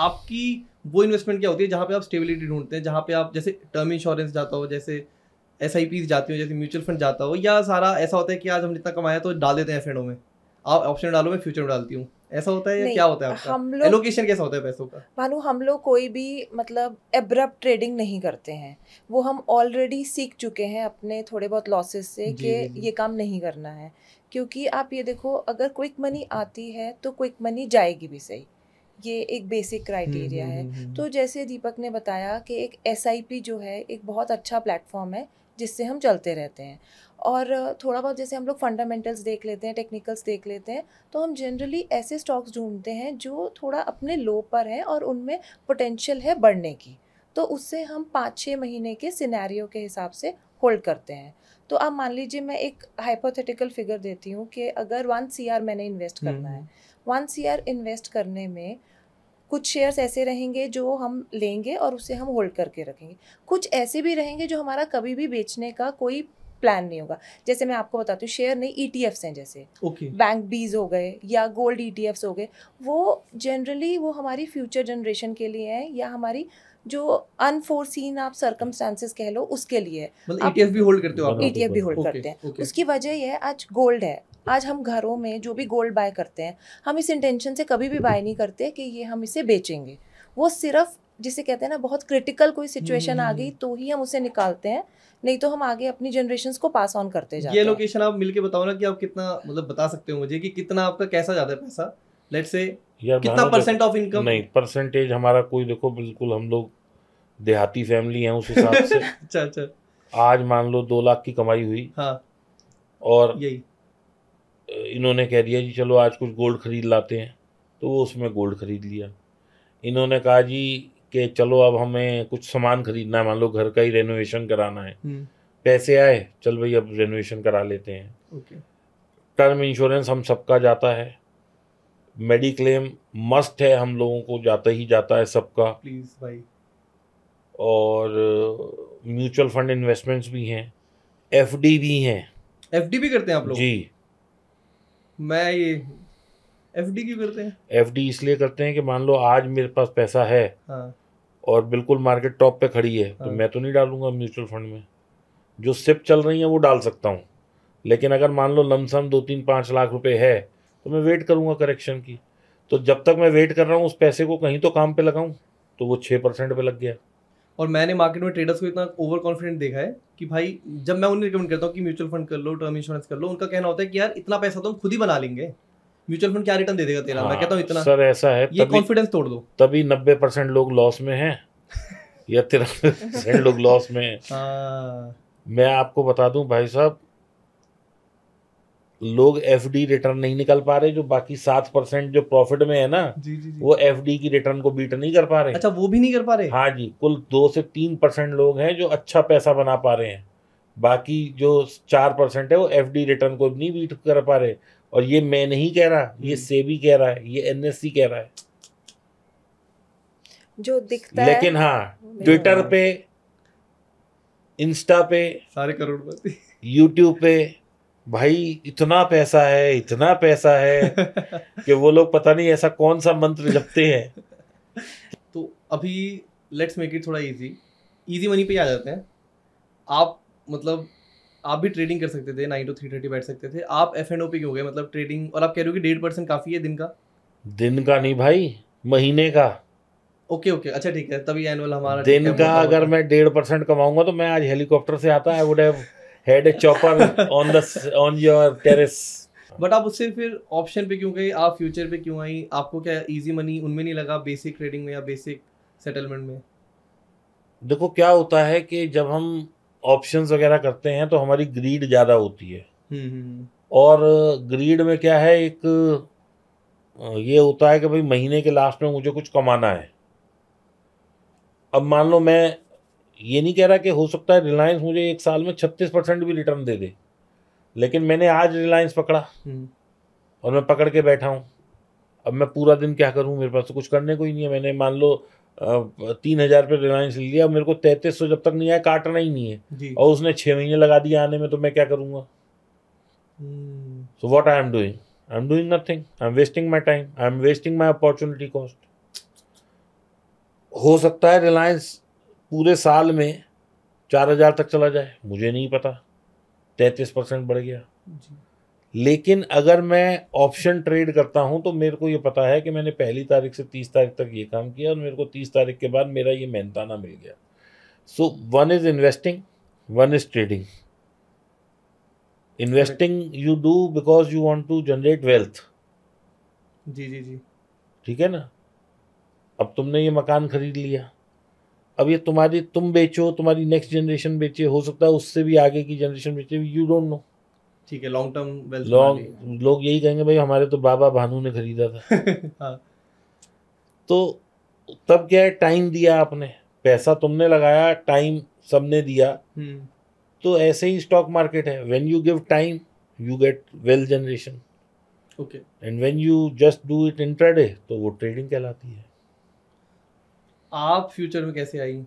Speaker 3: आपकी वो इन्वेस्टमेंट क्या होती है जहाँ पे आप स्टेबिलिटी ढूंढते हैं जहाँ पे आप जैसे टर्म इंश्योरेंस जाता हो जैसे एस आई जाती हो जैसे म्यूचुअल फंड जाता हो या सारा ऐसा होता है कि आज हम जितना कमाया तो डाल देते हैं एफ में आप ऑप्शन डालो मैं फ्यूचर में डालती हूँ ऐसा होता है या क्या होता है आपका? हम लोग एलोकेशन कैसा होता है पैसों का
Speaker 2: भानु हम लोग कोई भी मतलब एब्रप्ट ट्रेडिंग नहीं करते हैं वो हम ऑलरेडी सीख चुके हैं अपने थोड़े बहुत लॉसेस से कि ये काम नहीं करना है क्योंकि आप ये देखो अगर क्विक मनी आती है तो क्विक मनी जाएगी भी सही ये एक बेसिक क्राइटेरिया हम्म, हम्म, है हम्म, तो जैसे दीपक ने बताया कि एक एस जो है एक बहुत अच्छा प्लेटफॉर्म है जिससे हम चलते रहते हैं और थोड़ा बहुत जैसे हम लोग फंडामेंटल्स देख लेते हैं टेक्निकल्स देख लेते हैं तो हम जनरली ऐसे स्टॉक्स ढूंढते हैं जो थोड़ा अपने लो पर हैं और उनमें पोटेंशियल है बढ़ने की तो उससे हम पाँच छः महीने के सिनेरियो के हिसाब से होल्ड करते हैं तो आप मान लीजिए मैं एक हाइपोथेटिकल फिगर देती हूँ कि अगर वन सी मैंने इन्वेस्ट हम्म, करना है वन सी इन्वेस्ट करने में कुछ शेयर्स ऐसे रहेंगे जो हम लेंगे और उसे हम होल्ड करके रखेंगे कुछ ऐसे भी रहेंगे जो हमारा कभी भी बेचने का कोई प्लान नहीं होगा जैसे मैं आपको बताती हूँ शेयर नहीं ई e हैं जैसे okay. बैंक बीज हो गए या गोल्ड ई e हो गए वो जनरली वो हमारी फ्यूचर जनरेशन के लिए हैं या हमारी जो अनफोर्सीन आप सर्कमस्टांसिस कह लो उसके लिए मतलब e भी
Speaker 3: होल्ड करते हो आप ईटीएफ भी होल्ड okay, करते हैं okay. उसकी
Speaker 2: वजह यह है आज गोल्ड है आज हम घरों में जो भी गोल्ड बाय करते हैं हम इस इंटेंशन से कभी भी बाय नहीं करते कि ये हम इसे बेचेंगे वो सिर्फ जिसे कहते हैं ना बहुत क्रिटिकल कोई सिचुएशन आ hmm. गई तो ही हम उसे निकालते हैं नहीं तो हम आगे अपनी जनरेशन को पास ऑन करते जाते ये
Speaker 3: लोकेशन आप मिलके बताओ ना कि आप कितना मतलब बता सकते हो मुझे कि कितना आपका कैसा जाता है पैसा लेट से कितना परसेंट ऑफ इनकम नहीं
Speaker 1: परसेंटेज हमारा कोई देखो बिल्कुल हम लोग देहाती फैमिली है उस हिसाब से अच्छा अच्छा आज मान लो दो लाख की कमाई हुई हाँ और यही इन्होंने कह दिया जी चलो आज कुछ गोल्ड खरीद लाते हैं तो वो उसमें गोल्ड खरीद लिया इन्होंने कहा जी कि चलो अब हमें कुछ सामान खरीदना है मान लो घर का ही रेनोवेशन कराना है हम्म। पैसे आए चल भाई अब रेनोवेशन करा लेते हैं टर्म इंश्योरेंस हम सबका जाता है मेडिक्लेम मस्ट है हम लोगों को जाता ही जाता है सबका प्लीज़ भाई और म्यूचुअल फंड इन्वेस्टमेंट्स भी हैं एफ भी हैं एफ भी करते हैं आप लोग जी
Speaker 3: मैं ये एफ क्यों करते हैं
Speaker 1: एफ इसलिए करते हैं कि मान लो आज मेरे पास पैसा है हाँ। और बिल्कुल मार्केट टॉप पे खड़ी है तो हाँ। मैं तो नहीं डालूंगा म्यूचुअल फंड में जो सिप चल रही है वो डाल सकता हूँ लेकिन अगर मान लो लमसम दो तीन पाँच लाख रुपए है तो मैं वेट करूँगा करेक्शन की तो जब तक मैं वेट कर रहा हूँ उस पैसे को कहीं तो काम पे लगाऊँ तो वो छः परसेंट पर लग गया और मैंने मार्केट में ट्रेडर्स को इतना ओवर
Speaker 3: कॉन्फिडेंट देखा है कि भाई जब मैं उन्हें रिकमेंड करता हूँ कि म्यूचुअल फंड कर लो टर्म इंश्योरेंस कर लो उनका कहना होता है कि यार इतना पैसा तो हम खुद ही बना लेंगे म्यूचुअल फंड क्या रिटर्न दे देगा तेरा मैं हाँ, कहता हूँ इतना सर ऐसा है ये कॉन्फिडेंस तोड़ दो
Speaker 1: तभी नब्बे परसेंट लोग लॉस में है या तिरानवे परसेंट लोग लॉस में है हाँ। मैं आपको बता दूं भाई साहब लोग एफ रिटर्न नहीं निकल पा रहे जो बाकी सात परसेंट जो प्रॉफिट में है ना जी, जी, जी. वो एफ की रिटर्न को बीट नहीं कर पा रहे अच्छा वो भी नहीं कर पा रहे हाँ जी कुल दो से तीन परसेंट लोग हैं जो अच्छा पैसा बना पा रहे हैं बाकी जो चार परसेंट है वो एफ रिटर्न को नहीं बीट कर पा रहे और ये मैं नहीं कह रहा ये हम्म। सेबी कह रहा है ये एनएससी कह रहा है
Speaker 2: जो दिखता लेकिन है
Speaker 1: हाँ ट्विटर हाँ। पे इंस्टा पे सारे करोड़पति यूट्यूब पे भाई इतना पैसा है इतना पैसा है कि वो लोग पता नहीं ऐसा कौन सा मंत्र जपते हैं तो अभी लेट्स मेक इट थोड़ा इजी इजी मनी पे आ जाते हैं
Speaker 3: आप मतलब आप भी ट्रेडिंग कर सकते थे नाइन टू थ्री थर्टी बैठ सकते थे आप एफ एंड ओ पे क्यों गए मतलब ट्रेडिंग और आप कह रहे हो कि डेढ़ परसेंट काफ़ी है दिन का
Speaker 1: दिन का नहीं भाई महीने का
Speaker 3: ओके ओके अच्छा ठीक है तभी एनुअल हमारा दिन का अगर
Speaker 1: मैं डेढ़ परसेंट कमाऊंगा तो मैं आज हेलीकॉप्टर से आता I would have had a chopper on the on your terrace
Speaker 3: but आप उससे फिर ऑप्शन पे क्यों गए आप फ्यूचर पे क्यों आई आपको क्या इजी मनी उनमें नहीं लगा बेसिक ट्रेडिंग में या बेसिक सेटलमेंट में
Speaker 1: देखो क्या होता है कि जब हम ऑप्शंस वगैरह करते हैं तो हमारी ग्रीड ज़्यादा होती है हम्म, हम्म, हम्म। और ग्रीड में क्या है एक ये होता है कि भाई महीने के लास्ट में मुझे कुछ कमाना है अब मान लो मैं ये नहीं कह रहा कि हो सकता है रिलायंस मुझे एक साल में छत्तीस परसेंट भी रिटर्न दे दे लेकिन मैंने आज रिलायंस पकड़ा और मैं पकड़ के बैठा हूँ अब मैं पूरा दिन क्या करूँ मेरे पास तो कुछ करने को ही नहीं है मैंने मान लो तीन हजार पे रिलायंस ले लिया मेरे को तैतीस सौ जब तक नहीं आया काटना ही नहीं है और उसने छह महीने लगा दिया आने में तो मैं क्या करूंगा so what I am doing I am doing nothing I am wasting my time I am wasting my opportunity cost हो सकता है रिलायंस पूरे साल में चार हजार तक चला जाए मुझे नहीं पता तैतीस परसेंट बढ़ गया जी लेकिन अगर मैं ऑप्शन ट्रेड करता हूँ तो मेरे को ये पता है कि मैंने पहली तारीख से तीस तारीख तक ये काम किया और मेरे को तीस तारीख के बाद मेरा ये मेहनताना मिल गया so one is investing one is trading investing you do because you want to generate wealth जी जी जी ठीक है ना अब तुमने ये मकान खरीद लिया अब ये तुम्हारी तुम बेचो तुम्हारी नेक्स्ट जनरेशन बेचे हो सकता है उससे भी आगे की जनरेशन बेचे यू डोंट नो ठीक है लॉन्ग टर्म वेल्थ लॉन्ग लोग यही कहेंगे भाई हमारे तो बाबा भानु ने खरीदा था हाँ। तो तब क्या है टाइम दिया आपने पैसा तुमने लगाया टाइम सबने दिया हम्म। तो ऐसे ही स्टॉक मार्केट है when you give time you get wealth generation okay and when you just do it intraday तो वो ट्रेडिंग कहलाती है
Speaker 3: आप फ्यूचर में कैसे आई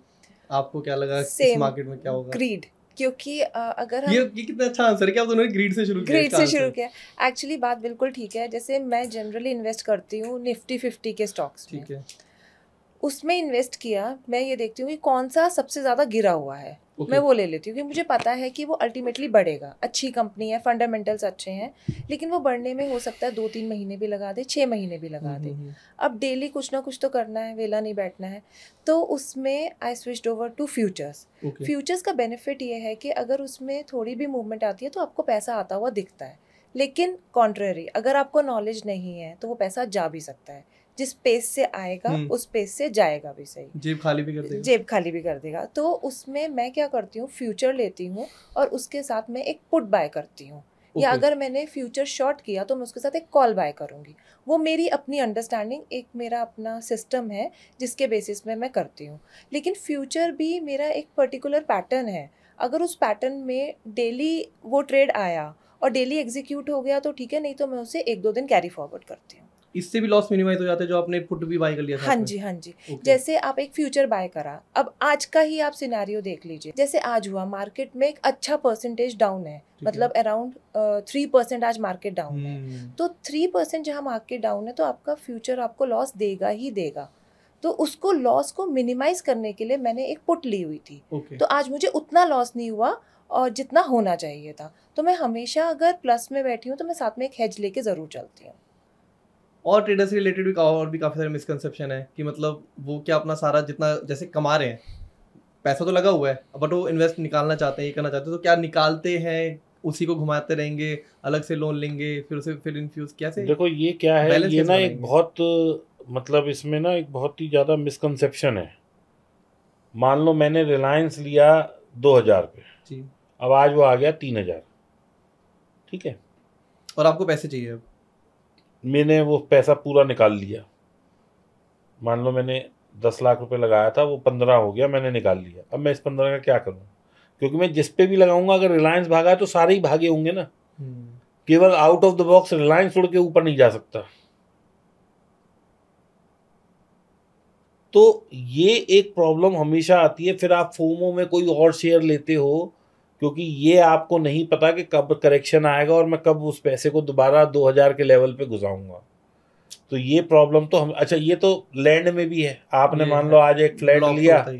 Speaker 3: आपको क्या लगा Same. इस मार्केट में क्या होगा क्रीड
Speaker 2: क्योंकि अगर हम ये,
Speaker 3: ये कितना अच्छा आंसर है क्या दोनों ग्रीड से शुरू किया ग्रीड से शुरू किया
Speaker 2: एक्चुअली बात बिल्कुल ठीक है जैसे मैं जनरली इन्वेस्ट करती हूँ निफ्टी फिफ्टी के स्टॉक्स ठीक है उसमें इन्वेस्ट किया मैं ये देखती हूँ कि कौन सा सबसे ज़्यादा गिरा हुआ है okay. मैं वो ले लेती हूँ क्योंकि मुझे पता है कि वो अल्टीमेटली बढ़ेगा अच्छी कंपनी है फंडामेंटल्स अच्छे हैं लेकिन वो बढ़ने में हो सकता है दो तीन महीने भी लगा दे छः महीने भी लगा दे हम्म, हम्म, हम्म। अब डेली कुछ ना कुछ तो करना है वेला नहीं बैठना है तो उसमें I switch over to futures futures का बेनिफिट ये है कि अगर उसमें थोड़ी भी मूवमेंट आती है तो आपको पैसा आता हुआ दिखता है लेकिन कॉन्ट्रेरी अगर आपको नॉलेज नहीं है तो वो पैसा जा भी सकता है जिस पेस से आएगा हम्म। उस पेस से जाएगा भी सही
Speaker 3: जेब खाली भी कर देगा जेब
Speaker 2: खाली भी कर देगा तो उसमें मैं क्या करती हूँ फ्यूचर लेती हूँ और उसके साथ मैं एक पुट बाय करती हूँ या अगर मैंने फ्यूचर शॉर्ट किया तो मैं उसके साथ एक कॉल बाय करूँगी वो मेरी अपनी अंडरस्टैंडिंग एक मेरा अपना सिस्टम है जिसके बेसिस में मैं करती हूँ लेकिन फ्यूचर भी मेरा एक पर्टिकुलर पैटर्न है अगर उस पैटर्न में डेली वो ट्रेड आया और डेली एग्जीक्यूट हो गया तो ठीक है नहीं तो मैं उसे एक दो दिन कैरी फॉरवर्ड करती हूँ
Speaker 3: इससे भी लॉस मिनिमाइज हो जाते हैं जो आपने पुट भी बाय कर लिया था हाँ जी हाँ जी
Speaker 2: okay. जैसे आप एक फ्यूचर बाय करा अब आज का ही आप सिनेरियो देख लीजिए जैसे आज हुआ मार्केट में एक अच्छा परसेंटेज डाउन है मतलब अराउंड थ्री परसेंट आज मार्केट डाउन है हम्म। तो थ्री परसेंट जहाँ मार्केट डाउन है तो आपका फ्यूचर आपको लॉस देगा ही देगा तो उसको लॉस को मिनिमाइज करने के लिए मैंने एक पुट ली हुई थी okay. तो आज मुझे उतना लॉस नहीं हुआ और जितना होना चाहिए था तो मैं हमेशा अगर प्लस में बैठी हूँ तो मैं साथ में एक हेज लेके ज़रूर चलती हूँ
Speaker 3: और ट्रेडर से रिलेटेड भी और भी काफ़ी सारे मिसकनसेप्शन है कि मतलब वो क्या अपना सारा जितना जैसे कमा रहे हैं पैसा तो लगा हुआ है बट वो इन्वेस्ट निकालना चाहते हैं ये करना चाहते हैं तो क्या निकालते हैं उसी को घुमाते रहेंगे अलग से लोन लेंगे फिर उसे फिर इन्फ्यूज कैसे देखो ये क्या है ये ना एक बहुत
Speaker 1: मतलब इसमें ना एक बहुत ही ज़्यादा मिसकनसेप्शन है मान लो मैंने रिलायंस लिया दो हज़ार पे अब आज वो आ गया तीन हज़ार ठीक है और आपको पैसे चाहिए अब मैंने वो पैसा पूरा निकाल लिया मान लो मैंने दस लाख रुपए लगाया था वो पंद्रह हो गया मैंने निकाल लिया अब मैं इस पंद्रह का क्या करूँ क्योंकि मैं जिस पे भी लगाऊंगा अगर रिलायंस भागा है तो सारे ही भागे होंगे ना हम्म। केवल out of the box Reliance उड़ के ऊपर नहीं जा सकता तो ये एक प्रॉब्लम हमेशा आती है फिर आप फोमो में कोई और शेयर लेते हो क्योंकि ये आपको नहीं पता कि कब करेक्शन आएगा और मैं कब उस पैसे को दोबारा दो हज़ार के लेवल पे घुसाऊंगा तो ये प्रॉब्लम तो हम अच्छा ये तो लैंड में भी है आपने मान लो आज एक फ्लैट लिया तो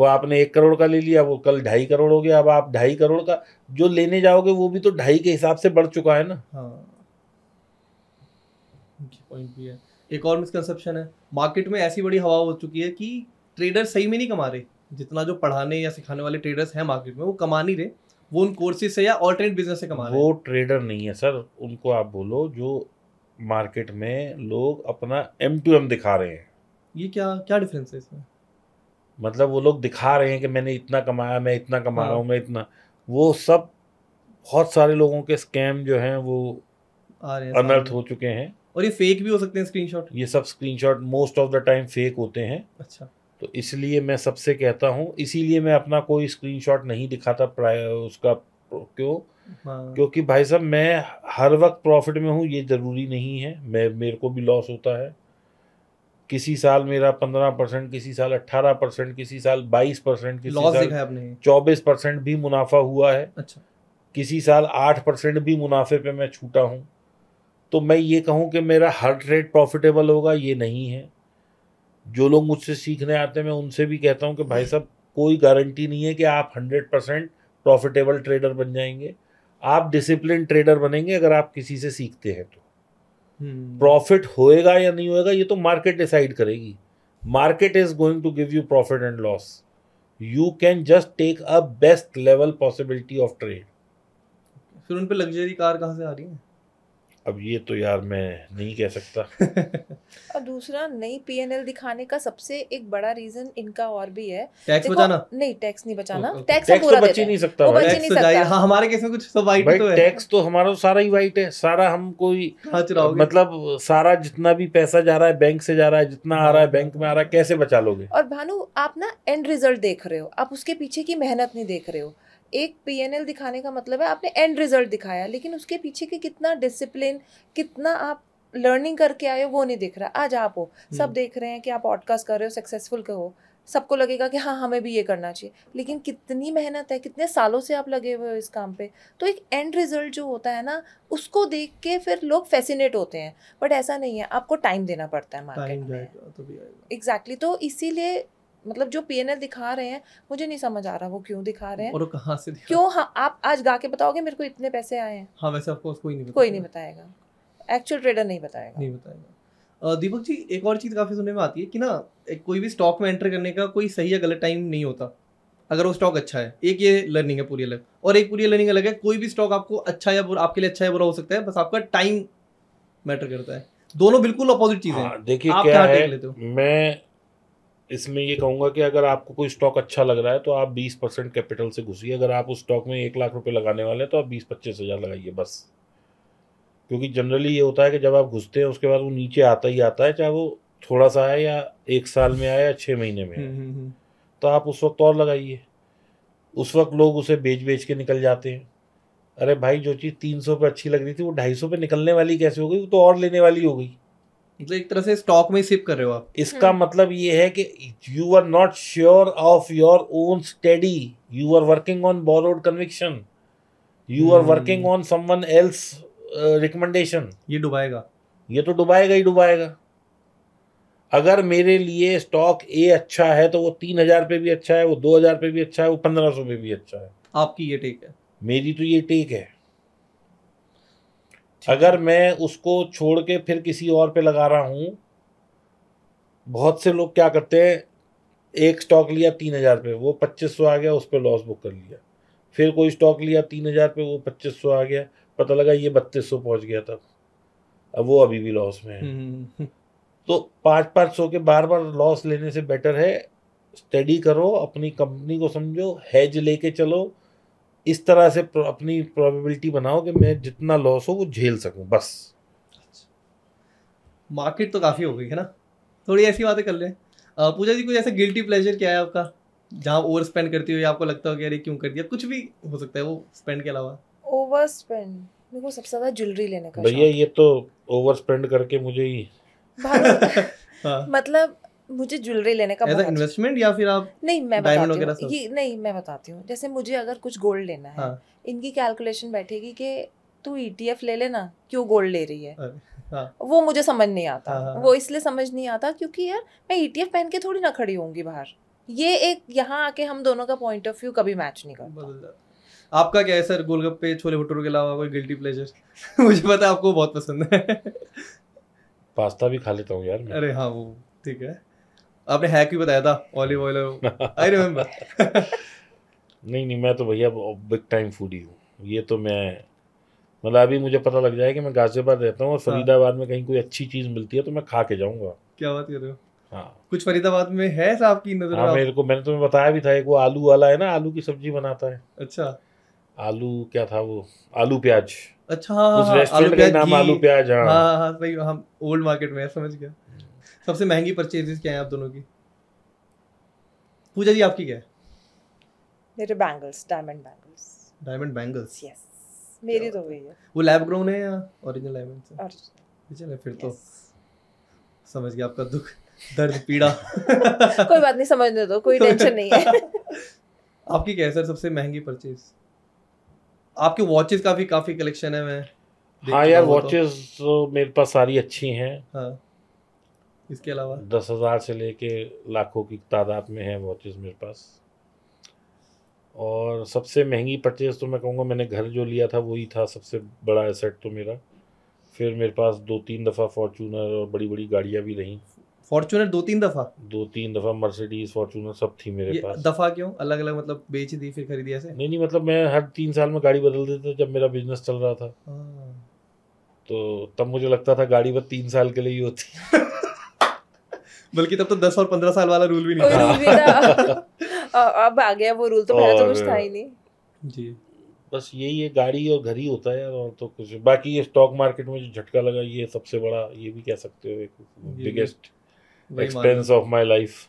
Speaker 1: वो आपने एक करोड़ का ले लिया वो कल ढाई करोड़ हो गया अब आप ढाई करोड़ का जो लेने जाओगे वो भी तो ढाई के हिसाब से बढ़ चुका है ना
Speaker 3: पॉइंट हाँ। भी है एक और मिसकनसेप्शन है मार्केट में ऐसी बड़ी हवा हो चुकी है कि ट्रेडर सही में नहीं कमा रहे जितना जो पढ़ाने या सिखाने वाले ट्रेडर्स हैं मार्केट में वो कमा नहीं रहे वो उन कोर्सेज से या ऑल्टरनेट बिजनेस से कमा रहे वो
Speaker 1: ट्रेडर नहीं है सर उनको आप बोलो जो मार्केट में लोग अपना एम टू एम दिखा रहे हैं ये
Speaker 3: क्या क्या डिफरेंस है इसमें
Speaker 1: मतलब वो लोग दिखा रहे हैं कि मैंने इतना कमाया मैं इतना कमा हाँ। रहा हूँ हाँ। मैं इतना वो सब बहुत सारे लोगों के स्कैम जो हैं वो अनर्थ हो चुके हैं और ये फेक भी हो सकते हैं स्क्रीनशॉट ये सब screenshot most of the time fake होते हैं अच्छा तो इसलिए मैं सबसे कहता हूँ इसीलिए मैं अपना कोई स्क्रीनशॉट नहीं दिखाता प्राय उसका क्यों हाँ। क्योंकि भाई साहब मैं हर वक्त प्रॉफिट में हूँ ये ज़रूरी नहीं है मैं मेरे को भी लॉस होता है किसी साल मेरा पंद्रह परसेंट किसी साल अट्ठारह परसेंट किसी साल बाईस परसेंट किसी साल चौबीस परसेंट भी मुनाफा हुआ है अच्छा किसी साल आठ परसेंट भी मुनाफे पे मैं छूटा हूँ तो मैं ये कहूँ कि मेरा हर ट्रेड प्रॉफिटेबल होगा ये नहीं है जो लोग मुझसे सीखने आते हैं मैं उनसे भी कहता हूँ कि भाई साहब कोई गारंटी नहीं है कि आप हंड्रेड परसेंट प्रॉफिटेबल ट्रेडर बन जाएंगे आप डिसिप्लिन ट्रेडर बनेंगे अगर आप किसी से सीखते हैं तो हम्म। प्रॉफिट होएगा या नहीं होएगा ये तो मार्केट डिसाइड करेगी market is going to give you profit and loss you can just take a best level possibility of trade फिर उन पर लग्जरी कार कहाँ से आ रही है अब ये तो यार मैं नहीं कह सकता
Speaker 2: और दूसरा नई पीएनएल दिखाने का सबसे एक बड़ा रीजन इनका और भी है टैक्स बचाना नहीं टैक्स नहीं बचाना टैक्स, टैक्स तो, तो बच नहीं सकता बच नहीं तो सकता
Speaker 1: हाँ हमारे केस में कुछ तो वाइट तो है टैक्स तो हमारा तो सारा ही वाइट है सारा हम कोई हाँ, मतलब सारा जितना भी पैसा जा रहा है बैंक से जा रहा है जितना आ रहा है बैंक हाँ। में आ रहा है कैसे बचा लोगे
Speaker 2: और भानु आप ना एंड रिजल्ट देख रहे हो आप उसके पीछे की मेहनत नहीं देख रहे हो एक पी एन एल दिखाने का मतलब है आपने एंड रिजल्ट दिखाया लेकिन उसके पीछे के कितना डिसिप्लिन कितना आप लर्निंग करके आए हो वो नहीं दिख रहा आज आप हो सब हम्म। देख रहे हैं कि आप पॉडकास्ट कर रहे हो सक्सेसफुल के हो सबको लगेगा कि हाँ हमें भी ये करना चाहिए लेकिन कितनी मेहनत है कितने सालों से आप लगे हुए हो इस काम पे तो एक एंड रिजल्ट जो होता है ना उसको देख के फिर लोग फैसिनेट होते हैं बट ऐसा नहीं है आपको टाइम देना पड़ता है मार्केट
Speaker 3: में एग्जैक्टली
Speaker 2: exactly, तो इसीलिए मतलब जो पी दिखा रहे हैं मुझे नहीं समझ आ रहा वो क्यों दिखा रहे हैं और कहां से दिखा क्यों हाँ आप आज गा के बताओगे मेरे को इतने पैसे आए हैं
Speaker 3: हाँ वैसे आपको कोई नहीं कोई नहीं
Speaker 2: बताएगा एक्चुअल ट्रेडर नहीं बताएगा नहीं
Speaker 3: बताएगा दीपक जी एक और चीज़ काफ़ी सुनने में आती है कि ना कोई भी स्टॉक में एंटर करने का कोई सही या गलत टाइम नहीं होता अगर वो स्टॉक अच्छा है एक ये लर्निंग है पूरी अलग और एक पूरी लर्निंग अलग है कोई भी स्टॉक आपको अच्छा या बुरा आपके लिए अच्छा या बुरा हो सकता है बस आपका टाइम मैटर करता है दोनों बिल्कुल अपोजिट चीज़ें हैं हाँ, देखिए क्या है लेते
Speaker 1: हो मैं इसमें ये कहूँगा कि अगर आपको कोई स्टॉक अच्छा लग रहा है तो आप बीस परसेंट कैपिटल से घुसिए अगर आप उस स्टॉक में एक लाख रुपए लगाने वाले हैं तो आप बीस पच्चीस हज़ार लगाइए बस क्योंकि जनरली ये होता है कि जब आप घुसते हैं उसके बाद वो नीचे आता ही आता है चाहे वो थोड़ा सा आए या एक साल में आए या छः महीने में हम्म, हम्म, हम्म। तो आप उस वक्त और लगाइए उस वक्त लोग उसे बेच बेच के निकल जाते हैं अरे भाई जो चीज़ तीन सौ पर अच्छी लग रही थी वो ढाई सौ पर निकलने वाली कैसे हो गई वो तो और लेने वाली हो गई मतलब एक तरह से स्टॉक में सिप कर रहे हो आप इसका हम्म। मतलब ये है कि you are not sure of your own study you are working on borrowed conviction you are working on someone else recommendation ये डुबाएगा ये तो डुबाएगा ही डुबाएगा अगर मेरे लिए स्टॉक ए अच्छा है तो वो तीन हजार पे भी अच्छा है वो दो हजार पे भी अच्छा है वो पंद्रह सौ पे भी अच्छा है आपकी ये टेक है मेरी तो ये टेक है अगर मैं उसको छोड़ के फिर किसी और पे लगा रहा हूँ बहुत से लोग क्या करते हैं एक स्टॉक लिया तीन हज़ार पे वो पच्चीस सौ आ गया उस पर लॉस बुक कर लिया फिर कोई स्टॉक लिया तीन हज़ार पे वो पच्चीस सौ आ गया पता लगा ये बत्तीस सौ पहुँच गया था अब वो अभी भी लॉस में है हम्म, हम्म, हम्म, तो पाँच पाँच सौ के बार बार लॉस लेने से बेटर है स्टडी करो अपनी कंपनी को समझो हैज लेके चलो इस तरह से अपनी प्रोबेबिलिटी बनाओ कि मैं जितना लॉस हो वो झेल सकूं बस मार्केट अच्छा। तो काफ़ी हो गई है ना थोड़ी ऐसी बातें कर ले
Speaker 3: पूजा जी कुछ ऐसा गिल्टी प्लेजर क्या है आपका जहाँ ओवर स्पेंड करती हो या आपको लगता हो कि अरे क्यों कर दिया कुछ
Speaker 1: भी हो सकता है वो स्पेंड के अलावा
Speaker 2: ओवर स्पेंड मेरे को सबसे ज़्यादा ज्वेलरी लेने का भैया
Speaker 1: ये तो ओवर स्पेंड करके मुझे ही हाँ।
Speaker 2: मतलब मुझे ज्वेलरी लेने का इन्वेस्टमेंट या फिर आप नहीं मैं बताती हूँ ये नहीं मैं बताती हूँ जैसे मुझे अगर कुछ गोल्ड लेना है हाँ. इनकी कैलकुलेशन बैठेगी कि तू ईटीएफ e ले लेना क्यों गोल्ड ले रही है हाँ. वो मुझे समझ नहीं आता हाँ, हाँ. वो इसलिए समझ नहीं आता क्योंकि यार मैं ईटीएफ e पहन के थोड़ी ना खड़ी होंगी बाहर ये एक यहाँ आके हम दोनों का पॉइंट ऑफ व्यू कभी मैच नहीं करता
Speaker 3: आपका क्या है सर गोलगप्पे छोले भटूरे के अलावा कोई गिल्टी प्लेजर मुझे पता है आपको बहुत
Speaker 1: पसंद है पास्ता भी खा लेता हूँ यार अरे
Speaker 3: हाँ वो ठीक है
Speaker 1: आपने हैक भी बताया था ऑलिव ऑयल आई रिमेम्बर नहीं नहीं मैं तो भैया बिग टाइम फूडी हूँ ये तो मैं मतलब अभी मुझे पता लग जाए कि मैं गाजियाबाद रहता हूँ और हाँ। फरीदाबाद में कहीं कोई अच्छी चीज़ मिलती है तो मैं खा के जाऊँगा
Speaker 3: क्या बात कर रहे हो हाँ
Speaker 1: कुछ फरीदाबाद में है साहब की नजर हाँ मेरे को मैंने तुम्हें बताया भी था एक वो आलू वाला है ना आलू की सब्जी बनाता है अच्छा आलू क्या था वो आलू प्याज अच्छा हाँ, हाँ उस रेस्टोरेंट हाँ, का नाम आलू प्याज हाँ हाँ, हाँ, हाँ, हाँ,
Speaker 3: हाँ, हाँ, हाँ, हाँ, हाँ, हाँ, हाँ, हाँ, सबसे महंगी परचेजेस क्या है आप दोनों की पूजा जी आपकी क्या है
Speaker 2: मेरे bangles diamond bangles
Speaker 3: diamond bangles yes मेरी तो वही है वो लैब ग्रोन है या ओरिजिनल ओरिजिनल फिर तो yes. तो समझ गया आपका दुख दर्द पीड़ा
Speaker 2: कोई बात नहीं समझने दो कोई टेंशन नहीं है
Speaker 3: आपकी क्या है सर सबसे महंगी परचेज आपके वॉचेस का भी काफी कलेक्शन है मैं
Speaker 1: हाँ यार वॉचेस तो।, तो मेरे पास सारी अच्छी हैं हाँ इसके अलावा दस हज़ार से लेके लाखों की तादाद में है वॉचेस मेरे पास और सबसे महंगी परचेज़ तो मैं कहूँगा मैंने घर जो लिया था वही था सबसे बड़ा एसेट तो मेरा फिर मेरे पास दो तीन दफ़ा फॉर्चूनर और बड़ी बड़ी गाड़ियाँ भी रहीं फॉर्चूनर दो तीन दफ़ा दो तीन दफ़ा मर्सिडीज फॉर्चूनर सब थी मेरे पास दफ़ा क्यों अलग अलग मतलब बेच दी फिर खरीदी ऐसे नहीं नहीं मतलब मैं हर तीन साल में गाड़ी बदल देता जब मेरा बिजनेस चल रहा था हाँ। तो तब मुझे लगता था गाड़ी बस तीन साल के लिए ही होती बल्कि तब तो दस और पंद्रह साल वाला रूल भी नहीं था,
Speaker 2: अब आ गया वो रूल तो पहले तो कुछ था ही नहीं
Speaker 1: जी बस यही है गाड़ी और घर ही होता है और तो कुछ बाकी ये स्टॉक मार्केट में जो झटका लगा ये सबसे बड़ा ये भी कह सकते हो एक biggest expense of my life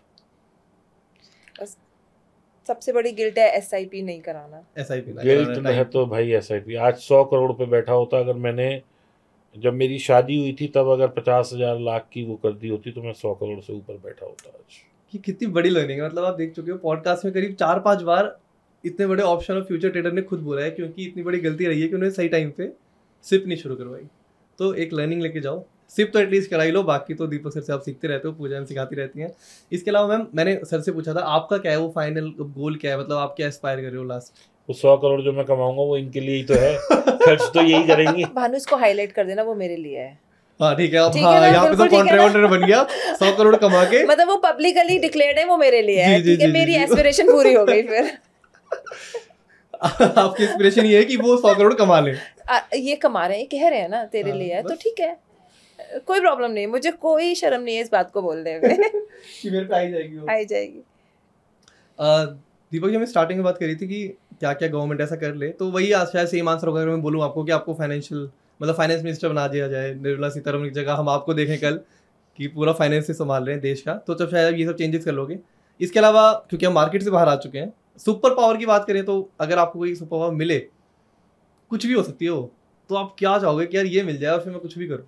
Speaker 2: सबसे बड़ी गिल्ट है एसआईपी नहीं कराना एसआईपी गिल्ट है तो
Speaker 1: भाई एसआईपी आज सौ करोड़ पे बैठा होता अगर मैंने जब मेरी शादी हुई थी तब अगर पचास हजार लाख की वो कर दी होती तो मैं सौ करोड़ से ऊपर बैठा होता आज
Speaker 3: कि कितनी बड़ी लर्निंग है मतलब आप देख चुके हो पॉडकास्ट में करीब चार पांच बार
Speaker 1: इतने बड़े ऑप्शन और
Speaker 3: फ्यूचर ट्रेडर ने खुद बोला है क्योंकि इतनी बड़ी गलती रही है कि उन्हें सही टाइम पे सिप नहीं शुरू करवाई तो एक लर्निंग लेके जाओ सिप तो एटलीस्ट कराई लो बाकी तो दीपक सर से आप सीखते रहते हो पूजा सिखाती रहती हैं इसके अलावा मैम मैंने सर से पूछा था आपका क्या है वो फाइनल गोल क्या है मतलब आप क्या एस्पायर कर रहे हो लास्ट
Speaker 1: वो सौ करोड़ जो मैं कमाऊंगा वो इनके लिए ही तो है खर्च तो यही करेंगे
Speaker 2: भानु इसको हाईलाइट कर देना वो मेरे लिए है
Speaker 1: हाँ, ठीक है अब हाँ यहाँ पे तो कॉन्ट्रेबटर बन गया सौ करोड़ कमा के
Speaker 2: मतलब वो पब्लिकली डिक्लेयर्ड है वो मेरे लिए है ठीक है मेरी एस्पिरेशन पूरी हो गई फिर
Speaker 3: आपकी एस्पिरेशन ये है कि वो सौ करोड़ कमा ले
Speaker 2: ये कमा रहे हैं कह रहे हैं ना तेरे हाँ, लिए है तो ठीक है कोई प्रॉब्लम नहीं मुझे कोई शर्म नहीं है इस बात को बोलने में
Speaker 3: कि मेरे पे आई जाएगी आई जाएगी दीपक जी हमें स्टार्टिंग में बात करी थी कि क्या क्या गवर्नमेंट ऐसा कर ले तो वही शायद सेम आंसर होगा अगर मैं बोलूँ आपको कि आपको फाइनेंशियल मतलब फाइनेंस मिनिस्टर बना दिया जाए निर्मला सीतारमन की जगह हम आपको देखें कल कि पूरा फाइनेंस से संभाल रहे हैं देश का तो जब शायद ये सब चेंजेस कर लोगे इसके अलावा क्योंकि हम मार्केट से बाहर आ चुके हैं सुपर पावर की बात करें तो अगर आपको कोई सुपर पावर मिले कुछ भी हो सकती हो तो आप क्या चाहोगे कि यार ये मिल जाए और फिर मैं कुछ भी करूँ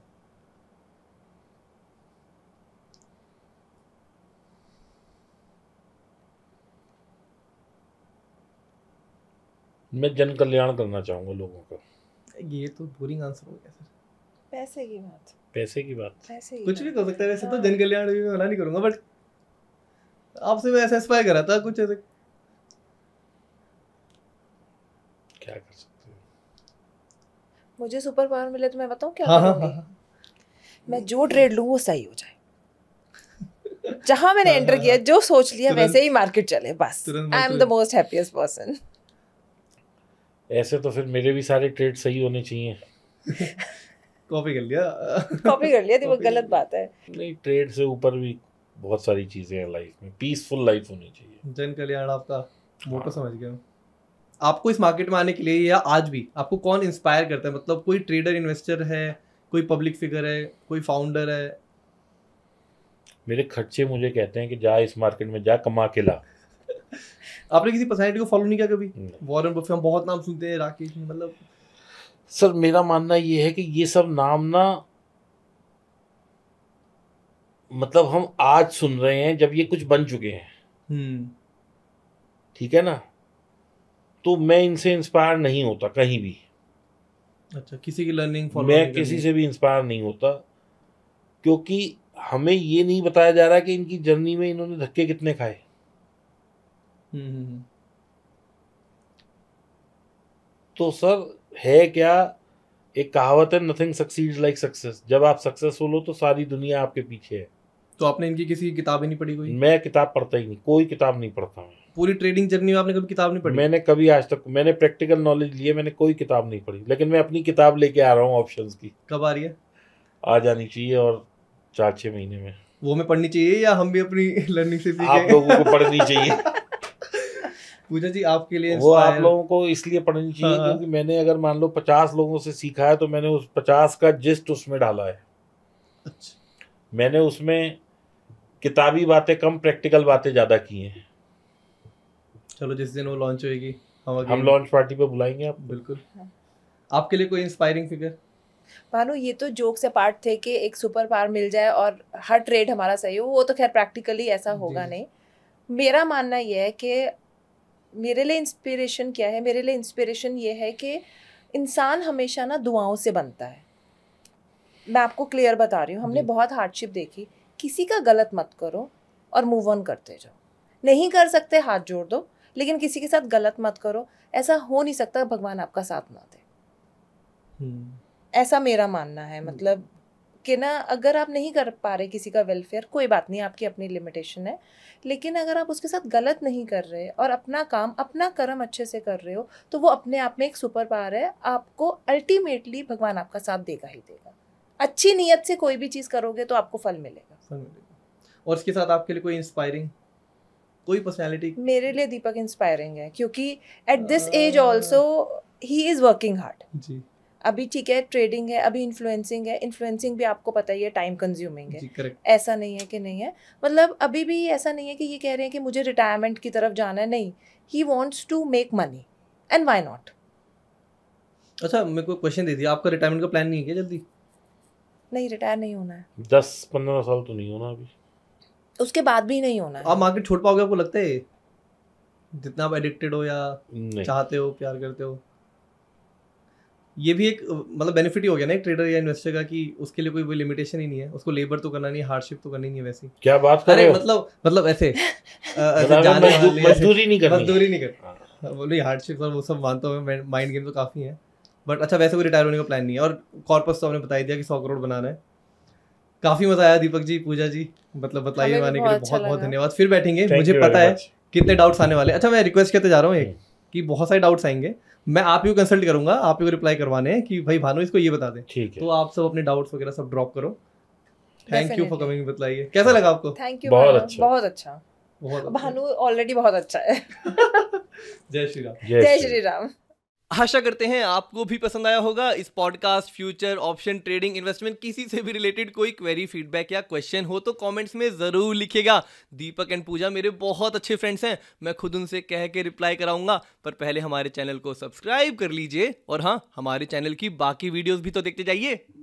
Speaker 1: मैं जन कल्याण करना चाहूंगा लोगों
Speaker 3: का ये तो बोरिंग आंसर हो गया सर
Speaker 2: पैसे की बात
Speaker 3: पैसे की बात
Speaker 2: पैसे की कुछ भी
Speaker 3: कर सकता है वैसे तो हाँ। जन कल्याण भी मैं मना नहीं करूंगा बट आपसे मैं ऐसा कर रहा था कुछ ऐसे
Speaker 2: क्या कर सकते हो मुझे सुपर पावर मिले तो मैं बताऊं क्या हाँ, हाँ, हाँ, हाँ। मैं जो ट्रेड लूं वो सही हो जाए जहां मैंने एंटर किया जो सोच लिया वैसे ही मार्केट चले बस I am the most happiest person
Speaker 1: ऐसे तो फिर मेरे भी सारे ट्रेड सही होने चाहिए कॉपी कर लिया कॉपी कर लिया थी वो गलत बात है नहीं ट्रेड से ऊपर भी बहुत सारी चीज़ें हैं लाइफ में पीसफुल लाइफ होनी
Speaker 3: चाहिए जन कल्याण आपका मोटो तो समझ गया आपको इस मार्केट में आने के लिए या आज भी आपको कौन इंस्पायर करता है मतलब कोई ट्रेडर इन्वेस्टर है कोई पब्लिक फिगर है कोई फाउंडर है
Speaker 1: मेरे खर्चे मुझे कहते हैं कि जा इस मार्केट में जा कमा के ला आपने किसी पर्सनैलिटी को फॉलो नहीं किया कभी वॉरन बफे हम बहुत नाम सुनते हैं राकेश मतलब सर मेरा मानना ये है कि ये सब नाम ना मतलब हम आज सुन रहे हैं जब ये कुछ बन चुके हैं हम्म। ठीक है ना तो मैं इनसे इंस्पायर नहीं होता कहीं भी
Speaker 3: अच्छा किसी की लर्निंग फॉलो मैं किसी से भी
Speaker 1: इंस्पायर नहीं होता क्योंकि हमें ये नहीं बताया जा रहा कि इनकी जर्नी में इन्होंने धक्के कितने खाए हम्म। तो सर है क्या एक कहावत है नथिंग सक्सीड लाइक सक्सेस जब आप सक्सेसफुल हो तो सारी दुनिया आपके पीछे है तो आपने इनकी किसी किताब ही नहीं पढ़ी कोई मैं किताब पढ़ता ही नहीं कोई किताब नहीं पढ़ता हूँ पूरी ट्रेडिंग जर्नी में आपने कभी किताब नहीं पढ़ी मैंने कभी आज तक मैंने प्रैक्टिकल नॉलेज लिए मैंने कोई किताब नहीं पढ़ी लेकिन मैं अपनी किताब लेके आ रहा हूँ ऑप्शन की कब आ रही है आ जानी चाहिए और चार छः महीने में
Speaker 3: वो हमें पढ़नी चाहिए या हम भी अपनी लर्निंग से आप लोगों को पढ़नी
Speaker 1: चाहिए पूजा जी आपके
Speaker 3: लिए वो आप लोगों
Speaker 1: को इसलिए पढ़नी चाहिए हाँ, हाँ। क्योंकि मैंने अगर मान लो पचास लोगों से सीखा है तो मैंने उस पचास का जिस्ट उसमें डाला है अच्छा मैंने उसमें किताबी बातें कम प्रैक्टिकल बातें ज़्यादा की हैं
Speaker 3: चलो जिस दिन वो लॉन्च होगी हम हम लॉन्च पार्टी पे बुलाएंगे आप बिल्कुल आपके लिए कोई इंस्पायरिंग फिगर
Speaker 2: भानु ये तो जोक से पार्ट थे कि एक सुपर पावर मिल जाए और हर ट्रेड हमारा सही हो वो तो खैर प्रैक्टिकली ऐसा होगा नहीं मेरा मानना यह है कि मेरे लिए इंस्पिरेशन क्या है मेरे लिए इंस्पिरेशन ये है कि इंसान हमेशा ना दुआओं से बनता है मैं आपको क्लियर बता रही हूँ हमने बहुत हार्डशिप देखी किसी का गलत मत करो और मूव ऑन करते जाओ नहीं कर सकते हाथ जोड़ दो लेकिन किसी के साथ गलत मत करो ऐसा हो नहीं सकता भगवान आपका साथ ना दे हम्म। ऐसा मेरा मानना है मतलब कि ना अगर आप नहीं कर पा रहे किसी का वेलफेयर कोई बात नहीं आपकी अपनी लिमिटेशन है लेकिन अगर आप उसके साथ गलत नहीं कर रहे और अपना काम अपना कर्म अच्छे से कर रहे हो तो वो अपने आप में एक सुपर पावर है आपको अल्टीमेटली भगवान आपका साथ देगा ही देगा अच्छी नीयत से कोई भी चीज़ करोगे तो आपको फल मिलेगा
Speaker 3: फल मिलेगा और इसके साथ आपके लिए कोई इंस्पायरिंग कोई पर्सनैलिटी
Speaker 2: मेरे लिए दीपक इंस्पायरिंग है क्योंकि at this age also he is working hard जी अभी ठीक है ट्रेडिंग है अभी इन्फ्लुएंसिंग है इन्फ्लुएंसिंग भी आपको पता ही है टाइम कंज्यूमिंग है ऐसा नहीं है कि नहीं है मतलब अभी भी ऐसा नहीं है कि ये कह रहे हैं कि मुझे रिटायरमेंट की तरफ जाना है नहीं he wants to make money and why not
Speaker 3: अच्छा मेरे को क्वेश्चन दे दिया आपका रिटायरमेंट का प्लान नहीं है क्या जल्दी
Speaker 2: नहीं रिटायर नहीं होना है
Speaker 3: दस पंद्रह साल तो नहीं होना अभी
Speaker 2: उसके बाद भी नहीं होना आप
Speaker 3: मार्केट छोड़ पाओगे आपको लगता है जितना आप एडिक्टेड हो या चाहते हो प्यार करते हो ये भी एक मतलब बेनिफिट ही हो गया ना एक ट्रेडर या इन्वेस्टर का कि उसके लिए कोई कोई लिमिटेशन ही नहीं है उसको लेबर तो करना नहीं हार्डशिप तो करनी नहीं वैसी क्या बात कर रहे मतलब मतलब, मतलब ऐसे मजदूरी नहीं करनी मजदूरी नहीं करनी बोलो हाँ। हार्डशिप और वो सब मानता हूँ माइंड गेम तो काफ़ी है बट अच्छा वैसे कोई रिटायर होने का प्लान नहीं है और कॉर्पस तो हमने बताई दिया कि सौ करोड़ बनाना है काफ़ी मज़ा आया दीपक जी पूजा जी मतलब बताइए आने के लिए अच्छा बहुत बहुत धन्यवाद फिर बैठेंगे मुझे पता है कितने डाउट्स आने वाले अच्छा मैं रिक्वेस्ट करते जा रहा हूँ एक हम्म। कि बहुत सारे डाउट्स आएंगे मैं आप ही को कंसल्ट करूंगा आप ही को रिप्लाई करवाने हैं कि भाई भानु इसको ये बता दें ठीक है तो आप सब अपने डाउट्स वगैरह सब ड्रॉप करो थैंक यू फॉर कमिंग बताइए कैसा लगा आपको थैंक यू अच्छा। बहुत अच्छा बहुत अच्छा भानु
Speaker 2: ऑलरेडी बहुत अच्छा है
Speaker 3: जय श्री राम जय श्री राम आशा करते हैं आपको भी पसंद आया होगा इस podcast future option trading investment किसी से भी रिलेटेड कोई क्वेरी फीडबैक या क्वेश्चन हो तो कमेंट्स में ज़रूर लिखेगा दीपक एंड पूजा मेरे बहुत अच्छे फ्रेंड्स हैं मैं खुद उनसे कह के रिप्लाई कराऊंगा पर पहले हमारे चैनल को सब्सक्राइब कर लीजिए और हाँ हमारे चैनल की बाकी वीडियोज़ भी तो देखते जाइए